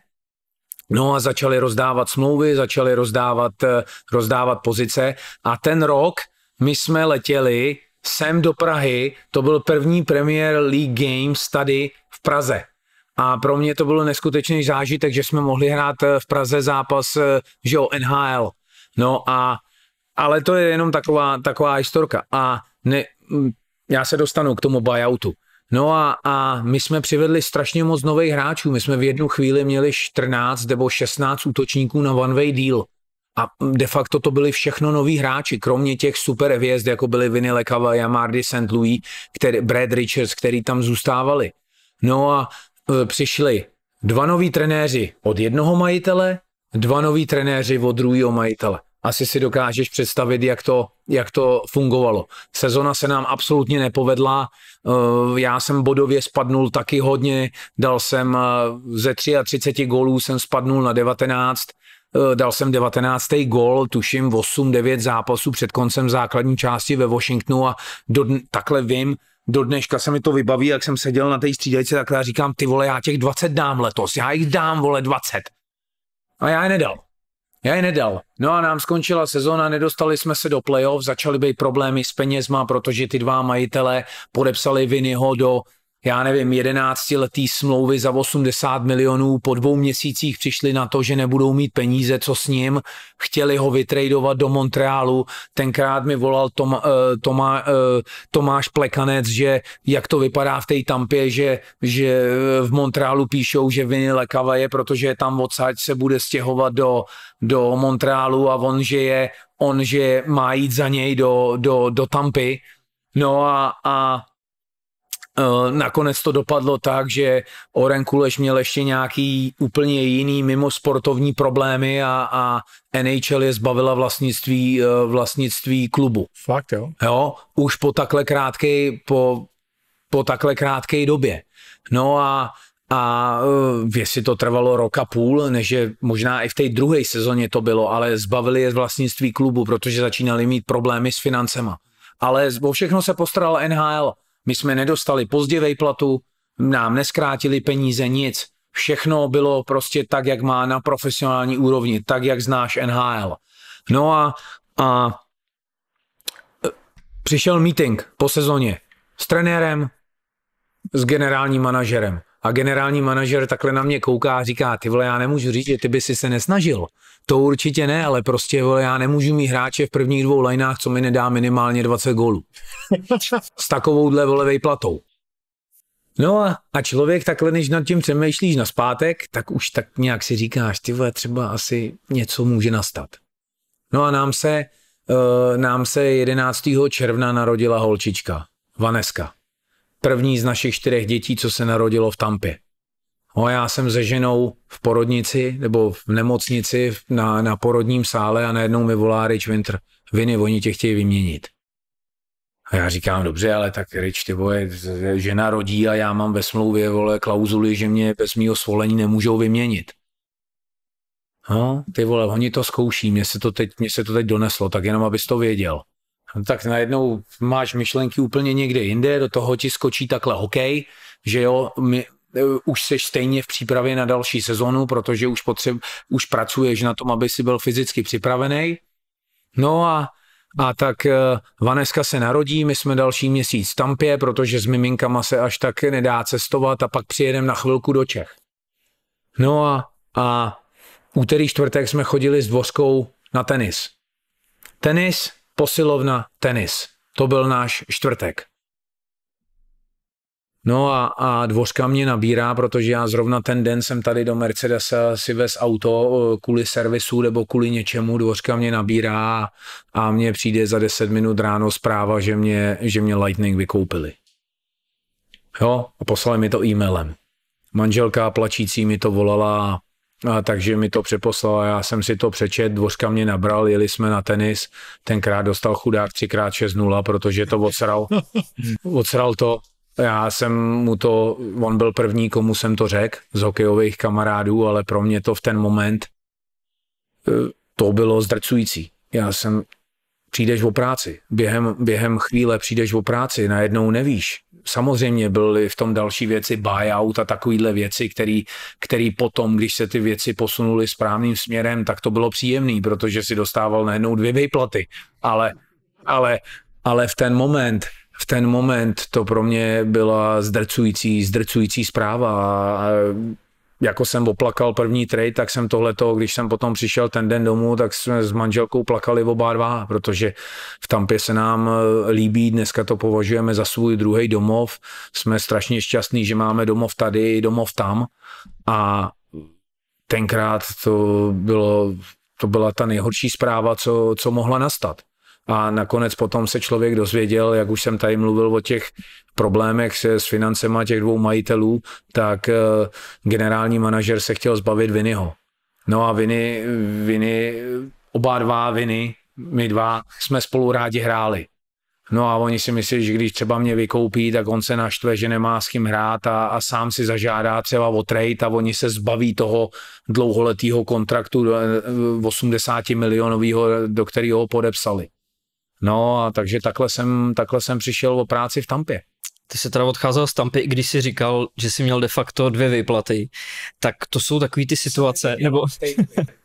No a začali rozdávat smlouvy, začali rozdávat, eh, rozdávat pozice a ten rok my jsme letěli sem do Prahy, to byl první Premier League Games tady v Praze. A pro mě to bylo neskutečný zážitek, že jsme mohli hrát eh, v Praze zápas eh, že jo, NHL. No a, ale to je jenom taková, taková historka. A ne, já se dostanu k tomu buyoutu. No a, a my jsme přivedli strašně moc nových hráčů. My jsme v jednu chvíli měli 14 nebo 16 útočníků na one-way deal. A de facto to byli všechno noví hráči, kromě těch super hvězd, jako byli Vinny Lekava, Jamardy St. Louis, který, Brad Richards, který tam zůstávali. No a e, přišli dva noví trenéři od jednoho majitele dva noví trenéři od druhého majitele. Asi si dokážeš představit, jak to, jak to fungovalo. Sezona se nám absolutně nepovedla, eh, já jsem bodově spadnul taky hodně, dal jsem eh, ze 33 gólů, jsem spadnul na 19, eh, dal jsem 19. gol, tuším 8-9 zápasů před koncem základní části ve Washingtonu a do, takhle vím, do dneška se mi to vybaví, jak jsem seděl na té střídajce, tak já říkám, ty vole, já těch 20 dám letos, já jich dám, vole, 20. A no, já je nedal. Já je nedal. No a nám skončila sezóna, nedostali jsme se do playoff, začaly být problémy s penězma, protože ty dva majitele podepsali Vinnyho do já nevím, jedenáctiletý smlouvy za 80 milionů po dvou měsících přišli na to, že nebudou mít peníze, co s ním, chtěli ho vytradovat do Montrealu, tenkrát mi volal Tom, uh, eh, Tomá, uh, eh, Tomáš Plekanec, že jak to vypadá v té tampě, že, že eh, v Montrealu píšou, že Viny Lekava je, protože tam odsaď se bude stěhovat do, do Montrealu a on, že je, on, že má jít za něj do, do, do tampy, No a, a Eh, nakonec to dopadlo tak, že Oren Kuleš měl ještě nějaký úplně jiný mimo sportovní problémy a, a NHL je zbavila vlastnictví, eh, vlastnictví klubu. Fakt jo? Jo, už po takhle krátké, po, po takhle krátké době. No a a eh, jestli to trvalo rok a půl, než je možná i v té druhé sezóně to bylo, ale zbavili je z vlastnictví klubu, protože začínali mít problémy s financema. Ale o všechno se postaral NHL. My jsme nedostali pozdě vejplatu, nám neskrátili peníze, nic. Všechno bylo prostě tak, jak má na profesionální úrovni, tak, jak znáš NHL. No a, a přišel meeting po sezóně s trenérem, s generálním manažerem a generální manažer takhle na mě kouká a říká, ty vole, já nemůžu říct, že ty by si se nesnažil. To určitě ne, ale prostě vole, já nemůžu mít hráče v prvních dvou lineách, co mi nedá minimálně 20 gólů. S takovouhle volevej platou. No a, a člověk takhle, než nad tím přemýšlíš na zpátek, tak už tak nějak si říkáš, ty vole, třeba asi něco může nastat. No a nám se, uh, nám se 11. června narodila holčička, Vaneska první z našich čtyřech dětí, co se narodilo v Tampě. No, já jsem se ženou v porodnici nebo v nemocnici na, na porodním sále a najednou mi volá Rich Winter, viny, oni tě chtějí vyměnit. A já říkám, dobře, ale tak Rich, ty vole, žena rodí a já mám ve smlouvě, vole, klauzuli, že mě bez mýho svolení nemůžou vyměnit. No, ty vole, oni to zkouší, mně se to teď, mně se to teď doneslo, tak jenom abys to věděl tak najednou máš myšlenky úplně někde jinde, do toho ti skočí takhle hokej, že jo, my, e, už seš stejně v přípravě na další sezonu, protože už, potřeb, už pracuješ na tom, aby si byl fyzicky připravený. No a, a tak e, Vaneska se narodí, my jsme další měsíc v Tampě, protože s miminkama se až tak nedá cestovat a pak přijedeme na chvilku do Čech. No a, a úterý čtvrtek jsme chodili s Voskou na tenis. Tenis, posilovna, tenis. To byl náš čtvrtek. No a, a dvořka mě nabírá, protože já zrovna ten den jsem tady do Mercedesa si vez auto eh, kvůli servisu nebo kvůli něčemu, dvořka mě nabírá a mně přijde za 10 minut ráno zpráva, že mě, že mě Lightning vykoupili. Jo, a poslali mi to e-mailem. Manželka plačící mi to volala a takže mi to přeposlala, já jsem si to přečet, Dvořka mě nabral, jeli jsme na tenis, tenkrát dostal chudák 3x6-0, protože to odsral, odsral to, já jsem mu to, on byl první, komu jsem to řekl, z hokejových kamarádů, ale pro mě to v ten moment, eh, to bylo zdrcující. Já jsem, přijdeš o práci, během, během chvíle přijdeš o práci, najednou nevíš, samozřejmě byly v tom další věci, buyout a takovýhle věci, který, který potom, když se ty věci posunuly správným směrem, tak to bylo příjemný, protože si dostával najednou dvě výplaty. Ale, ale, ale v ten moment, v ten moment to pro mě byla zdrcující, zdrcující zpráva jako jsem oplakal první trade, tak jsem tohleto, když jsem potom přišel ten den domů, tak jsme s manželkou plakali oba dva, protože v Tampě se nám e, líbí, dneska to považujeme za svůj druhý domov, jsme strašně šťastní, že máme domov tady, domov tam a tenkrát to, bylo, to byla ta nejhorší zpráva, co, co mohla nastat. A nakonec potom se člověk dozvěděl, jak už jsem tady mluvil o těch problémech se s financema těch dvou majitelů, tak eh, generální manažer se chtěl zbavit vinyho. No a Viny, Viny, oba dva Viny, my dva, jsme spolu rádi hráli. No a oni si myslí, že když třeba mě vykoupí, tak on se naštve, že nemá s kým hrát a, a sám si zažádá třeba o trade a oni se zbaví toho dlouholetého kontraktu 80 eh, eh, milionového, do kterého ho podepsali. No a takže takhle jsem, takhle jsem přišel o práci v Tampě ty se teda odcházel z Tampy, i když si říkal, že si měl de facto dvě výplaty, tak to jsou takové ty situace, nebo...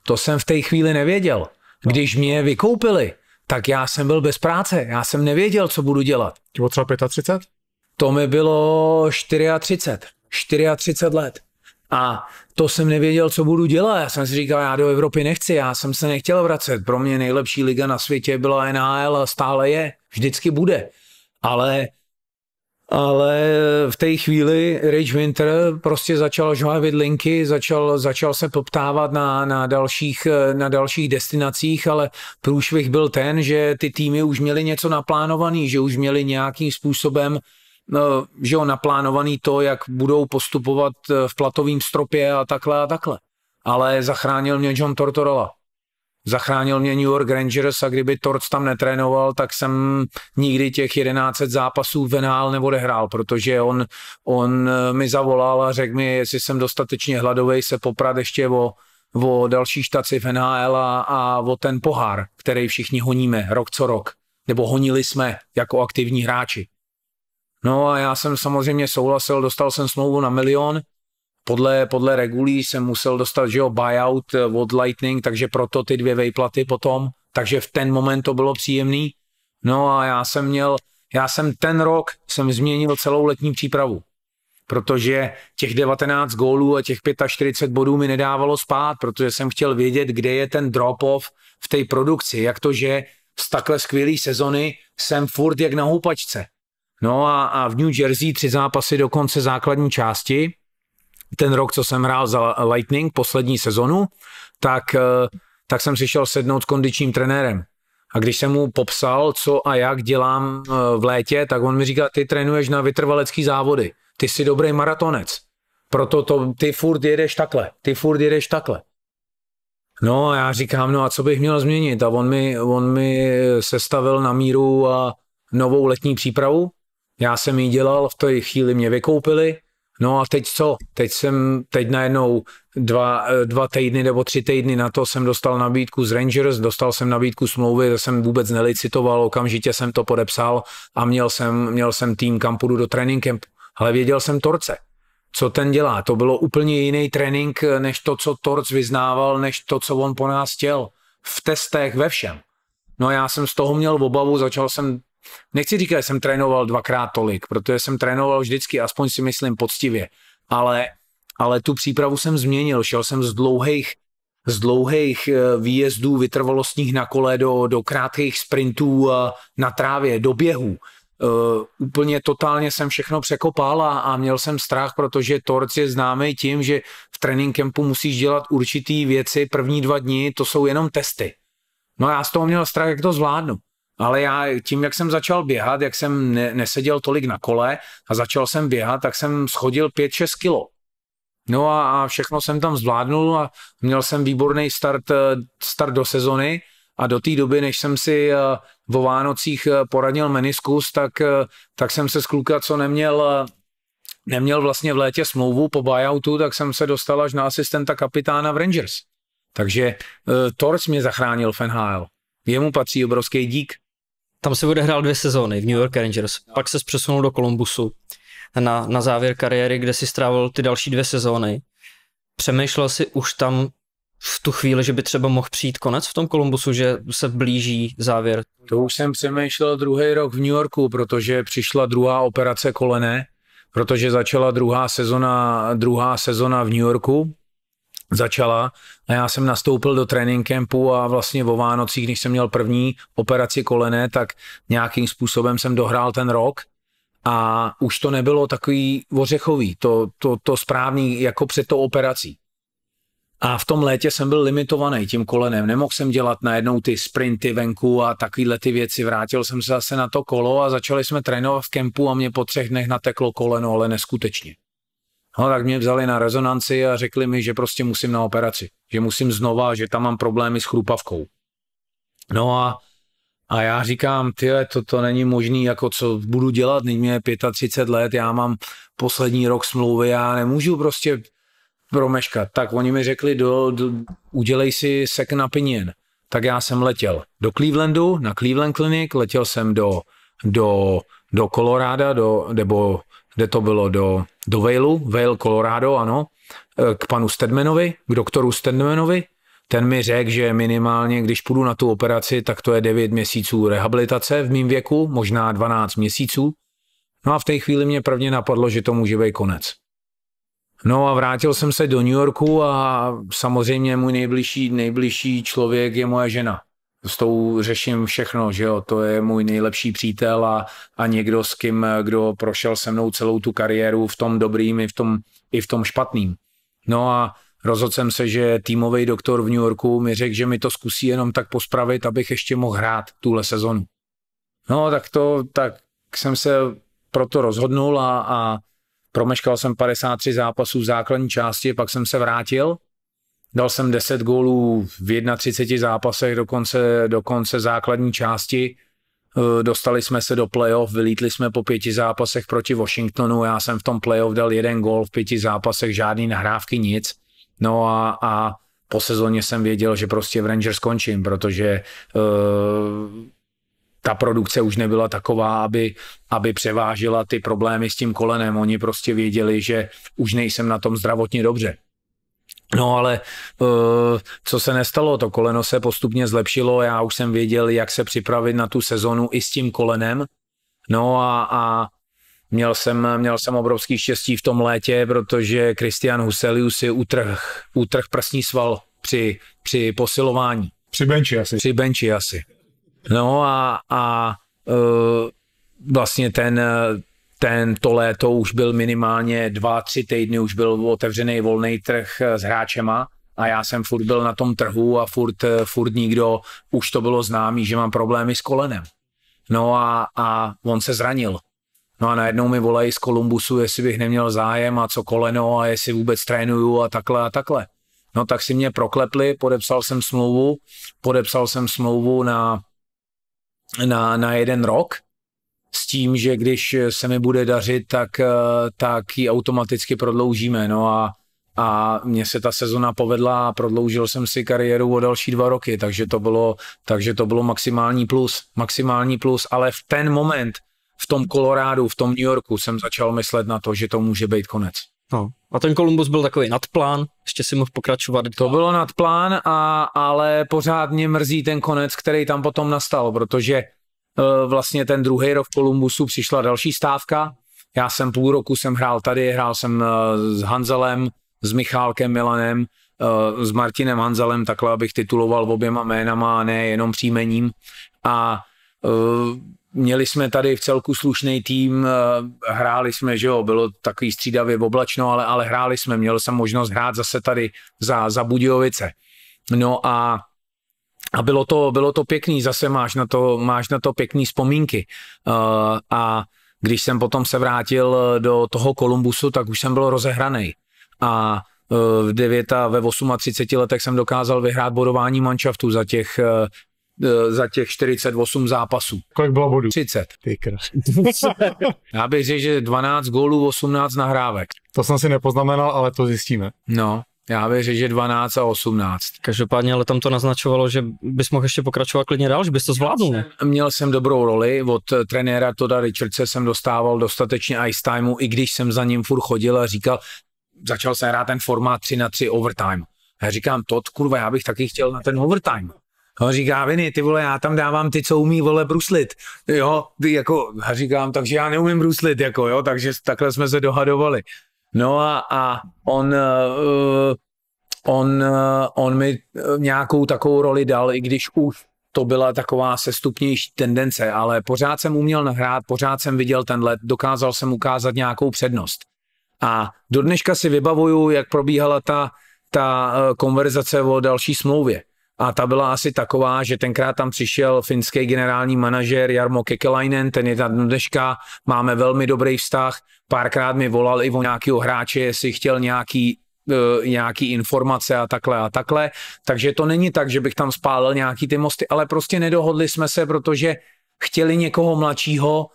to jsem v té chvíli nevěděl. No. Když mě vykoupili, tak já jsem byl bez práce, já jsem nevěděl, co budu dělat. Ti bylo třeba 35? To mi bylo 34, 34 let. A to jsem nevěděl, co budu dělat. Já jsem si říkal, já do Evropy nechci, já jsem se nechtěl vracet. Pro mě nejlepší liga na světě byla NHL a stále je, vždycky bude. Ale ale v té chvíli Rich Winter prostě začal žhavit linky, začal, začal se poptávat na, na, dalších, na dalších destinacích, ale průšvih byl ten, že ty týmy už měly něco naplánovaný, že už měli nějakým způsobem no, že jo, naplánovaný to, jak budou postupovat v platovém stropě a takhle a takhle. Ale zachránil mě John Tortorella. Zachránil mě New York Rangers a kdyby Torc tam netrénoval, tak jsem nikdy těch 11 zápasů venál nebo nehrál, protože on, on eh, mi zavolal a řekl mi, jestli jsem dostatečně hladový, se poprat ještě o, o další štaci v NHL a, a o ten pohár, který všichni honíme rok co rok, nebo honili jsme jako aktivní hráči. No a já jsem samozřejmě souhlasil, dostal jsem smlouvu na milion, podle, podle regulí jsem musel dostat, že jo, buyout eh, od Lightning, takže proto ty dvě vejplaty potom, takže v ten moment to bylo příjemný. No a já jsem měl, já jsem ten rok jsem změnil celou letní přípravu, protože těch 19 gólů a těch 45 bodů mi nedávalo spát, protože jsem chtěl vědět, kde je ten drop-off v té produkci, jak to, že z takhle skvělé sezony jsem furt jak na houpačce. No a, a v New Jersey tři zápasy do konce základní části, ten rok, co jsem hrál za Lightning, poslední sezonu, tak, eh, tak jsem šel sednout s kondičním trenérem. A když jsem mu popsal, co a jak dělám eh, v létě, tak on mi říká, ty trénuješ na vytrvalecký závody, ty jsi dobrý maratonec, proto to, ty furt jedeš takhle, ty furt jedeš takhle. No a já říkám, no a co bych měl změnit? A on mi, on mi sestavil na míru a novou letní přípravu. Já jsem ji dělal, v té chvíli mě vykoupili, No a teď co? Teď jsem, teď najednou dva, dva týdny nebo tři týdny na to jsem dostal nabídku z Rangers, dostal jsem nabídku smlouvy, to jsem vůbec nelicitoval, okamžitě jsem to podepsal a měl jsem, měl jsem tým, kam půjdu do training campu. Ale věděl jsem Torce, co ten dělá. To bylo úplně jiný trénink, eh, než to, co Torc vyznával, než to, co on po nás chtěl. V testech, ve všem. No já jsem z toho měl obavu, začal jsem Nechci říkat, že jsem trénoval dvakrát tolik, protože jsem trénoval vždycky, aspoň si myslím poctivě, ale, ale tu přípravu jsem změnil, šel jsem z dlouhých z dlouhých eh, výjezdů vytrvalostních na kole do, do krátkých sprintů eh, na trávě, do běhů. Eh, úplně totálně jsem všechno překopal a, a měl jsem strach, protože Torc je známý tím, že v trénink kempu musíš dělat určitý věci první dva dny, to jsou jenom testy. No já z toho měl strach, jak to zvládnu. Ale já tím, jak jsem začal běhat, jak jsem ne, neseděl tolik na kole a začal jsem běhat, tak jsem schodil 5-6 kilo. No a, a všechno jsem tam zvládnul a měl jsem výborný start, eh, start do sezony a do té doby, než jsem si eh, vo Vánocích eh, poradil meniskus, tak, tak jsem se z kluka, co neměl, neměl vlastně v létě smlouvu po buyoutu, tak jsem se dostal až na asistenta kapitána v Rangers. Takže uh, Torc mě zachránil v NHL. Jemu patří obrovský dík. Tam se odehrál dvě sezóny v New York Rangers, pak se přesunul do Columbusu na, na závěr kariéry, kde si strávil ty další dvě sezóny. Přemýšlel si už tam v tu chvíli, že by třeba mohl přijít konec v tom Kolumbusu, že se blíží závěr? To už jsem přemýšlel druhý rok v New Yorku, protože přišla druhá operace kolene, protože začala druhá sezona, druhá sezona v New Yorku začala a já jsem nastoupil do training campu a vlastně vo Vánocích, když jsem měl první operaci kolene, tak nějakým způsobem jsem dohrál ten rok a už to nebylo takový ořechový, to, to, to správný jako před tou operací. A v tom létě jsem byl limitovaný tím kolenem. Nemohl jsem dělat najednou ty sprinty venku a takovýhle ty věci. Vrátil jsem se zase na to kolo a začali jsme trénovat v kempu a mě po třech dnech nateklo koleno, ale neskutečně. No tak mě vzali na rezonanci a řekli mi, že prostě musím na operaci, že musím znova, že tam mám problémy s chrupavkou. No a, a já říkám, ty, to, to není možný, jako co budu dělat, nyní mě je 35 let, já mám poslední rok smlouvy, já nemůžu prostě promeškat. Tak oni mi řekli, do, do, udělej si second opinion. Tak já jsem letěl do Clevelandu, na Cleveland Clinic, letěl jsem do, do, do Colorado, do, nebo kde to bylo do, do Vailu, Vail, Colorado, ano, eh, k panu Stedmanovi, k doktoru Stedmanovi. Ten mi řekl, že minimálně, když půjdu na tu operaci, tak to je 9 měsíců rehabilitace v mém věku, možná 12 měsíců. No a v té chvíli mě prvně napadlo, že to může být konec. No a vrátil jsem se do New Yorku a samozřejmě můj nejbližší, nejbližší člověk je moje žena s tou řeším všechno, že jo, to je můj nejlepší přítel a, a někdo s kým, kdo prošel se mnou celou tu kariéru v tom dobrým i v tom, i v tom špatným. No a rozhodl jsem se, že týmový doktor v New Yorku mi řekl, že mi to zkusí jenom tak pospravit, abych ještě mohl hrát tuhle sezonu. No tak to, tak jsem se proto rozhodnul a, a promeškal jsem 53 zápasů v základní části, pak jsem se vrátil Dal jsem 10 gólů v 31 zápasech do konce, do konce základní části. Eh, dostali jsme se do playoff, vylítli jsme po pěti zápasech proti Washingtonu. Já jsem v tom playoff dal jeden gól v pěti zápasech, žádný nahrávky, nic. No a, a po sezóně jsem věděl, že prostě v Rangers skončím, protože uh, ta produkce už nebyla taková, aby, aby převážila ty problémy s tím kolenem. Oni prostě věděli, že už nejsem na tom zdravotně dobře. No ale eh, co se nestalo, to koleno se postupně zlepšilo, já už jsem věděl, jak se připravit na tu sezonu i s tím kolenem. No a, a měl, jsem, měl jsem obrovský štěstí v tom létě, protože Christian Huselius si utrh, utrh prsní sval při, při posilování. Při benči asi. Při benči asi. No a, a eh, vlastně ten, ten to léto už byl minimálně dva, tři týdny, už byl otevřený volný trh eh, s hráčema a já jsem furt byl na tom trhu a furt, eh, furt nikdo, už to bylo známý, že mám problémy s kolenem. No a, a on se zranil. No a najednou mi volají z Kolumbusu, jestli bych neměl zájem a co koleno a jestli vůbec trénuju a takhle a takhle. No tak si mě proklepli, podepsal jsem smlouvu, podepsal jsem smlouvu na, na, na jeden rok s tím, že když se mi bude dařit, tak, eh, tak ji automaticky prodloužíme. No a, a mně se ta sezona povedla a prodloužil jsem si kariéru o další dva roky, takže to bylo, takže to bylo maximální plus, maximální plus, ale v ten moment v tom Kolorádu, v tom New Yorku jsem začal myslet na to, že to může být konec. No. A ten Kolumbus byl takový nadplán, ještě si mohl pokračovat. To bylo nadplán, a, ale pořád mě mrzí ten konec, který tam potom nastal, protože Eh, vlastně ten druhý rok v Kolumbusu přišla další stávka. Já jsem půl roku jsem hrál tady, hrál jsem eh, s Hanzelem, s Michálkem Milanem, eh, s Martinem Hanzelem, takhle abych tituloval oběma jménama a ne jenom příjmením. A měli jsme tady v celku slušný tým, hráli jsme, že jo, bylo takový střídavě oblačno, ale, ale hráli jsme, měl jsem možnost hrát zase tady za, za Budějovice. No a a bylo to, bylo to pěkný, zase máš na to, máš na to pěkný vzpomínky. Uh, a když jsem potom se vrátil eh, do toho Kolumbusu, tak už jsem byl rozehraný. A eh, v 9 a ve 38 letech jsem dokázal vyhrát bodování manšaftu za těch za těch 48 zápasů. Kolik bylo bodů? 30. Já bych řekl, že 12 gólů, 18 nahrávek. To jsem si nepoznamenal, ale to zjistíme. No, já věřím, že 12 a 18. Každopádně, ale tam to naznačovalo, že bys mohl ještě pokračovat klidně dál, že bys to zvládnul. Měl jsem, měl jsem dobrou roli, od eh, trenéra Toda Richardse jsem dostával dostatečně ice timeu, i když jsem za ním furt chodil a říkal, začal jsem hrát ten formát 3 na 3 overtime. Já říkám, to, kurva, já bych taky chtěl na ten overtime. On říká, Viny, ty vole, já tam dávám ty, co umí, vole, bruslit. Jo, ty jako, a říkám, takže já neumím bruslit, jako jo, takže takhle jsme se dohadovali. No a, a on, uh, on, uh, on mi nějakou takovou roli dal, i když už to byla taková sestupnější tendence, ale pořád jsem uměl nahrát, pořád jsem viděl ten let, dokázal jsem ukázat nějakou přednost. A do dneška si vybavuju, jak probíhala ta, ta konverzace o další smlouvě a ta byla asi taková, že tenkrát tam přišel finský generální manažer Jarmo Kekelainen, ten je na dneška, máme velmi dobrý vztah, párkrát mi volal i o nějakého hráče, jestli chtěl nějaký eh, nějaký informace a takhle a takhle. Takže to není tak, že bych tam spálil nějaký ty mosty, ale prostě nedohodli jsme se, protože chtěli někoho mladšího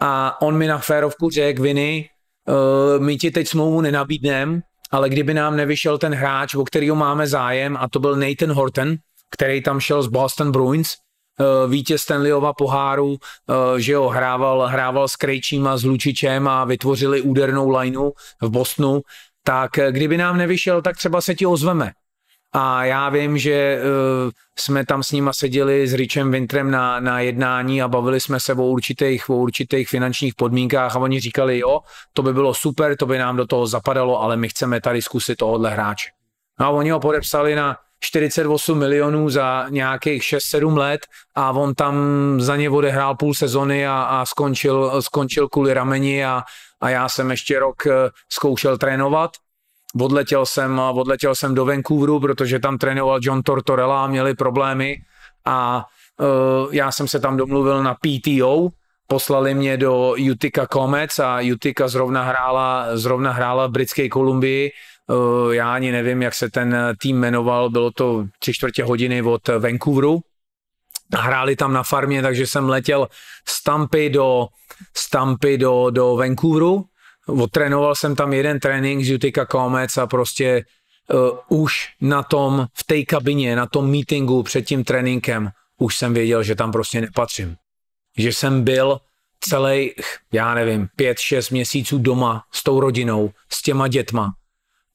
a on mi na férovku řekl, Viny, eh, my ti teď smlouvu nenabídneme, ale kdyby nám nevyšel ten hráč, o kterého máme zájem, a to byl Nathan Horton, který tam šel z Boston Bruins, eh, vítěz Stanleyova poháru, eh, že jo, hrával, hrával s Krejčím a s Lučičem a vytvořili údernou lineu v Bostonu, tak eh, kdyby nám nevyšel, tak třeba se ti ozveme. A já vím, že jsme tam s nima seděli s Richem Vintrem na, na jednání a bavili jsme se o určitých, o určitých finančních podmínkách a oni říkali, jo, to by bylo super, to by nám do toho zapadalo, ale my chceme tady zkusit tohohle hráče. No a oni ho podepsali na 48 milionů za nějakých 6-7 let a on tam za ně odehrál půl sezony a, a skončil, skončil kvůli rameni a, a já jsem ještě rok eh, zkoušel trénovat. Odletěl jsem, eh, odletěl jsem do Vancouveru, protože tam trénoval John Tortorella a měli problémy a uh, já jsem se tam domluvil na PTO, poslali mě do Utica Comets a Utica zrovna hrála, zrovna hrála v Britské Kolumbii Eh, já ani nevím, jak se ten eh, tým jmenoval, bylo to tři čtvrtě hodiny od eh, Vancouveru, hráli tam na farmě, takže jsem letěl z Tampy do, z Tampy do, do Vancouveru, otrénoval jsem tam jeden trénink z Utica Comets a prostě uh, už na tom, v té kabině, na tom meetingu před tím tréninkem, už jsem věděl, že tam prostě nepatřím. Že jsem byl celých, já nevím, pět, šest měsíců doma s tou rodinou, s těma dětma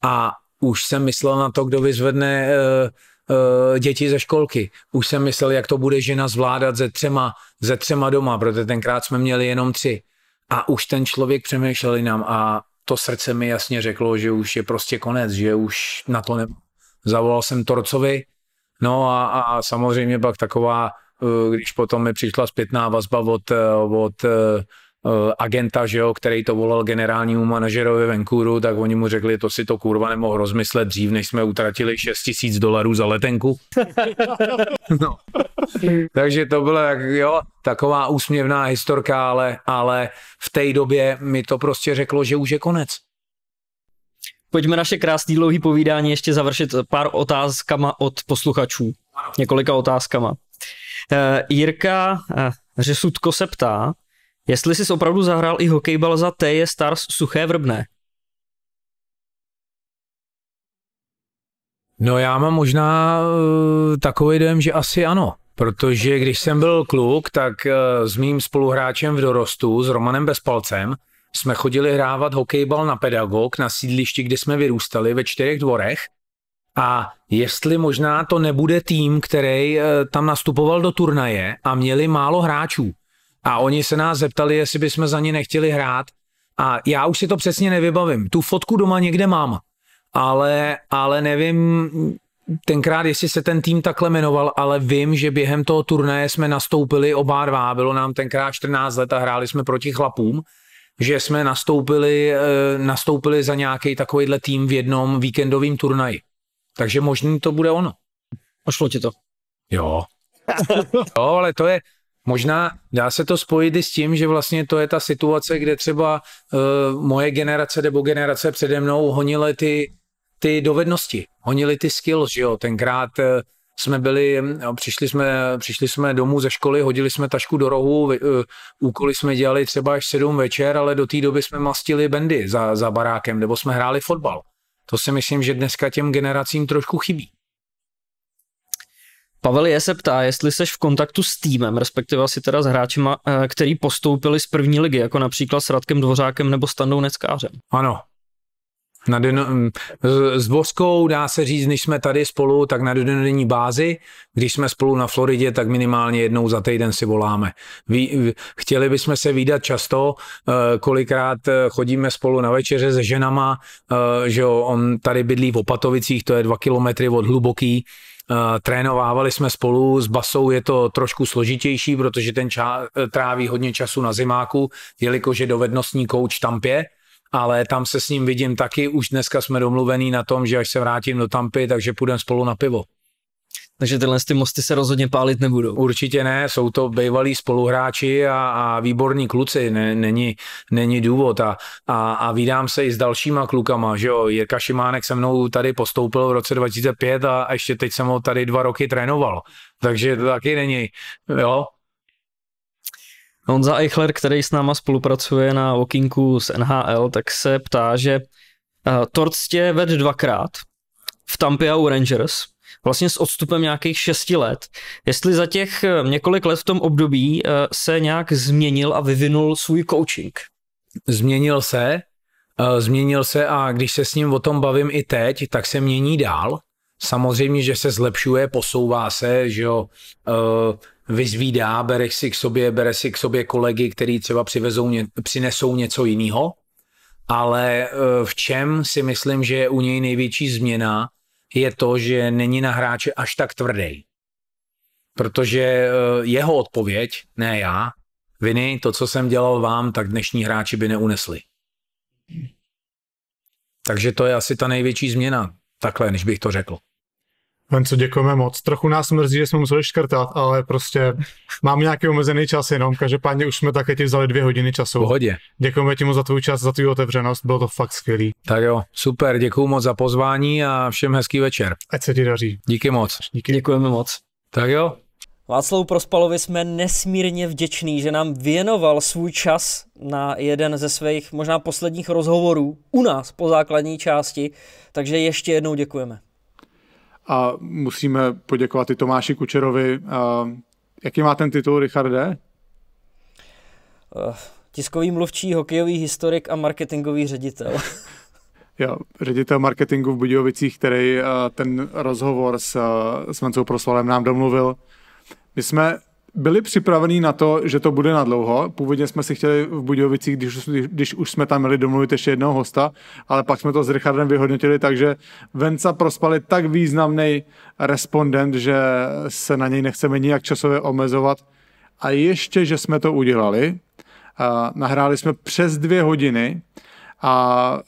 a už jsem myslel na to, kdo vyzvedne eh, eh, děti ze školky. Už jsem myslel, jak to bude žena zvládat ze třema, ze třema doma, protože tenkrát jsme měli jenom tři. A už ten člověk přemýšlel nám a to srdce mi jasně řeklo, že už je prostě konec, že už na to ne... Zavolal jsem Torcovi, no a, a samozřejmě pak taková, eh, když potom mi přišla zpětná vazba od, od Eh, agenta, že jo, který to volal generálnímu manažerovi Vancouveru, tak oni mu řekli, to si to kurva nemohl rozmyslet dřív, než jsme utratili 6 tisíc dolarů za letenku. no. Takže to byla jak, jo, taková úsměvná historka, ale, ale v té době mi to prostě řeklo, že už je konec. Pojďme naše krásné dlouhé povídání ještě završit pár otázkama od posluchačů. Několika otázkama. Uh, Jirka uh, Řesutko se ptá, Jestli jsi opravdu zahrál i hokejbal za t je Stars Suché Vrbné? No já mám možná uh, eh, takový dojem, že asi ano. Protože když jsem byl kluk, tak uh, s mým spoluhráčem v dorostu, s Romanem Bezpalcem, jsme chodili hrávat hokejbal na pedagog na sídlišti, kde jsme vyrůstali ve čtyřech dvorech. A jestli možná to nebude tým, který eh, tam nastupoval do turnaje a měli málo hráčů, a oni se nás zeptali, jestli bychom za ně nechtěli hrát a já už si to přesně nevybavím. Tu fotku doma někde mám, ale, ale nevím tenkrát, jestli se ten tým takhle jmenoval, ale vím, že během toho turnaje jsme nastoupili oba dva, bylo nám tenkrát 14 let a hráli jsme proti chlapům, že jsme nastoupili, eh, nastoupili za nějaký takovýhle tým v jednom víkendovém turnaji. Takže možný to bude ono. Ošlo ti to. Jo. jo, ale to je, Možná dá se to spojit i s tím, že vlastně to je ta situace, kde třeba uh, moje generace nebo generace přede mnou honily ty, ty dovednosti, honily ty skills, že jo, tenkrát uh, jsme byli, no, přišli jsme, přišli jsme domů ze školy, hodili jsme tašku do rohu, eh, úkoly jsme dělali třeba až sedm večer, ale do té doby jsme mastili bendy za, za barákem, nebo jsme hráli fotbal. To si myslím, že dneska těm generacím trošku chybí. Pavel je se ptá, jestli jsi v kontaktu s týmem, respektive asi teda s hráčima, eh, který postoupili z první ligy, jako například s Radkem Dvořákem nebo Standou Neckářem. Ano, na den, hm, s Boskou dá se říct, když jsme tady spolu, tak na denodenní bázi. Když jsme spolu na Floridě, tak minimálně jednou za týden si voláme. Ví, chtěli bychom se výdat často, eh, kolikrát eh, chodíme spolu na večeře se ženama, že on tady bydlí v Opatovicích, to je dva kilometry od Hluboký, Eh, trénovávali jsme spolu. S basou je to trošku složitější, protože ten ča- eh, tráví hodně času na zimáku, jelikož je dovednostní kouč Tampě, ale tam se s ním vidím taky. Už dneska jsme domluvení na tom, že až se vrátím do Tampy, takže půjdeme spolu na pivo takže tyhle ty mosty se rozhodně pálit nebudou. Určitě ne, jsou to bývalí spoluhráči a, a výborní kluci, ne, není, není důvod a, a, a vydám se i s dalšíma klukama, že jo, Jirka Šimánek se mnou tady postoupil v roce 2005 a, ještě teď jsem ho tady dva roky trénoval, takže to taky není, jo, Honza Eichler, který s náma spolupracuje na walkingu z NHL, tak se ptá, že uh, eh, Torc tě ved dvakrát v Tampia u Rangers vlastně s odstupem nějakých šesti let. Jestli za těch eh, několik let v tom období eh, se nějak změnil a vyvinul svůj coaching? Změnil se, eh, změnil se a když se s ním o tom bavím i teď, tak se mění dál. Samozřejmě, že se zlepšuje, posouvá se, že jo, vyzvídá, bere si k sobě, bere si k sobě kolegy, který třeba přivezou, přinesou něco jiného, ale v čem si myslím, že je u něj největší změna, je to, že není na hráče až tak tvrdý. Protože eh, jeho odpověď, ne já, viny, to, co jsem dělal vám, tak dnešní hráči by neunesli. Takže to je asi ta největší změna, takhle, než bych to řekl. Venco, děkujeme moc. Trochu nás mrzí, že jsme museli škrtat, ale prostě mám nějaký omezený čas jenom. Každopádně už jsme také ti vzali dvě hodiny času. Pohodě. Děkujeme ti moc za tvůj čas, za tvou otevřenost, bylo to fakt skvělý. Tak jo, super, děkuji moc za pozvání a všem hezký večer. Ať se ti daří. Díky moc. Díky. Děkujeme moc. Tak jo, Václavu Prospalovi jsme nesmírně vděční, že nám věnoval svůj čas na jeden ze svých možná posledních rozhovorů u nás po základní části, takže ještě jednou děkujeme. A musíme poděkovat i Tomáši Kučerovi. Jaký má ten titul, Richarde? Eh, tiskový mluvčí, hokejový historik a marketingový ředitel. Jo, ředitel marketingu v Budějovicích, který eh, ten rozhovor s, eh, s Mencou Proslalem nám domluvil. My jsme byli připraveni na to, že to bude na dlouho. Původně jsme si chtěli v Budějovicích, když, když už jsme tam měli domluvit ještě jednoho hosta, ale pak jsme to s Richardem vyhodnotili, takže Venca prospali tak významný respondent, že se na něj nechceme nijak časově omezovat. A ještě, že jsme to udělali, nahráli jsme přes dvě hodiny a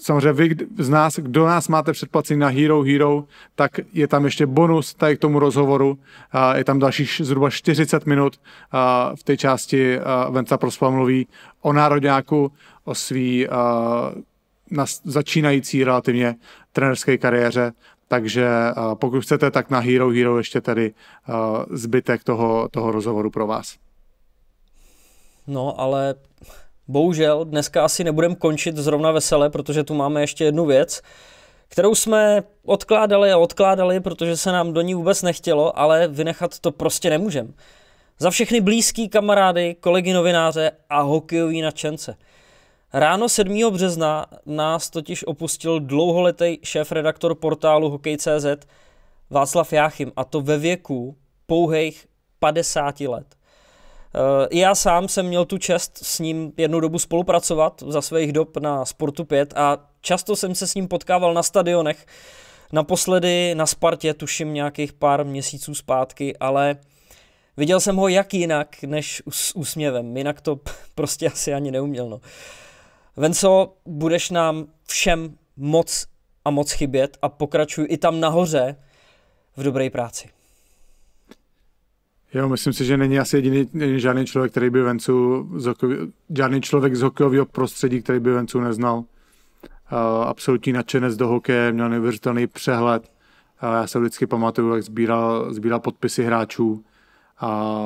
samozřejmě vy z nás, kdo nás máte předplacený na Hero Hero, tak je tam ještě bonus tady k tomu rozhovoru. Je tam dalších zhruba 40 minut v té části Venca Prospa mluví o národňáku, o svý na začínající relativně trenerské kariéře, takže pokud chcete, tak na Hero Hero ještě tady zbytek toho, toho rozhovoru pro vás. No, ale Bohužel dneska asi nebudem končit zrovna vesele, protože tu máme ještě jednu věc, kterou jsme odkládali a odkládali, protože se nám do ní vůbec nechtělo, ale vynechat to prostě nemůžem. Za všechny blízký kamarády, kolegy novináře a hokejový nadšence. Ráno 7. března nás totiž opustil dlouholetý šéf-redaktor portálu Hokej.cz Václav Jáchym a to ve věku pouhých 50 let. Eh, já sám jsem měl tu čest s ním jednu dobu spolupracovat za svých dob na Sportu 5 a často jsem se s ním potkával na stadionech. Naposledy na Spartě, tuším nějakých pár měsíců zpátky, ale viděl jsem ho jak jinak než s úsměvem, jinak to prostě asi ani neuměl. No. Venco, budeš nám všem moc a moc chybět a pokračuj i tam nahoře v dobré práci. Jo, myslím si, že není asi jediný není žádný člověk, který by Vencu, z hokej, žádný člověk z hokejového prostředí, který by Vencu neznal. Uh, absolutní nadšenec do hokeje, měl neuvěřitelný přehled. Uh, já se vždycky pamatuju, jak sbíral, sbíral podpisy hráčů. A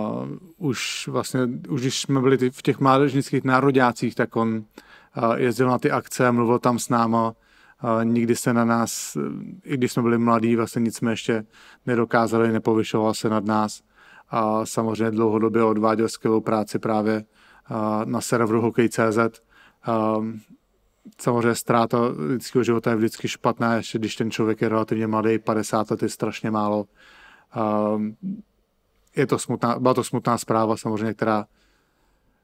už vlastně, už když jsme byli v těch mládežnických nároďácích, tak on uh, jezdil na ty akce, mluvil tam s náma. Uh, nikdy se na nás, i když jsme byli mladí, vlastně nic jsme ještě nedokázali, nepovyšoval se nad nás a samozřejmě dlouhodobě odváděl skvělou práci právě na serveru hokej.cz. Samozřejmě ztráta lidského života je vždycky špatná, ještě když ten člověk je relativně mladý, 50 let je strašně málo. Je to smutná, byla to smutná zpráva samozřejmě, která,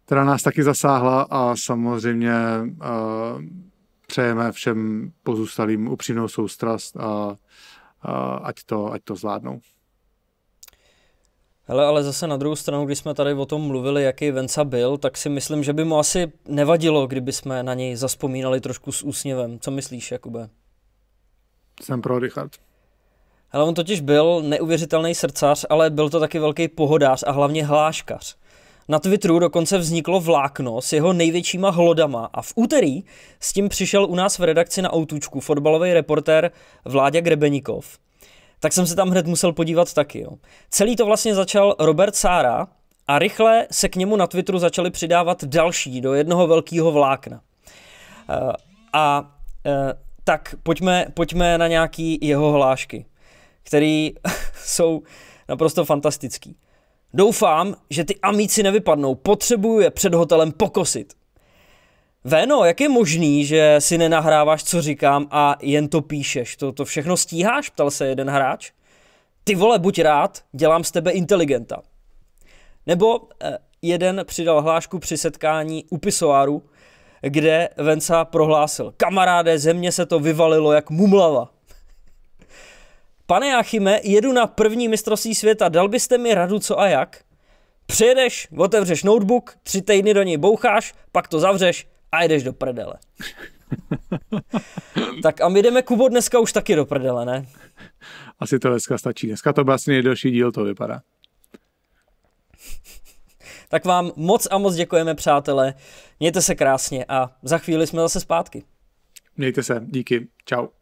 která nás taky zasáhla a samozřejmě přejeme všem pozůstalým upřímnou soustrast a, a ať, to, ať to zvládnou. Hele, ale zase na druhou stranu, když jsme tady o tom mluvili, jaký Venca byl, tak si myslím, že by mu asi nevadilo, kdyby jsme na něj zaspomínali trošku s úsměvem. Co myslíš, Jakube? Jsem pro, Richard. Hele, on totiž byl neuvěřitelný srdcař, ale byl to taky velký pohodář a hlavně hláškař. Na Twitteru dokonce vzniklo vlákno s jeho největšíma hlodama a v úterý s tím přišel u nás v redakci na autučku fotbalový reportér Vláďa Grebenikov – tak jsem se tam hned musel podívat taky. Jo. Celý to vlastně začal Robert Sára a rychle se k němu na Twitteru začali přidávat další do jednoho velkého vlákna. Eh, a eh, tak pojďme, pojďme na nějaký jeho hlášky, které jsou naprosto fantastický. Doufám, že ty amíci nevypadnou, potřebuju je před hotelem pokosit. Veno, jak je možný, že si nenahráváš, co říkám a jen to píšeš? To, to všechno stíháš? Ptal se jeden hráč. Ty vole, buď rád, dělám z tebe inteligenta. Nebo eh, jeden přidal hlášku při setkání u pisoáru, kde Venca prohlásil, kamaráde, země se to vyvalilo jak mumlava. Pane Achime, jedu na první mistrovství světa, dal byste mi radu co a jak? Přijedeš, otevřeš notebook, tři týdny do něj boucháš, pak to zavřeš, a jdeš do prdele. tak a my jdeme, Kubo, dneska už taky do prdele, ne? Asi to dneska stačí. Dneska to byl asi nejdelší díl, to vypadá. tak vám moc a moc děkujeme, přátelé. Mějte se krásně a za chvíli jsme zase zpátky. Mějte se, díky, čau.